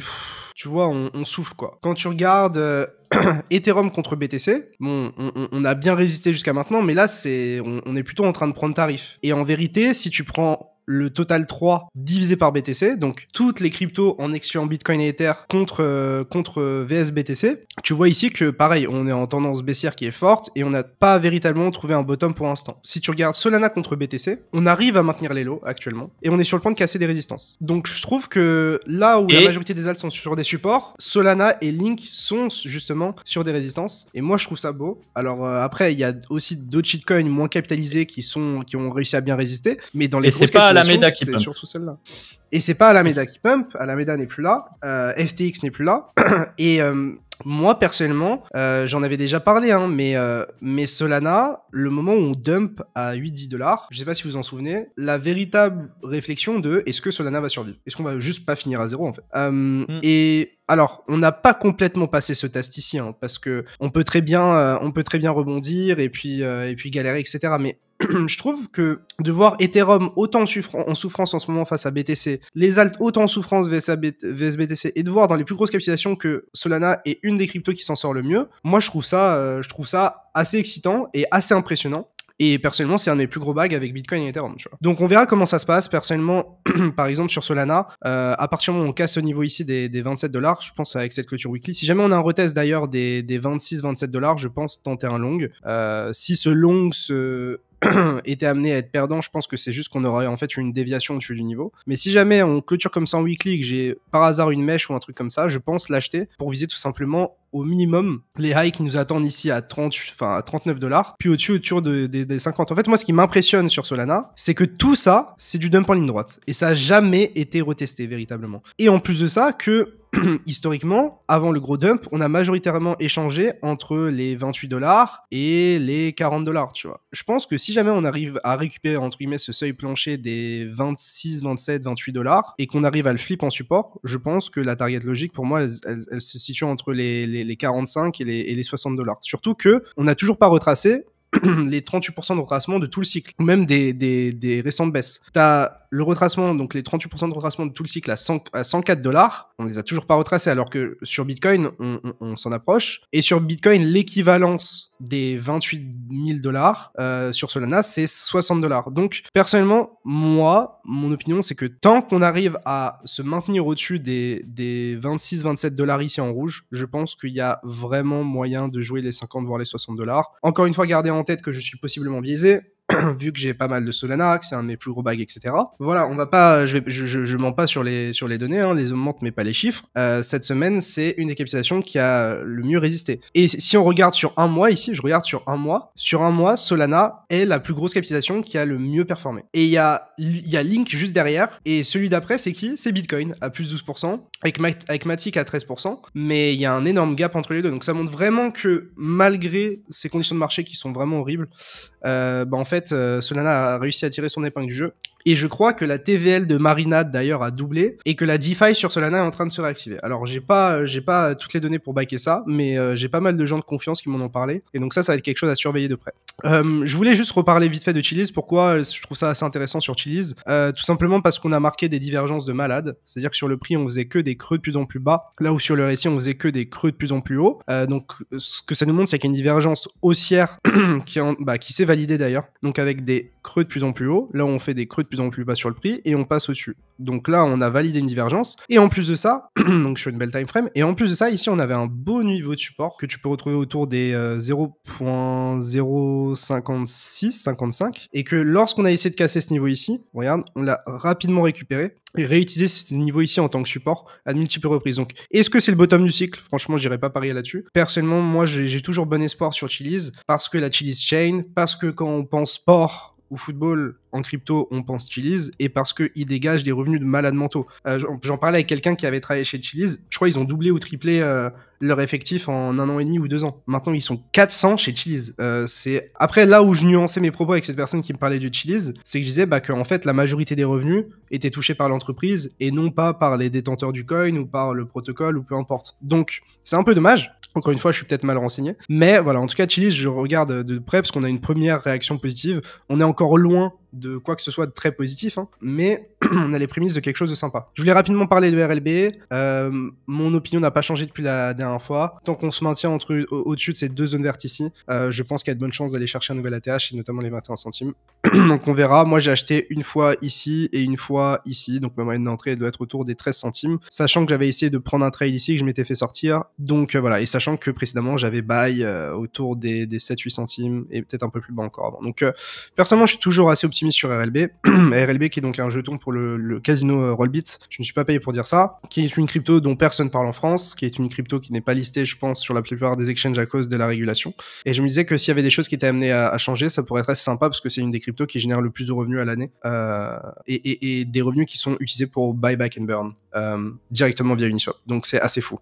Speaker 2: tu vois, on, on souffle quoi. Quand tu regardes euh, Ethereum contre BTC, bon, on, a bien résisté jusqu'à maintenant, mais là, c'est, on, on est plutôt en train de prendre tarif. Et en vérité, si tu prends le total 3 divisé par BTC, donc toutes les cryptos en excluant Bitcoin et Ether contre, euh, contre euh, VSBTC, tu vois ici que pareil, on est en tendance baissière qui est forte et on n'a pas véritablement trouvé un bottom pour l'instant. Si tu regardes Solana contre BTC, on arrive à maintenir les lots actuellement et on est sur le point de casser des résistances. Donc je trouve que là où la majorité des alts sont sur des supports, Solana et Link sont justement sur des résistances et moi je trouve ça beau. Alors euh, après, il y a aussi d'autres shitcoins moins capitalisés qui, sont, qui ont réussi à bien résister, mais dans les et Alameda qui pump. Surtout celle-là. Et c'est pas la Meda qui pump. la Alameda n'est plus là. Euh, FTX n'est plus là. et euh, moi personnellement, euh, j'en avais déjà parlé, hein, mais, euh, mais Solana, le moment où on dump à 8-10 dollars, je sais pas si vous vous en souvenez, la véritable réflexion de est-ce que Solana va survivre Est-ce qu'on va juste pas finir à zéro en fait hmm. Et alors, on n'a pas complètement passé ce test ici, hein, parce que on peut très bien, on peut très bien rebondir et puis et puis galérer, etc. Mais je trouve que de voir Ethereum autant en souffrance en ce moment face à BTC, les alts autant en souffrance VSBTC, et de voir dans les plus grosses capitalisations que Solana est une des cryptos qui s'en sort le mieux, moi je trouve ça, euh, je trouve ça assez excitant et assez impressionnant. Et personnellement, c'est un des plus gros bags avec Bitcoin et Ethereum. Donc on verra comment ça se passe. Personnellement, par exemple sur Solana, euh, à partir du moment où on casse ce niveau ici des, des 27 dollars, je pense avec cette clôture weekly, si jamais on a un retest d'ailleurs des, des 26-27 dollars, je pense tenter un long. Euh, si ce long se était amené à être perdant, je pense que c'est juste qu'on aurait en fait une déviation au-dessus du niveau. Mais si jamais on clôture comme ça en weekly, que j'ai par hasard une mèche ou un truc comme ça, je pense l'acheter pour viser tout simplement au minimum les highs qui nous attendent ici à enfin 39 dollars, puis au-dessus autour de, des 50. En fait, moi, ce qui m'impressionne sur Solana, c'est que tout ça, c'est du dump en ligne droite, et ça n'a jamais été retesté véritablement. Et en plus de ça, que historiquement, avant le gros dump, on a majoritairement échangé entre les 28 dollars et les 40 dollars, tu vois. Je pense que si jamais on arrive à récupérer, entre guillemets, ce seuil plancher des 26, 27, 28 dollars et qu'on arrive à le flip en support, je pense que la target logique, pour moi, elle, se situe entre les les, 45 et les, 60 dollars. Surtout que on n'a toujours pas retracé les 38% de retracement de tout le cycle, ou même des, des récentes baisses. T'as le retracement, donc les 38% de retracement de tout le cycle à, 104 dollars, on les a toujours pas retracés, alors que sur Bitcoin, on, s'en approche. Et sur Bitcoin, l'équivalence des 28 000 dollars euh, sur Solana, c'est 60 dollars. Donc, personnellement, moi, mon opinion, c'est que tant qu'on arrive à se maintenir au-dessus des, des 26-27 dollars ici en rouge, je pense qu'il y a vraiment moyen de jouer les 50 voire les 60 dollars. Encore une fois, gardez en tête que je suis possiblement biaisé. vu que j'ai pas mal de Solana, que c'est un de mes plus gros bags, etc. Voilà, on va pas, je, vais, mens pas sur les, sur les données, hein, les augmente mais pas les chiffres. Euh, cette semaine, c'est une des capitalisations qui a le mieux résisté. Et si on regarde sur un mois ici, je regarde sur un mois, sur un mois, Solana est la plus grosse capitalisation qui a le mieux performé. Et il y a, y a Link juste derrière, et celui d'après, c'est qui C'est Bitcoin à plus 12%, avec, Matic à 13%, mais il y a un énorme gap entre les deux. Donc ça montre vraiment que malgré ces conditions de marché qui sont vraiment horribles, euh, bah, en fait, fait, euh, Solana a réussi à tirer son épingle du jeu. Et je crois que la TVL de Marinade d'ailleurs a doublé et que la DeFi sur Solana est en train de se réactiver. Alors j'ai pas, euh, j'ai pas toutes les données pour baquer ça, mais euh, j'ai pas mal de gens de confiance qui m'en ont parlé. Et donc ça, ça va être quelque chose à surveiller de près. Euh, je voulais juste reparler vite fait de Chili's. Pourquoi je trouve ça assez intéressant sur Chili's Tout simplement parce qu'on a marqué des divergences de malades. C'est-à-dire que sur le prix, on faisait que des creux de plus en plus bas, là où sur le récit, on faisait que des creux de plus en plus haut. donc ce que ça nous montre, c'est qu'il y a une divergence haussière qui, bah, qui s'est validée d'ailleurs. Donc avec des creux de plus en plus haut, là où on fait des creux de plus plus plus bas sur le prix et on passe au-dessus. Donc là, on a validé une divergence. Et en plus de ça, donc sur une belle time frame, et en plus de ça, ici, on avait un beau niveau de support que tu peux retrouver autour des 0.056, euh, 55. Et que lorsqu'on a essayé de casser ce niveau ici, regarde, on l'a rapidement récupéré et réutilisé ce niveau ici en tant que support à de multiples reprises. Donc, est-ce que c'est le bottom du cycle Franchement, j'irai pas parier là-dessus. Personnellement, moi, j'ai toujours bon espoir sur Chili's parce que la Chili's Chain, parce que quand on pense port ou football, en crypto, on pense Chili's, et parce qu'ils dégagent des revenus de malades mentaux. Euh, j'en parlais avec quelqu'un qui avait travaillé chez Chili's, je crois qu'ils ont doublé ou triplé euh, leur effectif en un an et demi ou deux ans. Maintenant, ils sont 400 chez Chili's. Euh, c'est Après, là où je nuançais mes propos avec cette personne qui me parlait de Chili's, c'est que je disais bah, qu'en fait, la majorité des revenus étaient touchés par l'entreprise et non pas par les détenteurs du coin ou par le protocole ou peu importe. Donc, c'est un peu dommage, encore une fois, je suis peut-être mal renseigné. Mais voilà, en tout cas, Chili, je regarde de près parce qu'on a une première réaction positive. On est encore loin de quoi que ce soit de très positif, hein, mais on a les prémices de quelque chose de sympa. Je voulais rapidement parler de RLB. Euh, mon opinion n'a pas changé depuis la dernière fois. Tant qu'on se maintient entre, au-dessus de ces deux zones vertes ici, euh, je pense qu'il y a de bonnes chances d'aller chercher un nouvel ATH, et notamment les 21 centimes. donc on verra. Moi, j'ai acheté une fois ici et une fois ici. Donc ma moyenne d'entrée doit être autour des 13 centimes. Sachant que j'avais essayé de prendre un trade ici, que je m'étais fait sortir. Donc euh, voilà. Et sachant que précédemment, j'avais buy autour des, des 7-8 centimes et peut-être un peu plus bas encore avant. Donc personnellement, je suis toujours assez optimiste sur RLB. RLB qui est donc un jeton pour le, casino euh, Rollbit. Je ne suis pas payé pour dire ça. Qui est une crypto dont personne parle en France, qui est une crypto qui n'est pas listée, je pense, sur la plupart des exchanges à cause de la régulation. Et je me disais que s'il y avait des choses qui étaient amenées à, changer, ça pourrait être assez sympa parce que c'est une des cryptos qui génère le plus de revenus à l'année euh, et, des revenus qui sont utilisés pour buy back and burn euh, directement via Uniswap. Donc c'est assez fou.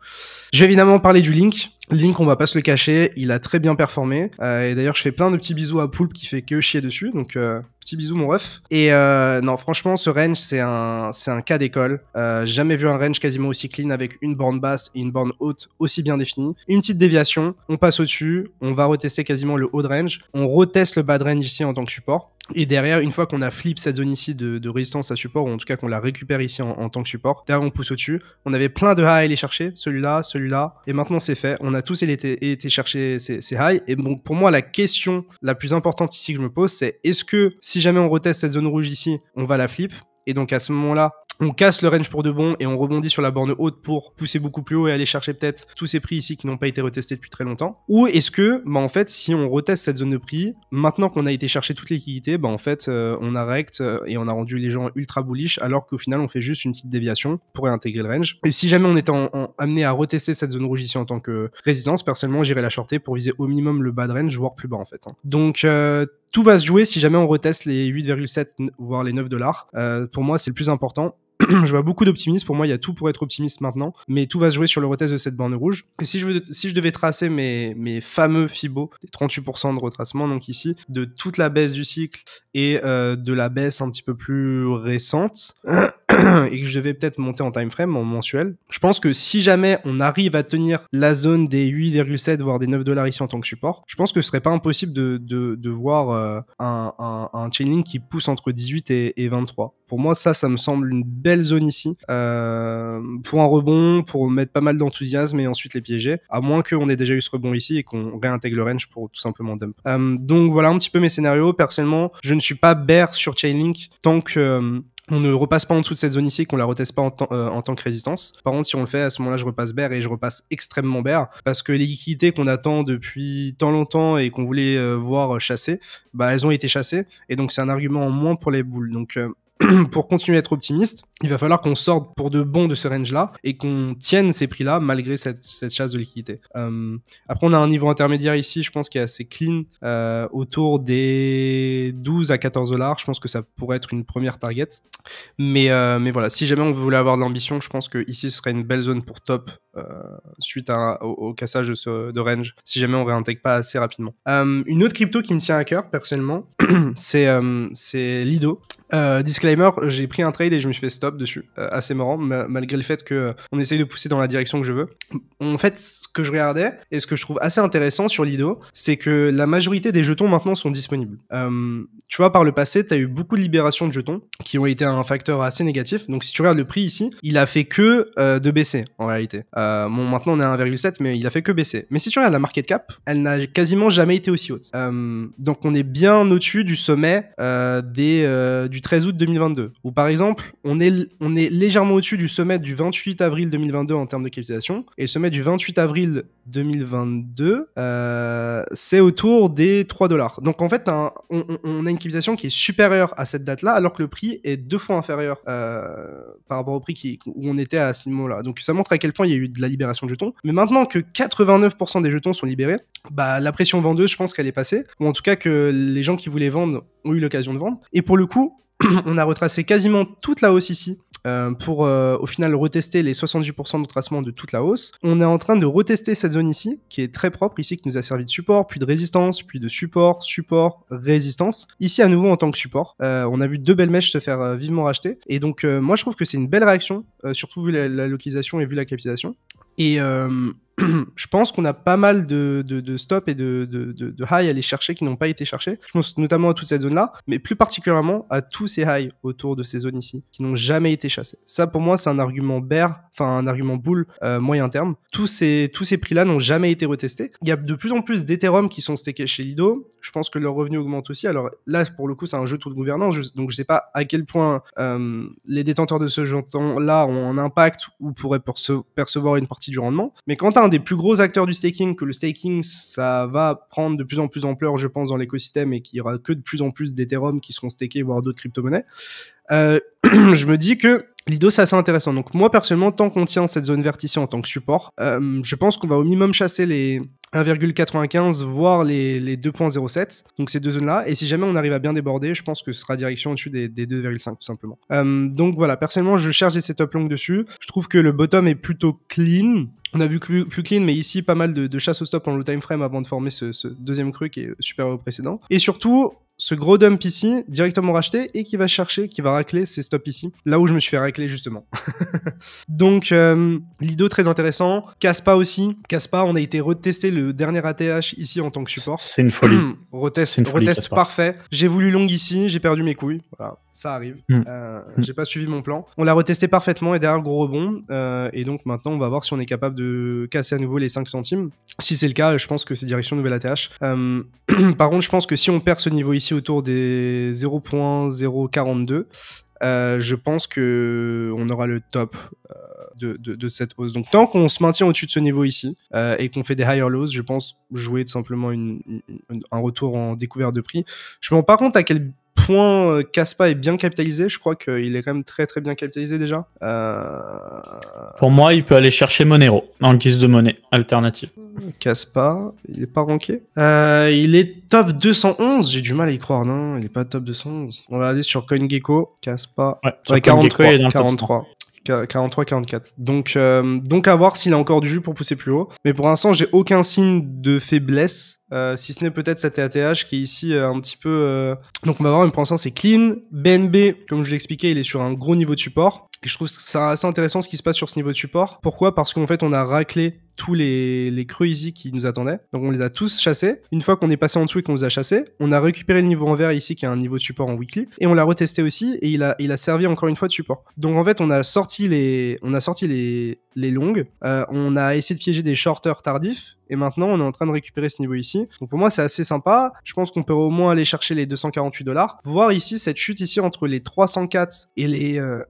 Speaker 2: Je vais évidemment parler du Link Link, on va pas se le cacher, il a très bien performé. Euh, et d'ailleurs, je fais plein de petits bisous à Poulpe qui fait que chier dessus. Donc, euh, petit bisou, mon ref. Et euh, non, franchement, ce range, c'est un, c'est un cas d'école. jamais vu un range quasiment aussi clean avec une borne basse et une borne haute aussi bien définie. Une petite déviation, on passe au-dessus, on va retester quasiment le haut de range. On reteste le bas range ici en tant que support. Et derrière, une fois qu'on a flip cette zone ici de, résistance à support, ou en tout cas qu'on la récupère ici en, tant que support, derrière on pousse au-dessus. On avait plein de high à aller chercher, celui-là, celui-là, et maintenant c'est fait. On a tous été, été chercher ces, ces highs. Et donc pour moi, la question la plus importante ici que je me pose, c'est est-ce que si jamais on reteste cette zone rouge ici, on va la flip et donc à ce moment-là, on casse le range pour de bon et on rebondit sur la borne haute pour pousser beaucoup plus haut et aller chercher peut-être tous ces prix ici qui n'ont pas été retestés depuis très longtemps Ou est-ce que, bah en fait, si on reteste cette zone de prix, maintenant qu'on a été chercher toute l'équité, bah en fait, euh, on a rect euh, et on a rendu les gens ultra bullish alors qu'au final, on fait juste une petite déviation pour réintégrer le range. Et si jamais on est amené à retester cette zone rouge ici en tant que résidence, personnellement, j'irai la shorter pour viser au minimum le bas de range, voire plus bas en fait. Hein. Donc, euh, tout va se jouer si jamais on reteste les 8,7 voire les 9 dollars. pour moi, c'est le plus important. je vois beaucoup d'optimisme. Pour moi, il y a tout pour être optimiste maintenant, mais tout va se jouer sur le retest de cette borne rouge. Et si je, veux, si je devais tracer mes, mes fameux FIBO, 38% de retracement, donc ici, de toute la baisse du cycle et euh, de la baisse un petit peu plus récente, et que je devais peut-être monter en time frame, en mensuel, je pense que si jamais on arrive à tenir la zone des 8,7 voire des 9 dollars ici en tant que support, je pense que ce serait pas impossible de, de, de voir euh, un, un, un qui pousse entre 18 et, et 23. Pour moi, ça, ça me semble une belle zone ici euh, pour un rebond, pour mettre pas mal d'enthousiasme et ensuite les piéger, à moins qu'on ait déjà eu ce rebond ici et qu'on réintègre le range pour tout simplement dump. Euh, donc voilà un petit peu mes scénarios. Personnellement, je ne suis pas bear sur Chainlink tant que euh, on ne repasse pas en dessous de cette zone ici, qu'on la reteste pas en, en, tant que résistance. Par contre, si on le fait, à ce moment-là, je repasse bear et je repasse extrêmement bear parce que les liquidités qu'on attend depuis tant longtemps et qu'on voulait voir chasser, bah, elles ont été chassées et donc c'est un argument en moins pour les boules. Donc pour continuer à être optimiste, il va falloir qu'on sorte pour de bon de ce range-là et qu'on tienne ces prix-là malgré cette, cette, chasse de liquidité. Euh, après, on a un niveau intermédiaire ici, je pense, qui est assez clean, euh, autour des 12 à 14 dollars. Je pense que ça pourrait être une première target. Mais, euh, mais voilà, si jamais on voulait avoir de l'ambition, je pense que ici ce serait une belle zone pour top suite à, au, cassage de, ce, de range, si jamais on réintègre pas assez rapidement. une autre crypto qui me tient à cœur, personnellement, c'est Lido. Euh, disclaimer, j'ai pris un trade et je me suis fait stop dessus. Euh, assez marrant, malgré le fait que euh, on essaye de pousser dans la direction que je veux. En fait, ce que je regardais et ce que je trouve assez intéressant sur Lido, c'est que la majorité des jetons maintenant sont disponibles. tu vois, par le passé, tu as eu beaucoup de libérations de jetons qui ont été un facteur assez négatif. Donc si tu regardes le prix ici, il a fait que de baisser en réalité. bon, maintenant on est à 1,7, mais il a fait que baisser. Mais si tu regardes la market cap, elle n'a quasiment jamais été aussi haute. donc on est bien au-dessus du sommet des, du 13 août 2022, où par exemple, on est, on est légèrement au-dessus du sommet du 28 avril 2022 en termes de capitalisation, et le sommet du 28 avril 2022, euh, c'est autour des 3 dollars. Donc en fait, on, a une capitalisation qui est supérieure à cette date-là, alors que le prix est deux fois inférieur euh, par rapport au prix où on était à ce moment-là. Donc ça montre à quel point il y a eu de la libération de jetons. Mais maintenant que 89% des jetons sont libérés, bah, la pression vendeuse, je pense qu'elle est passée, ou en tout cas que les gens qui voulaient vendre ont eu l'occasion de vendre. Et pour le coup, on a retracé quasiment toute la hausse ici. Euh, pour euh, au final retester les 70% de retracement de toute la hausse. On est en train de retester cette zone ici, qui est très propre, ici qui nous a servi de support, puis de résistance, puis de support, support, résistance. Ici à nouveau en tant que support, euh, on a vu deux belles mèches se faire vivement racheter. Et donc moi je trouve que c'est une belle réaction, surtout vu la, localisation et vu la capitalisation. Et je pense qu'on a pas mal de, de, de stops et de, de, highs à aller chercher qui n'ont pas été cherchés. Je pense notamment à toute cette zone-là, mais plus particulièrement à tous ces highs autour de ces zones ici qui n'ont jamais été chassés. Ça, pour moi, c'est un argument bear, enfin un argument bull euh, moyen terme. Tous ces, tous ces prix-là n'ont jamais été retestés. Il y a de plus en plus d'Ethereum qui sont stakés chez Lido. Je pense que leur revenu augmente aussi. Alors là, pour le coup, c'est un jeu de gouvernance, donc je sais pas à quel point euh, les détenteurs de ce jeton-là ont un impact ou pourraient percevoir une partie du rendement. Mais quand des plus gros acteurs du staking, que le staking, ça va prendre de plus en plus ampleur, je pense, dans l'écosystème et qu'il y aura que de plus en plus d'Ethereum qui seront stakés, voire d'autres crypto-monnaies, euh, je me dis que Lido, c'est assez intéressant. Donc moi, personnellement, tant qu'on tient cette zone verticée en tant que support, euh, je pense qu'on va au minimum chasser les 1,95, voire les, 2,07. Donc ces deux zones-là. Et si jamais on arrive à bien déborder, je pense que ce sera direction au-dessus des, 2,5 tout simplement. Euh, donc voilà, personnellement, je cherche des setups longs dessus. Je trouve que le bottom est plutôt clean. On a vu plus, clean, mais ici pas mal de, chasse au stop en low time frame avant de former ce, ce deuxième creux qui est supérieur au précédent. Et surtout, ce gros dump ici, directement racheté, et qui va chercher, qui va racler ces stops ici, là où je me suis fait racler justement. Donc, euh, Lido, très intéressant. pas aussi. pas. on a été retesté le dernier ATH ici en tant que support. C'est une folie. retest, retest parfait. J'ai voulu long ici, j'ai perdu mes couilles. Voilà ça arrive. Mm. Euh, j'ai pas suivi mon plan. On l'a retesté parfaitement et derrière gros rebond. Euh, et donc maintenant, on va voir si on est capable de casser à nouveau les 5 centimes. Si c'est le cas, je pense que c'est direction nouvelle euh, ATH. par contre, je pense que si on perd ce niveau ici autour des 0.042, je pense que on aura le top. De, de, cette hausse. Donc tant qu'on se maintient au-dessus de ce niveau ici et qu'on fait des higher lows, je pense jouer tout simplement une, un retour en découverte de prix. Je me rends pas compte à quel point euh, Caspa est bien capitalisé. Je crois qu'il est quand même très très bien capitalisé déjà. Euh,
Speaker 1: Pour moi, il peut aller chercher Monero en guise de monnaie alternative. Caspa, il est pas ranké. Euh, il est top
Speaker 2: 211. J'ai du mal à y croire, non Il n'est pas top 211. On va aller sur CoinGecko. Caspa. Ouais, 43. 43. 43-44. Donc, euh, donc à voir s'il a encore du jus pour pousser plus haut. Mais pour l'instant, j'ai aucun signe de faiblesse, euh, si ce n'est peut-être sa TATH qui est ici euh, un petit peu... Donc on va voir, mais pour l'instant c'est clean. BNB, comme je l'expliquais, il est sur un gros niveau de support je trouve ça assez intéressant ce qui se passe sur ce niveau de support. Pourquoi Parce qu'en fait, on a raclé tous les, les creux qui nous attendaient. Donc on les a tous chassés. Une fois qu'on est passé en dessous et qu'on les a chassés, on a récupéré le niveau en vert ici qui est un niveau de support en weekly et on l'a retesté aussi et il a, il a servi encore une fois de support. Donc en fait on a sorti les, on a sorti les, les longues, euh, on a essayé de piéger des shorters tardifs et maintenant on est en train de récupérer ce niveau ici. Donc pour moi c'est assez sympa. Je pense qu'on peut au moins aller chercher les 248 dollars. Voir ici cette chute ici entre les 304 et les euh,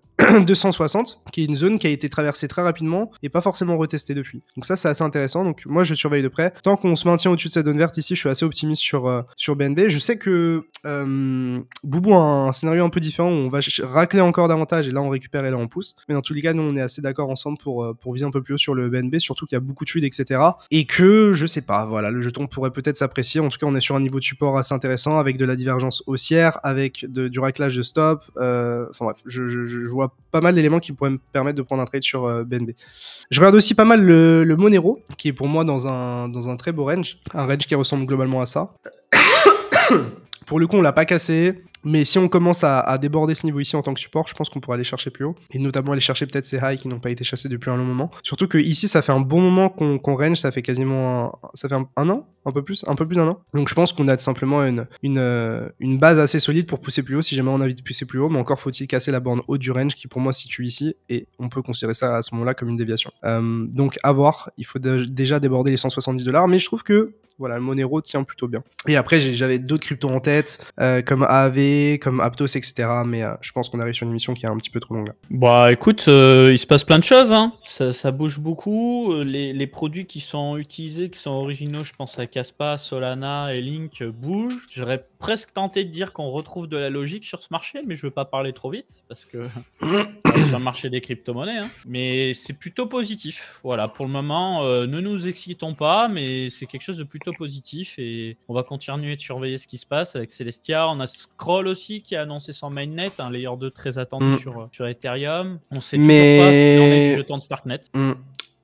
Speaker 2: 260, qui est une zone qui a été traversée très rapidement et pas forcément retestée depuis. Donc ça, c'est assez intéressant. Donc moi, je surveille de près. Tant qu'on se maintient au-dessus de cette zone verte ici, je suis assez optimiste sur, euh, sur BNB. Je sais que euh, Boubou a un scénario un peu différent où on va racler encore davantage et là, on récupère et là, on pousse. Mais dans tous les cas, nous, on est assez d'accord ensemble pour, euh, pour viser un peu plus haut sur le BNB, surtout qu'il y a beaucoup de fluide etc. Et que, je sais pas, voilà, le jeton pourrait peut-être s'apprécier. En tout cas, on est sur un niveau de support assez intéressant avec de la divergence haussière, avec du raclage de stop. Enfin bref, je, vois je vois pas mal d'éléments qui pourraient me permettre de prendre un trade sur BNB. Euh, Je regarde aussi pas mal le, Monero, qui est pour moi dans un, dans un très beau range, un range qui ressemble globalement à ça. Pour le coup, on l'a pas cassé. Mais si on commence à, déborder ce niveau ici en tant que support, je pense qu'on pourrait aller chercher plus haut. Et notamment aller chercher peut-être ces highs qui n'ont pas été chassés depuis un long moment. Surtout que ici, ça fait un bon moment qu'on range, ça fait quasiment un, ça fait un, an, un peu plus, un peu plus d'un an. Donc je pense qu'on a simplement une, euh, une, base assez solide pour pousser plus haut si jamais on a envie de pousser plus haut. Mais encore faut-il casser la borne haute du range qui pour moi situe ici et on peut considérer ça à ce moment-là comme une déviation. Euh, donc à voir, il faut déjà déborder les 170 dollars. Mais je trouve que voilà, Monero tient plutôt bien. Et après, j'avais d'autres cryptos en tête, euh, comme AAV, comme Aptos, etc. Mais euh, je pense qu'on arrive sur une émission qui est un petit peu
Speaker 1: trop longue. Bah écoute, euh, il se passe plein de choses. Hein. Ça, bouge beaucoup. Les, produits qui sont utilisés, qui sont originaux, je pense à Caspa, Solana et Link, bougent. Je presque tenté de dire qu'on retrouve de la logique sur ce marché, mais je ne veux pas parler trop vite parce que c'est un marché des crypto-monnaies. Hein. Mais c'est plutôt positif. Voilà, pour le moment, euh, ne nous excitons pas, mais c'est quelque chose de plutôt positif et on va continuer de surveiller ce qui se passe avec Celestia. On a Scroll aussi qui a annoncé son mainnet, un layer 2 très attendu mm. sur, Ethereum. On sait mais... toujours pas ce qu'il du jeton de Starknet.
Speaker 2: Mm.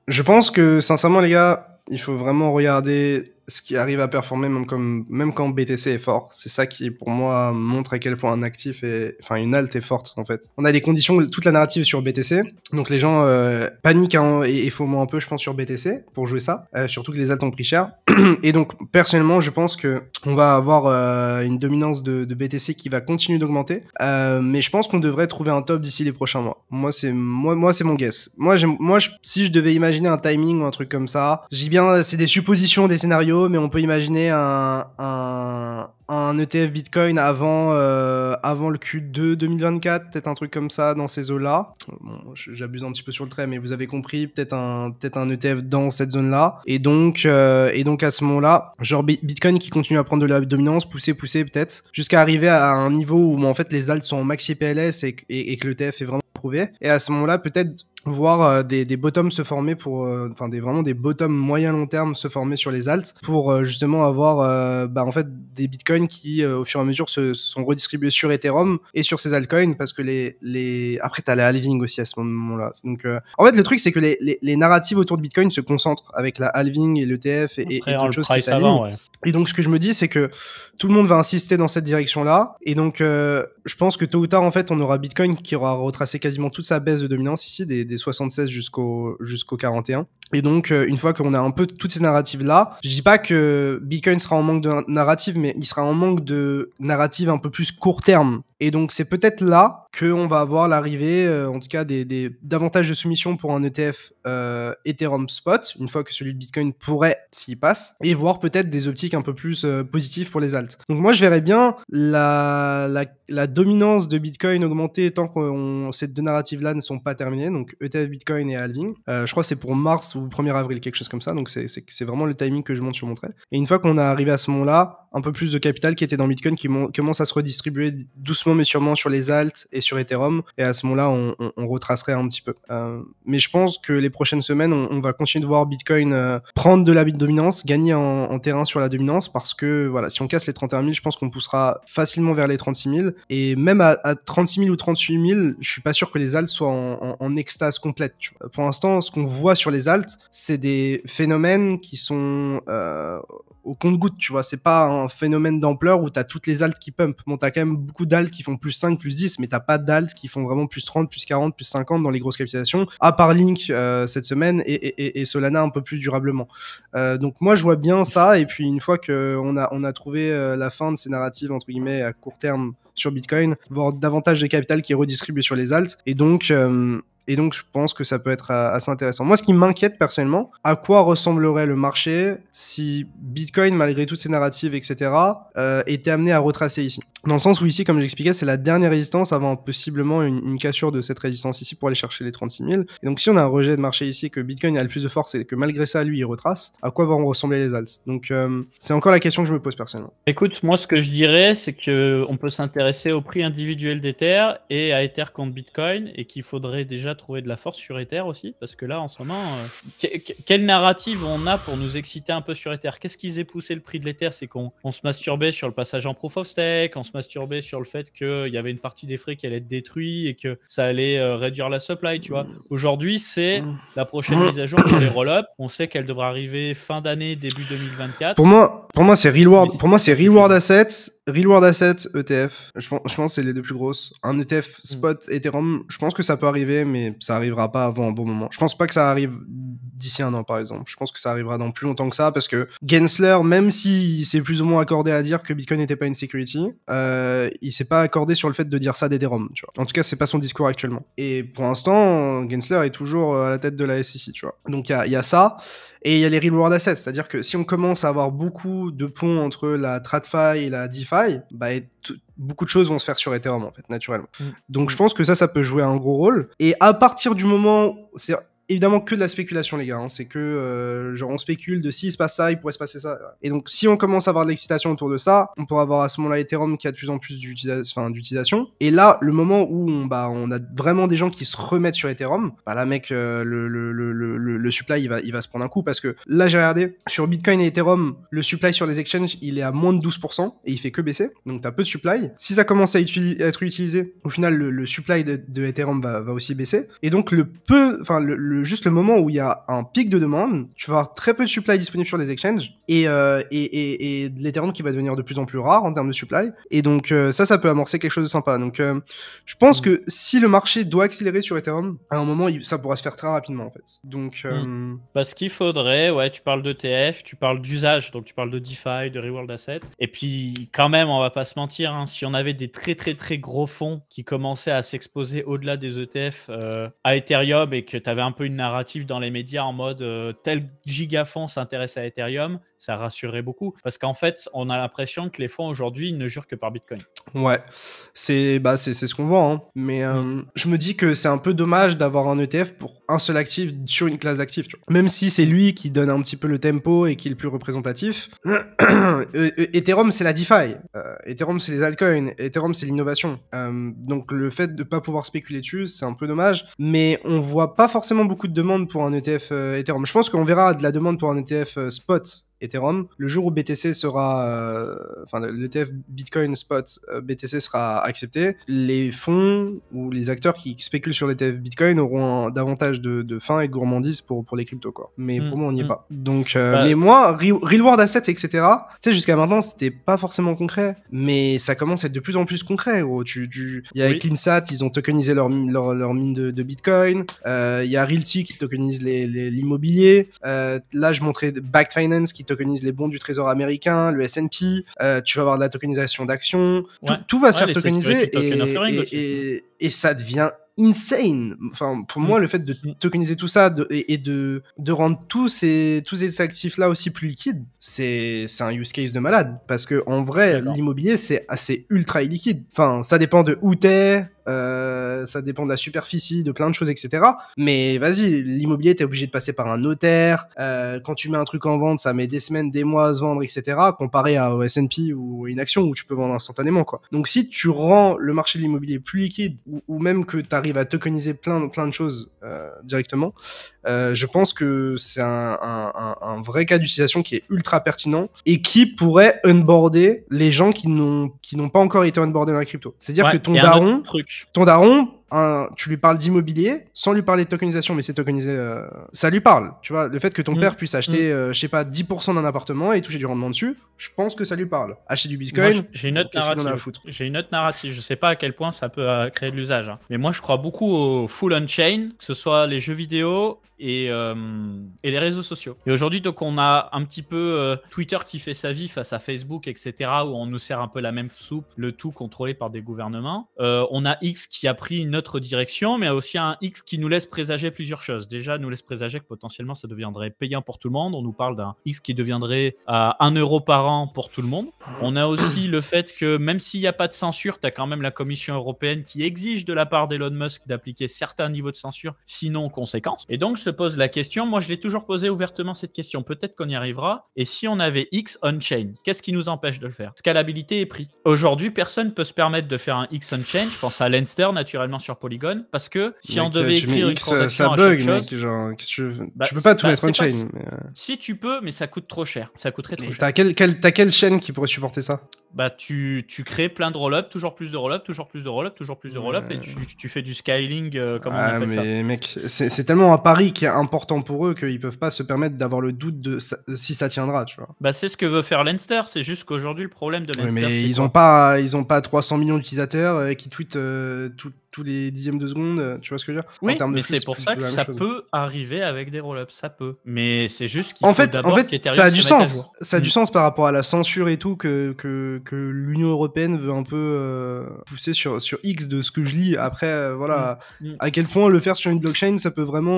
Speaker 2: Je pense que, sincèrement, les gars, il faut vraiment regarder ce qui arrive à performer même, comme, même quand BTC est fort. C'est ça qui, pour moi, montre à quel point un actif est, enfin, une halte est forte, en fait. On a des conditions, toute la narrative sur BTC. Donc les gens euh, paniquent hein, et, faut moins un peu, je pense, sur BTC pour jouer ça. Euh, surtout que les alt ont pris cher. et donc, personnellement, je pense que on va avoir euh, une dominance de, BTC qui va continuer d'augmenter. mais je pense qu'on devrait trouver un top d'ici les prochains mois. Moi, c'est, moi, moi, c'est mon guess. Moi, moi si je devais imaginer un timing ou un truc comme ça, j'ai bien, c'est des suppositions, des scénarios mais on peut imaginer un, un, ETF Bitcoin avant, euh, avant le Q2 2024, peut-être un truc comme ça dans ces eaux-là. j'abuse un petit peu sur le trait, mais vous avez compris, peut-être un, peut un ETF dans cette zone-là. Et, donc euh, et donc à ce moment-là, genre Bitcoin qui continue à prendre de la dominance, pousser, pousser peut-être, jusqu'à arriver à un niveau où en fait les alts sont en maxi PLS et, et, que l'ETF e est vraiment prouvé et à ce moment-là, peut-être voir euh, des, bottoms se former pour, euh, enfin des vraiment des bottoms moyen long terme se former sur les alts pour euh, justement avoir, bah, en fait des bitcoins qui au fur et à mesure se, sont redistribués sur Ethereum et sur ces altcoins parce que les, les... après as la halving aussi à ce moment-là. Donc en fait le truc c'est que les, les, les, narratives autour de bitcoin se concentrent avec la halving et l'ETF et, et, et hein, choses qui s'alignent. Et donc ce que je me dis c'est que tout le monde va insister dans cette direction là et donc je pense que tôt ou tard en fait on aura bitcoin qui aura retracé quasiment toute sa baisse de dominance ici des 76 jusqu'au jusqu'au 41. Et donc, euh, une fois qu'on a un peu toutes ces narratives-là, je dis pas que Bitcoin sera en manque de narrative, mais il sera en manque de narrative un peu plus court terme. Et donc, c'est peut-être là qu'on va avoir l'arrivée, euh, en tout cas, des, des, davantage de soumission pour un ETF euh, Ethereum Spot, une fois que celui de Bitcoin pourrait s'y passer et voir peut-être des optiques un peu plus euh, positives pour les alts. Donc, moi, je verrais bien la, dominance de Bitcoin augmenter tant que ces deux narratives-là ne sont pas terminées, donc ETF Bitcoin et halving. je crois que c'est pour mars ou 1er avril, quelque chose comme ça. Donc, c'est vraiment le timing que je montre sur mon Et une fois qu'on est arrivé à ce moment-là, un peu plus de capital qui était dans Bitcoin qui commence à se redistribuer doucement mais sûrement sur les alts et sur Ethereum. Et à ce moment-là, on, retracerait un petit peu. Euh, mais je pense que les prochaines semaines, on, va continuer de voir Bitcoin euh, prendre de la dominance, gagner en, terrain sur la dominance, parce que voilà, si on casse les 31 000, je pense qu'on poussera facilement vers les 36 000. Et même à, à, 36 000 ou 38 000, je suis pas sûr que les alts soient en, extase complète. Pour l'instant, ce qu'on voit sur les alts, c'est des phénomènes qui sont euh, au compte-goutte, tu vois. C'est pas un phénomène d'ampleur où t'as toutes les altes qui pumpent. Bon, t'as quand même beaucoup d'altes qui font plus 5, plus 10, mais t'as pas d'altes qui font vraiment plus 30, plus 40, plus 50 dans les grosses capitalisations, à part Link euh, cette semaine et, Solana un peu plus durablement. Euh, donc moi, je vois bien ça. Et puis une fois qu'on a, on a trouvé euh, la fin de ces narratives, entre guillemets, à court terme sur Bitcoin, voir davantage de capital qui est redistribué sur les altes. Et donc... Et donc, je pense que ça peut être euh, assez intéressant. Moi, ce qui m'inquiète personnellement, à quoi ressemblerait le marché si Bitcoin, malgré toutes ces narratives, etc., euh, était amené à retracer ici Dans le sens où ici, comme j'expliquais, c'est la dernière résistance avant possiblement une, cassure de cette résistance ici pour aller chercher les 36 000. Et donc, si on a un rejet de marché ici que Bitcoin a le plus de force et que malgré ça, lui, il retrace, à quoi vont ressembler les alts Donc, euh, c'est encore la question que je me pose personnellement. Écoute,
Speaker 1: moi, ce que je dirais, c'est qu'on peut s'intéresser au prix individuel d'Ether et à Ether contre Bitcoin et qu'il faudrait déjà trouver de la force sur Ether aussi Parce que là, en ce moment, euh, quelle narrative on a pour nous exciter un peu sur Ether Qu'est-ce qui aient poussé le prix de l'Ether C'est qu'on se masturbait sur le passage en proof of stake, on se masturbait sur le fait qu'il y avait une partie des frais qui allait être détruit et que ça allait euh, réduire la supply, tu vois. Aujourd'hui, c'est la prochaine mise à jour pour les roll-up. On sait qu'elle devra arriver fin d'année, début 2024. Pour
Speaker 2: moi, pour moi c'est reward, pour moi, c'est reward assets Reward Asset, ETF, je, pense, que c'est les deux plus grosses. Un ETF mm. spot Ethereum, je pense que ça peut arriver, mais ça arrivera pas avant un bon moment. Je pense pas que ça arrive d'ici un an, par exemple. Je pense que ça arrivera dans plus longtemps que ça, parce que Gensler, même s'il s'est plus ou moins accordé à dire que Bitcoin n'était pas une security, euh, il s'est pas accordé sur le fait de dire ça d'Ethereum, tu vois. En tout cas, c'est pas son discours actuellement. Et pour l'instant, Gensler est toujours euh, à la tête de la SEC, tu vois. Donc il y, y a ça. Et il y a les reward assets, c'est-à-dire que si on commence à avoir beaucoup de ponts entre la TradFi et la DeFi, bah, beaucoup de choses vont se faire sur Ethereum, en fait, naturellement. Mm. Donc je mm. pense que ça, ça peut jouer un gros rôle. Et à partir du moment, évidemment que de la spéculation, les gars. Hein. C'est que, euh, genre, on spécule de s'il se passe ça, il pourrait se passer ça. Et donc, si on commence à avoir de l'excitation autour de ça, on pourra avoir à ce moment-là Ethereum qui a de plus en plus d'utilisation. Et là, le moment où on, bah, on a vraiment des gens qui se remettent sur Ethereum, bah là, mec, euh, le, le, le, le, supply, il va, il va se prendre un coup parce que là, j'ai regardé sur Bitcoin et Ethereum, le supply sur les exchanges, il est à moins de 12% et il fait que baisser. Donc, t'as peu de supply. Si ça commence à, être utilisé, au final, le, supply de, de Ethereum va, va, aussi baisser. Et donc, le peu, enfin, le juste le moment où il y a un pic de demande, tu vas avoir très peu de supply disponible sur les exchanges. Euh, et, de l'Ethereum qui va devenir de plus en plus rare en termes de supply. Et donc euh, ça, ça peut amorcer quelque chose de sympa. Donc euh, je pense mm. que si le marché doit accélérer sur Ethereum, à un moment, ça pourra se faire très rapidement en fait. Donc, Parce mm.
Speaker 1: bah, qu'il faudrait, ouais, tu parles d'ETF, tu parles d'usage, donc tu parles de DeFi, de Reward Asset. Et puis quand même, on va pas se mentir, hein, si on avait des très très très gros fonds qui commençaient à s'exposer au-delà des ETF à Ethereum et que tu avais un peu une narrative dans les médias en mode tel gigafond s'intéresse à Ethereum, ça rassurait beaucoup. Parce qu'en fait, on a l'impression que les fonds aujourd'hui ne jurent que par Bitcoin.
Speaker 2: Ouais, c'est bah, c'est ce qu'on voit. Hein. Mais euh, mm. je me dis que c'est un peu dommage d'avoir un ETF pour un seul actif sur une classe d'actifs. Même si c'est lui qui donne un petit peu le tempo et qui est le plus représentatif, euh, euh, Ethereum, c'est la DeFi. Ethereum, c'est les altcoins. Ethereum, c'est l'innovation. donc le fait de ne pas pouvoir spéculer dessus, c'est un peu dommage. Mais on voit pas forcément beaucoup de demandes pour un ETF Ethereum. Je pense qu'on verra de la demande pour un ETF spot Ethereum. Le jour où BTC sera, euh, enfin l'ETF Bitcoin Spot euh, BTC sera accepté, les fonds ou les acteurs qui spéculent sur l'ETF Bitcoin auront davantage de, de, faim et de gourmandise pour, pour les cryptos quoi. Mais mm, pour moi on n'y est mm. pas. Donc, euh, bah, mais moi, Real World etc. Tu sais jusqu'à maintenant c'était pas forcément concret, mais ça commence à être de plus en plus concret. Tu, il y a CleanSat, ils ont tokenisé leur, leur, mine de, Bitcoin. Il y a Realty qui tokenise l'immobilier. là je montrais Backed Finance qui tokenise les bons du Trésor américain, le S&P, euh, tu vas avoir de la tokenisation d'actions, tout, va se faire tokeniser et, et, ça devient insane. Enfin, pour moi, mm. le fait de mm. tokeniser tout ça et, de, de rendre tous ces, tous ces actifs-là aussi plus liquides, c'est un use case de malade. Parce que en vrai, l'immobilier, c'est assez ultra illiquide. Enfin, ça dépend de où tu es, euh, ça dépend de la superficie, de plein de choses, etc. Mais vas-y, l'immobilier, es obligé de passer par un notaire. Euh, quand tu mets un truc en vente, ça met des semaines, des mois à se vendre, etc. Comparé à un S&P ou une action où tu peux vendre instantanément, quoi. Donc si tu rends le marché de l'immobilier plus liquide ou, même que tu arrives il va tokeniser plein, de choses euh, directement, euh, je pense que c'est un, vrai cas d'utilisation qui est ultra pertinent et qui pourrait unboarder les gens qui n'ont pas encore été onboardés dans la crypto. C'est-à-dire que ton daron, ton daron, tu lui parles d'immobilier sans lui parler de tokenisation, mais c'est tokenisé, euh, ça lui parle. Tu vois, le fait que ton mm. père puisse acheter, mm. euh, je sais pas, 10% d'un appartement et toucher du rendement dessus, je pense que ça lui parle. Acheter du bitcoin, j'ai une autre narrative.
Speaker 1: J'ai une autre narrative. Je sais pas à quel point ça peut euh, créer de l'usage. Hein. Mais moi, je crois beaucoup au full on-chain, que ce soit les jeux vidéo, et, euh, et les réseaux sociaux. Et aujourd'hui, donc, on a un petit peu euh, Twitter qui fait sa vie face à Facebook, etc., où on nous sert un peu la même soupe, le tout contrôlé par des gouvernements. Euh, on a X qui a pris une autre direction, mais aussi un X qui nous laisse présager plusieurs choses. Déjà, nous laisse présager que potentiellement, ça deviendrait payant pour tout le monde. On nous parle d'un X qui deviendrait à 1 euro par an pour tout le monde. On a aussi le fait que même s'il n'y a pas de censure, tu as quand même la Commission européenne qui exige de la part d'Elon Musk d'appliquer certains niveaux de censure, sinon conséquences. Et donc, ce pose la question. Moi, je l'ai toujours posé ouvertement cette question. Peut-être qu'on y arrivera. Et si on avait X on-chain, qu'est-ce qui nous empêche de le faire Scalabilité et prix. Aujourd'hui, personne ne peut se permettre de faire un X on-chain. Je pense à Lenster, naturellement, sur Polygon. Parce que si on devait écrire une transaction bug, à chose, tu...
Speaker 2: Bah, peux pas tout bah, mettre on-chain. Euh. Si...
Speaker 1: tu peux, mais ça coûte trop cher. Ça coûterait trop cher.
Speaker 2: T'as quelle chaîne qui pourrait supporter ça
Speaker 1: bah, tu, tu, crées plein de roll-up, toujours plus de roll-up, toujours plus de roll-up, toujours plus de roll-up, et tu, fais du scaling, euh, comme on ah, appelle mais ça.
Speaker 2: mec, c'est tellement un pari qui est important pour eux qu'ils peuvent pas se permettre d'avoir le doute de, si ça tiendra, tu vois.
Speaker 1: Bah, c'est ce que veut faire Leinster, c'est juste qu'aujourd'hui, le problème de Leinster. mais ils ont,
Speaker 2: pas, pas 300 millions d'utilisateurs euh, qui tweetent euh, tout, tous les dixièmes de seconde, euh, tu vois ce que je veux dire Oui, mais c'est pour ça que ça peut
Speaker 1: arriver avec des roll-ups, ça peut. Mais c'est juste qu'il en fait, en fait ça a du sens. Ça a du
Speaker 2: sens par rapport à la censure et tout que, que, l'Union européenne veut un peu euh, pousser sur, sur X de ce que je lis. Après, euh, voilà, mm. Mm. à quel point le faire sur une blockchain, ça peut vraiment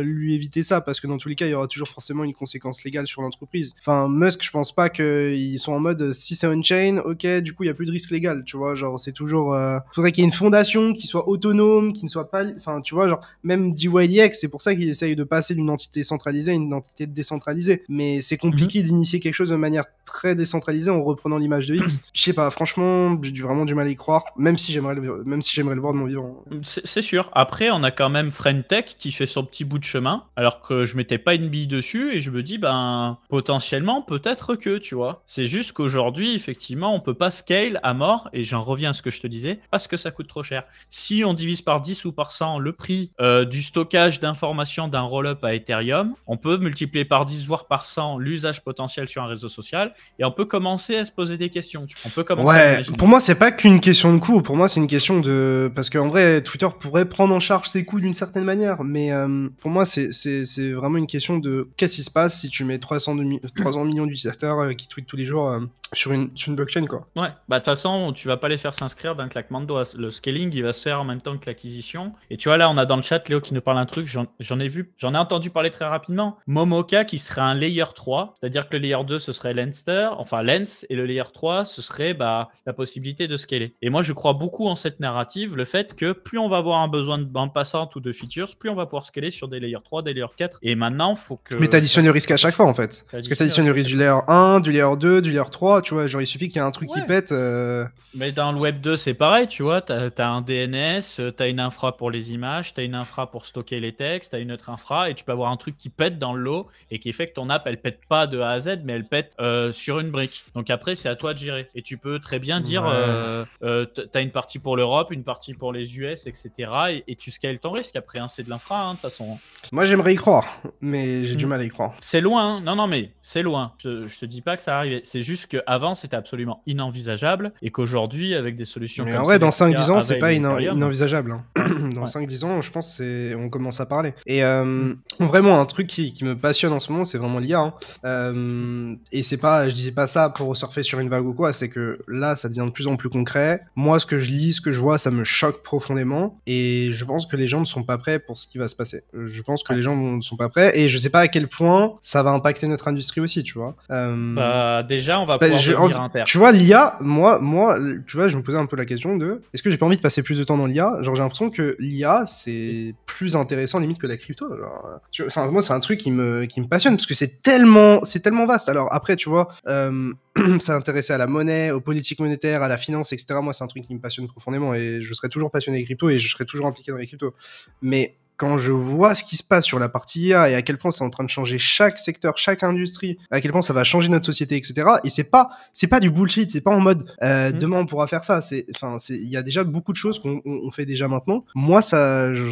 Speaker 2: lui éviter ça, parce que dans tous les cas, il y aura toujours forcément une conséquence légale sur l'entreprise. Enfin, Musk, je pense pas qu'ils sont en mode si c'est on-chain, ok, du coup, il y a plus de risque légal, tu vois. Genre, c'est toujours. faudrait qu'il y ait une fondation qui soit autonome, qui ne soit pas, enfin, tu vois, genre, même DYDX, c'est pour ça qu'ils essayent de passer d'une entité centralisée à une entité décentralisée. Mais c'est compliqué mhm. d'initier quelque chose de manière très décentralisée en reprenant l'image de X. Je sais pas, franchement, j'ai vraiment du mal à y croire, même si j'aimerais le, même si j'aimerais le voir de mon vivant.
Speaker 1: C'est sûr. Après, on a quand même Frentech qui fait son petit bout de chemin, alors que je mettais pas une bille dessus et je me dis, ben, potentiellement, peut-être que, tu vois. C'est juste qu'aujourd'hui, effectivement, on peut pas scale à mort et j'en reviens à ce que je te disais parce que ça coûte trop cher. Si on divise par 10 ou par 100 le prix euh, du stockage d'informations d'un roll-up à Ethereum, on peut multiplier par 10 voire par 100 l'usage potentiel sur un réseau social et on peut commencer à se poser des questions. On peut commencer pour moi,
Speaker 2: c'est pas qu'une question de coût. Pour moi, c'est une question de parce qu'en vrai, Twitter pourrait prendre en charge ses coûts d'une certaine manière, mais euh, pour moi, c'est vraiment une question de qu'est-ce qui se passe si tu mets 300, 300 millions d'utilisateurs euh, qui tweetent tous les jours sur une, blockchain quoi.
Speaker 1: Ouais, bah de toute façon, tu vas pas les faire s'inscrire d'un claquement de doigts. Le scaling, il va se en même temps que l'acquisition. Et tu vois, là, on a dans le chat Léo qui nous parle un truc, j'en ai vu, j'en ai entendu parler très rapidement. Momoka qui serait un layer 3, c'est-à-dire que le layer 2, ce serait Lenster, enfin Lens, et le layer 3, ce serait bah, la possibilité de scaler. Et moi, je crois beaucoup en cette narrative, le fait que plus on va avoir un besoin de bande passante ou de features, plus on va pouvoir scaler sur des layers 3, des layers 4. Et maintenant, il faut que. Mais t'additionnes le risque à chaque fois, en fait. Parce que t'additionnes le
Speaker 2: risque du layer 1, du layer 2, du layer 3, tu vois, genre il suffit qu'il y ait un truc qui pète. Euh.
Speaker 1: Mais dans le web 2, c'est pareil, tu vois, t'as as un DNS euh, tu as une infra pour les images, tu as une infra pour stocker les textes, tu as une autre infra, et tu peux avoir un truc qui pète dans le lot et qui fait que ton app, elle pète pas de A à Z, mais elle pète euh, sur une brique. Donc après, c'est à toi de gérer. Et tu peux très bien dire, euh, tu as une partie pour l'Europe, une partie pour les US, etc. Et, tu scales ton risque. Après, hein, c'est de l'infra, hein, de toute façon.
Speaker 2: Moi, j'aimerais y croire, mais j'ai du mm. mal à y croire.
Speaker 1: C'est loin, hein. non, non, mais c'est loin. Je, te dis pas que ça arrive C'est juste qu'avant, c'était absolument inenvisageable et qu'aujourd'hui, avec des solutions mais en vrai, dans 5-10 ans, c'est pas, inenvisageable inenvisageable.
Speaker 2: Hein. Dans 5-10 ans, je pense on commence à parler.
Speaker 1: Et euh,
Speaker 2: vraiment, un truc qui, me passionne en ce moment, c'est vraiment l'IA. Hein. Euh, et c'est pas, je disais pas ça pour surfer sur une vague ou quoi, c'est que là, ça devient de plus en plus concret. Moi, ce que je lis, ce que je vois, ça me choque profondément. Et je pense que les gens ne sont pas prêts pour ce qui va se passer. Euh, je pense que les gens ne sont pas prêts. Et je sais pas à quel point ça va impacter notre industrie aussi, tu vois. Bah,
Speaker 1: déjà, on va bah, pouvoir je, Tu
Speaker 2: vois, l'IA, moi, moi, tu vois, je me posais un peu la question de est-ce que j'ai pas envie de passer plus de temps l'IA, j'ai l'impression que l'IA c'est plus intéressant limite que la crypto. Euh, moi c'est un truc qui me, qui me passionne parce que c'est tellement c'est tellement vaste. Alors après tu vois, euh, ça s'intéresser à la monnaie, aux politiques monétaires, à la finance, etc. Moi c'est un truc qui me passionne profondément et je serai toujours passionné des crypto et je serai toujours impliqué dans les cryptos. Mais quand je vois ce qui se passe sur la partie IA et à quel point c'est en train de changer chaque secteur, chaque industrie, à quel point ça va changer notre société, etc. Et c'est pas, c'est pas du bullshit, c'est pas en mode euh, mm. demain on pourra faire ça. C'est, enfin, il y a déjà beaucoup de choses qu'on fait déjà maintenant. Moi, ça, je,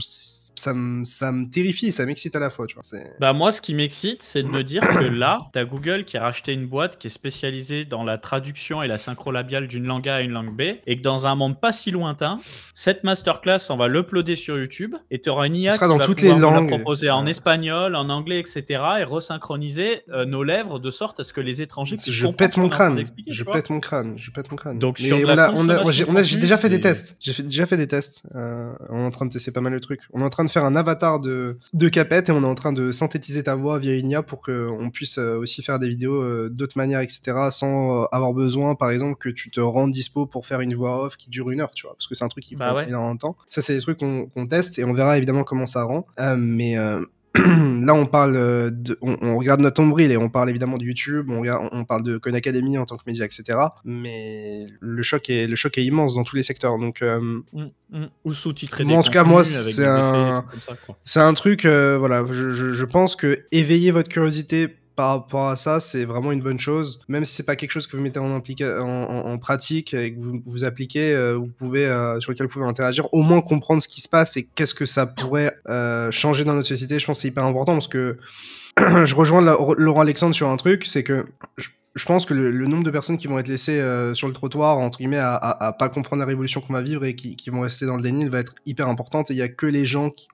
Speaker 2: ça me, ça me terrifie ça m'excite à la fois. Tu vois,
Speaker 1: bah moi, ce qui m'excite, c'est de me dire que là, t'as Google qui a racheté une boîte qui est spécialisée dans la traduction et la synchro labiale d'une langue A à une langue B, et que dans un monde pas si lointain, cette masterclass, on va l'uploader sur YouTube, et tu une IA qui va La proposer en espagnol, en anglais, etc., et resynchroniser euh, nos lèvres de sorte à ce que les étrangers Si je pète mon crâne, je pète
Speaker 2: mon crâne, je pète mon crâne. Donc sur on a, a, j'ai déjà fait des tests, j'ai déjà fait des tests. on est en train de tester pas mal le truc. On est en train de faire un avatar de, de et on est en train de synthétiser ta voix via une IA pour qu'on puisse euh, aussi faire des vidéos euh, d'autres manières, etc. Sans euh, avoir besoin, par exemple, que tu te rendes dispo pour faire une voix off qui dure une heure, tu vois, parce que c'est un truc qui va bah prend énormément de temps. Ça, c'est des trucs qu'on teste et on verra évidemment comment ça rend. mais là, on parle, euh, de, on, regarde notre ombril et on parle évidemment de YouTube, on, parle de Khan Academy en tant que média, etc. Mais le choc est, immense dans tous les secteurs. Donc, euh, mm,
Speaker 1: mm. ou sous-titré. en tout cas, moi, c'est un,
Speaker 2: truc. Euh, voilà, je, je pense que éveiller votre curiosité par rapport à ça, c'est vraiment une bonne chose. Même si c'est pas quelque chose que vous mettez en, pratique et que vous, appliquez, euh, vous pouvez, euh, sur lequel vous pouvez interagir, au moins comprendre ce qui se passe et qu'est-ce que ça pourrait euh, changer dans notre société. Je pense que c'est hyper important parce que je rejoins Laurent Alexandre sur un truc, c'est que je pense que le, nombre de personnes qui vont être laissées euh, sur le trottoir, entre guillemets, à, à, pas comprendre la révolution qu'on va vivre et qui, vont rester dans le déni, va être hyper importante. Et il y a que les gens qui,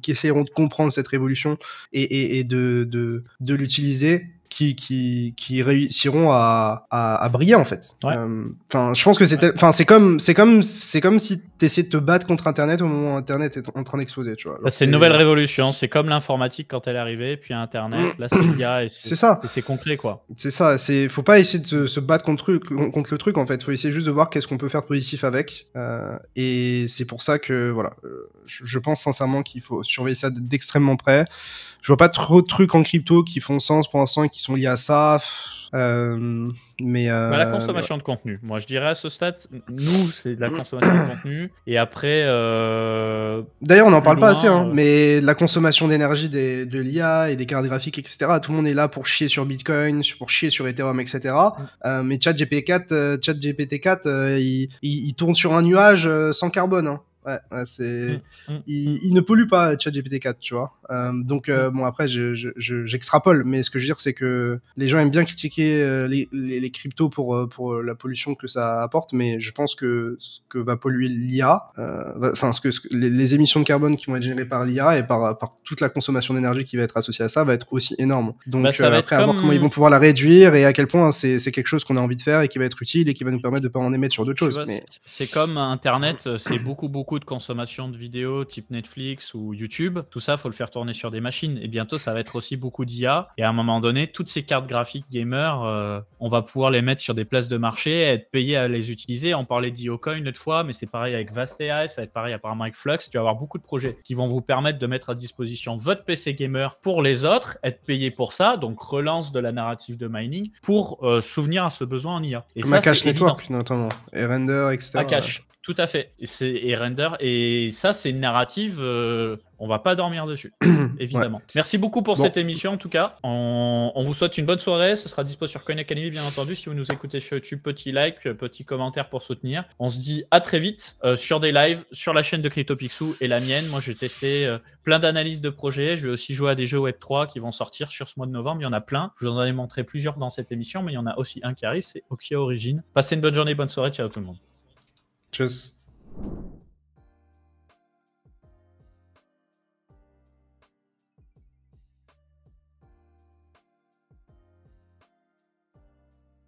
Speaker 2: qui, de comprendre cette révolution et, de, de, de l'utiliser qui, qui, qui réussiront à, à, à, briller en fait. Euh, enfin, je pense que c'est, enfin, c'est comme, c'est comme, c'est comme si t'essayais de te battre contre Internet au moment où Internet est en train
Speaker 1: d'exploser, tu vois. Bah, c'est une nouvelle révolution. C'est comme l'informatique quand elle est arrivée, puis Internet, là c'est et c'est, Et c'est concret quoi.
Speaker 2: C'est ça. C'est, faut pas essayer de se, battre contre, contre le truc en fait. Faut essayer juste de voir qu'est-ce qu'on peut faire positif avec. Euh, et c'est pour ça que voilà, euh, je pense sincèrement qu'il faut surveiller ça d'extrêmement près. Je vois pas trop de trucs en crypto qui font sens pour l'instant et qui sont liés à ça. Euh, mais euh, bah, la consommation
Speaker 1: de contenu. Moi, je dirais à ce stade, nous, c'est la consommation de contenu. Et après, euh, d'ailleurs, on n'en parle pas assez. Hein, euh,
Speaker 2: mais la consommation d'énergie de l'IA et des cartes graphiques, etc. Tout le monde est là pour chier sur Bitcoin, pour chier sur Ethereum, etc. Mm. Euh, mais ChatGPT 4, Chat GPT 4, euh, il, il, tourne sur un nuage sans carbone. Hein. Ouais, c'est. Mm, mm, mm. il, ne pollue pas ChatGPT 4, tu vois. Euh, donc euh, bon, après, j'extrapole, je, mais ce que je veux dire, c'est que les gens aiment bien critiquer euh, les, les, cryptos pour pour la pollution que ça apporte, mais je pense que ce que va polluer l'IA, enfin ce que, les, émissions de carbone qui vont être générées par l'IA et par par toute la consommation d'énergie qui va être associée à ça va être aussi énorme. Donc bah, après, à voir comment ils vont pouvoir la réduire et à quel point c'est quelque chose qu'on a envie de faire et qui va être utile et qui va nous permettre de pas en émettre sur d'autres choses.
Speaker 1: C'est comme Internet, c'est beaucoup beaucoup de consommation de vidéos type Netflix ou YouTube, tout ça, faut le faire tourner sur des machines. Et bientôt, ça va être aussi beaucoup d'IA. Et à un moment donné, toutes ces cartes graphiques gamer, euh, on va pouvoir les mettre sur des places de marché, être payé à les utiliser. On parlait d'IoCoin autre fois, mais c'est pareil avec Vast ça va être pareil apparemment avec Flux. Tu vas avoir beaucoup de projets qui vont vous permettre de mettre à disposition votre PC gamer pour les autres, être payé pour ça, donc relance de la narrative de mining pour euh, souvenir à ce besoin en IA. Et ça, c'est évident.
Speaker 2: notamment, et render, etc.
Speaker 1: Tout à fait. Et, render. Et ça, c'est une narrative. On euh, on va pas dormir dessus, évidemment. Merci beaucoup pour cette émission, en tout cas. On, vous souhaite une bonne soirée. Ce sera dispo sur Coin Academy, bien entendu. Si vous nous écoutez sur YouTube, petit like, petit commentaire pour soutenir. On se dit à très vite euh, sur des lives, sur la chaîne de CryptoPixou et la mienne. Moi, j'ai testé euh, plein d'analyses de projets. Je vais aussi jouer à des jeux Web3 qui vont sortir sur ce mois de novembre. Il y en a plein. Je vous en ai montré plusieurs dans cette émission, mais il y en a aussi un qui arrive, c'est Oxia Origin. Passez une bonne journée, bonne soirée. Ciao tout le monde. Tschüss.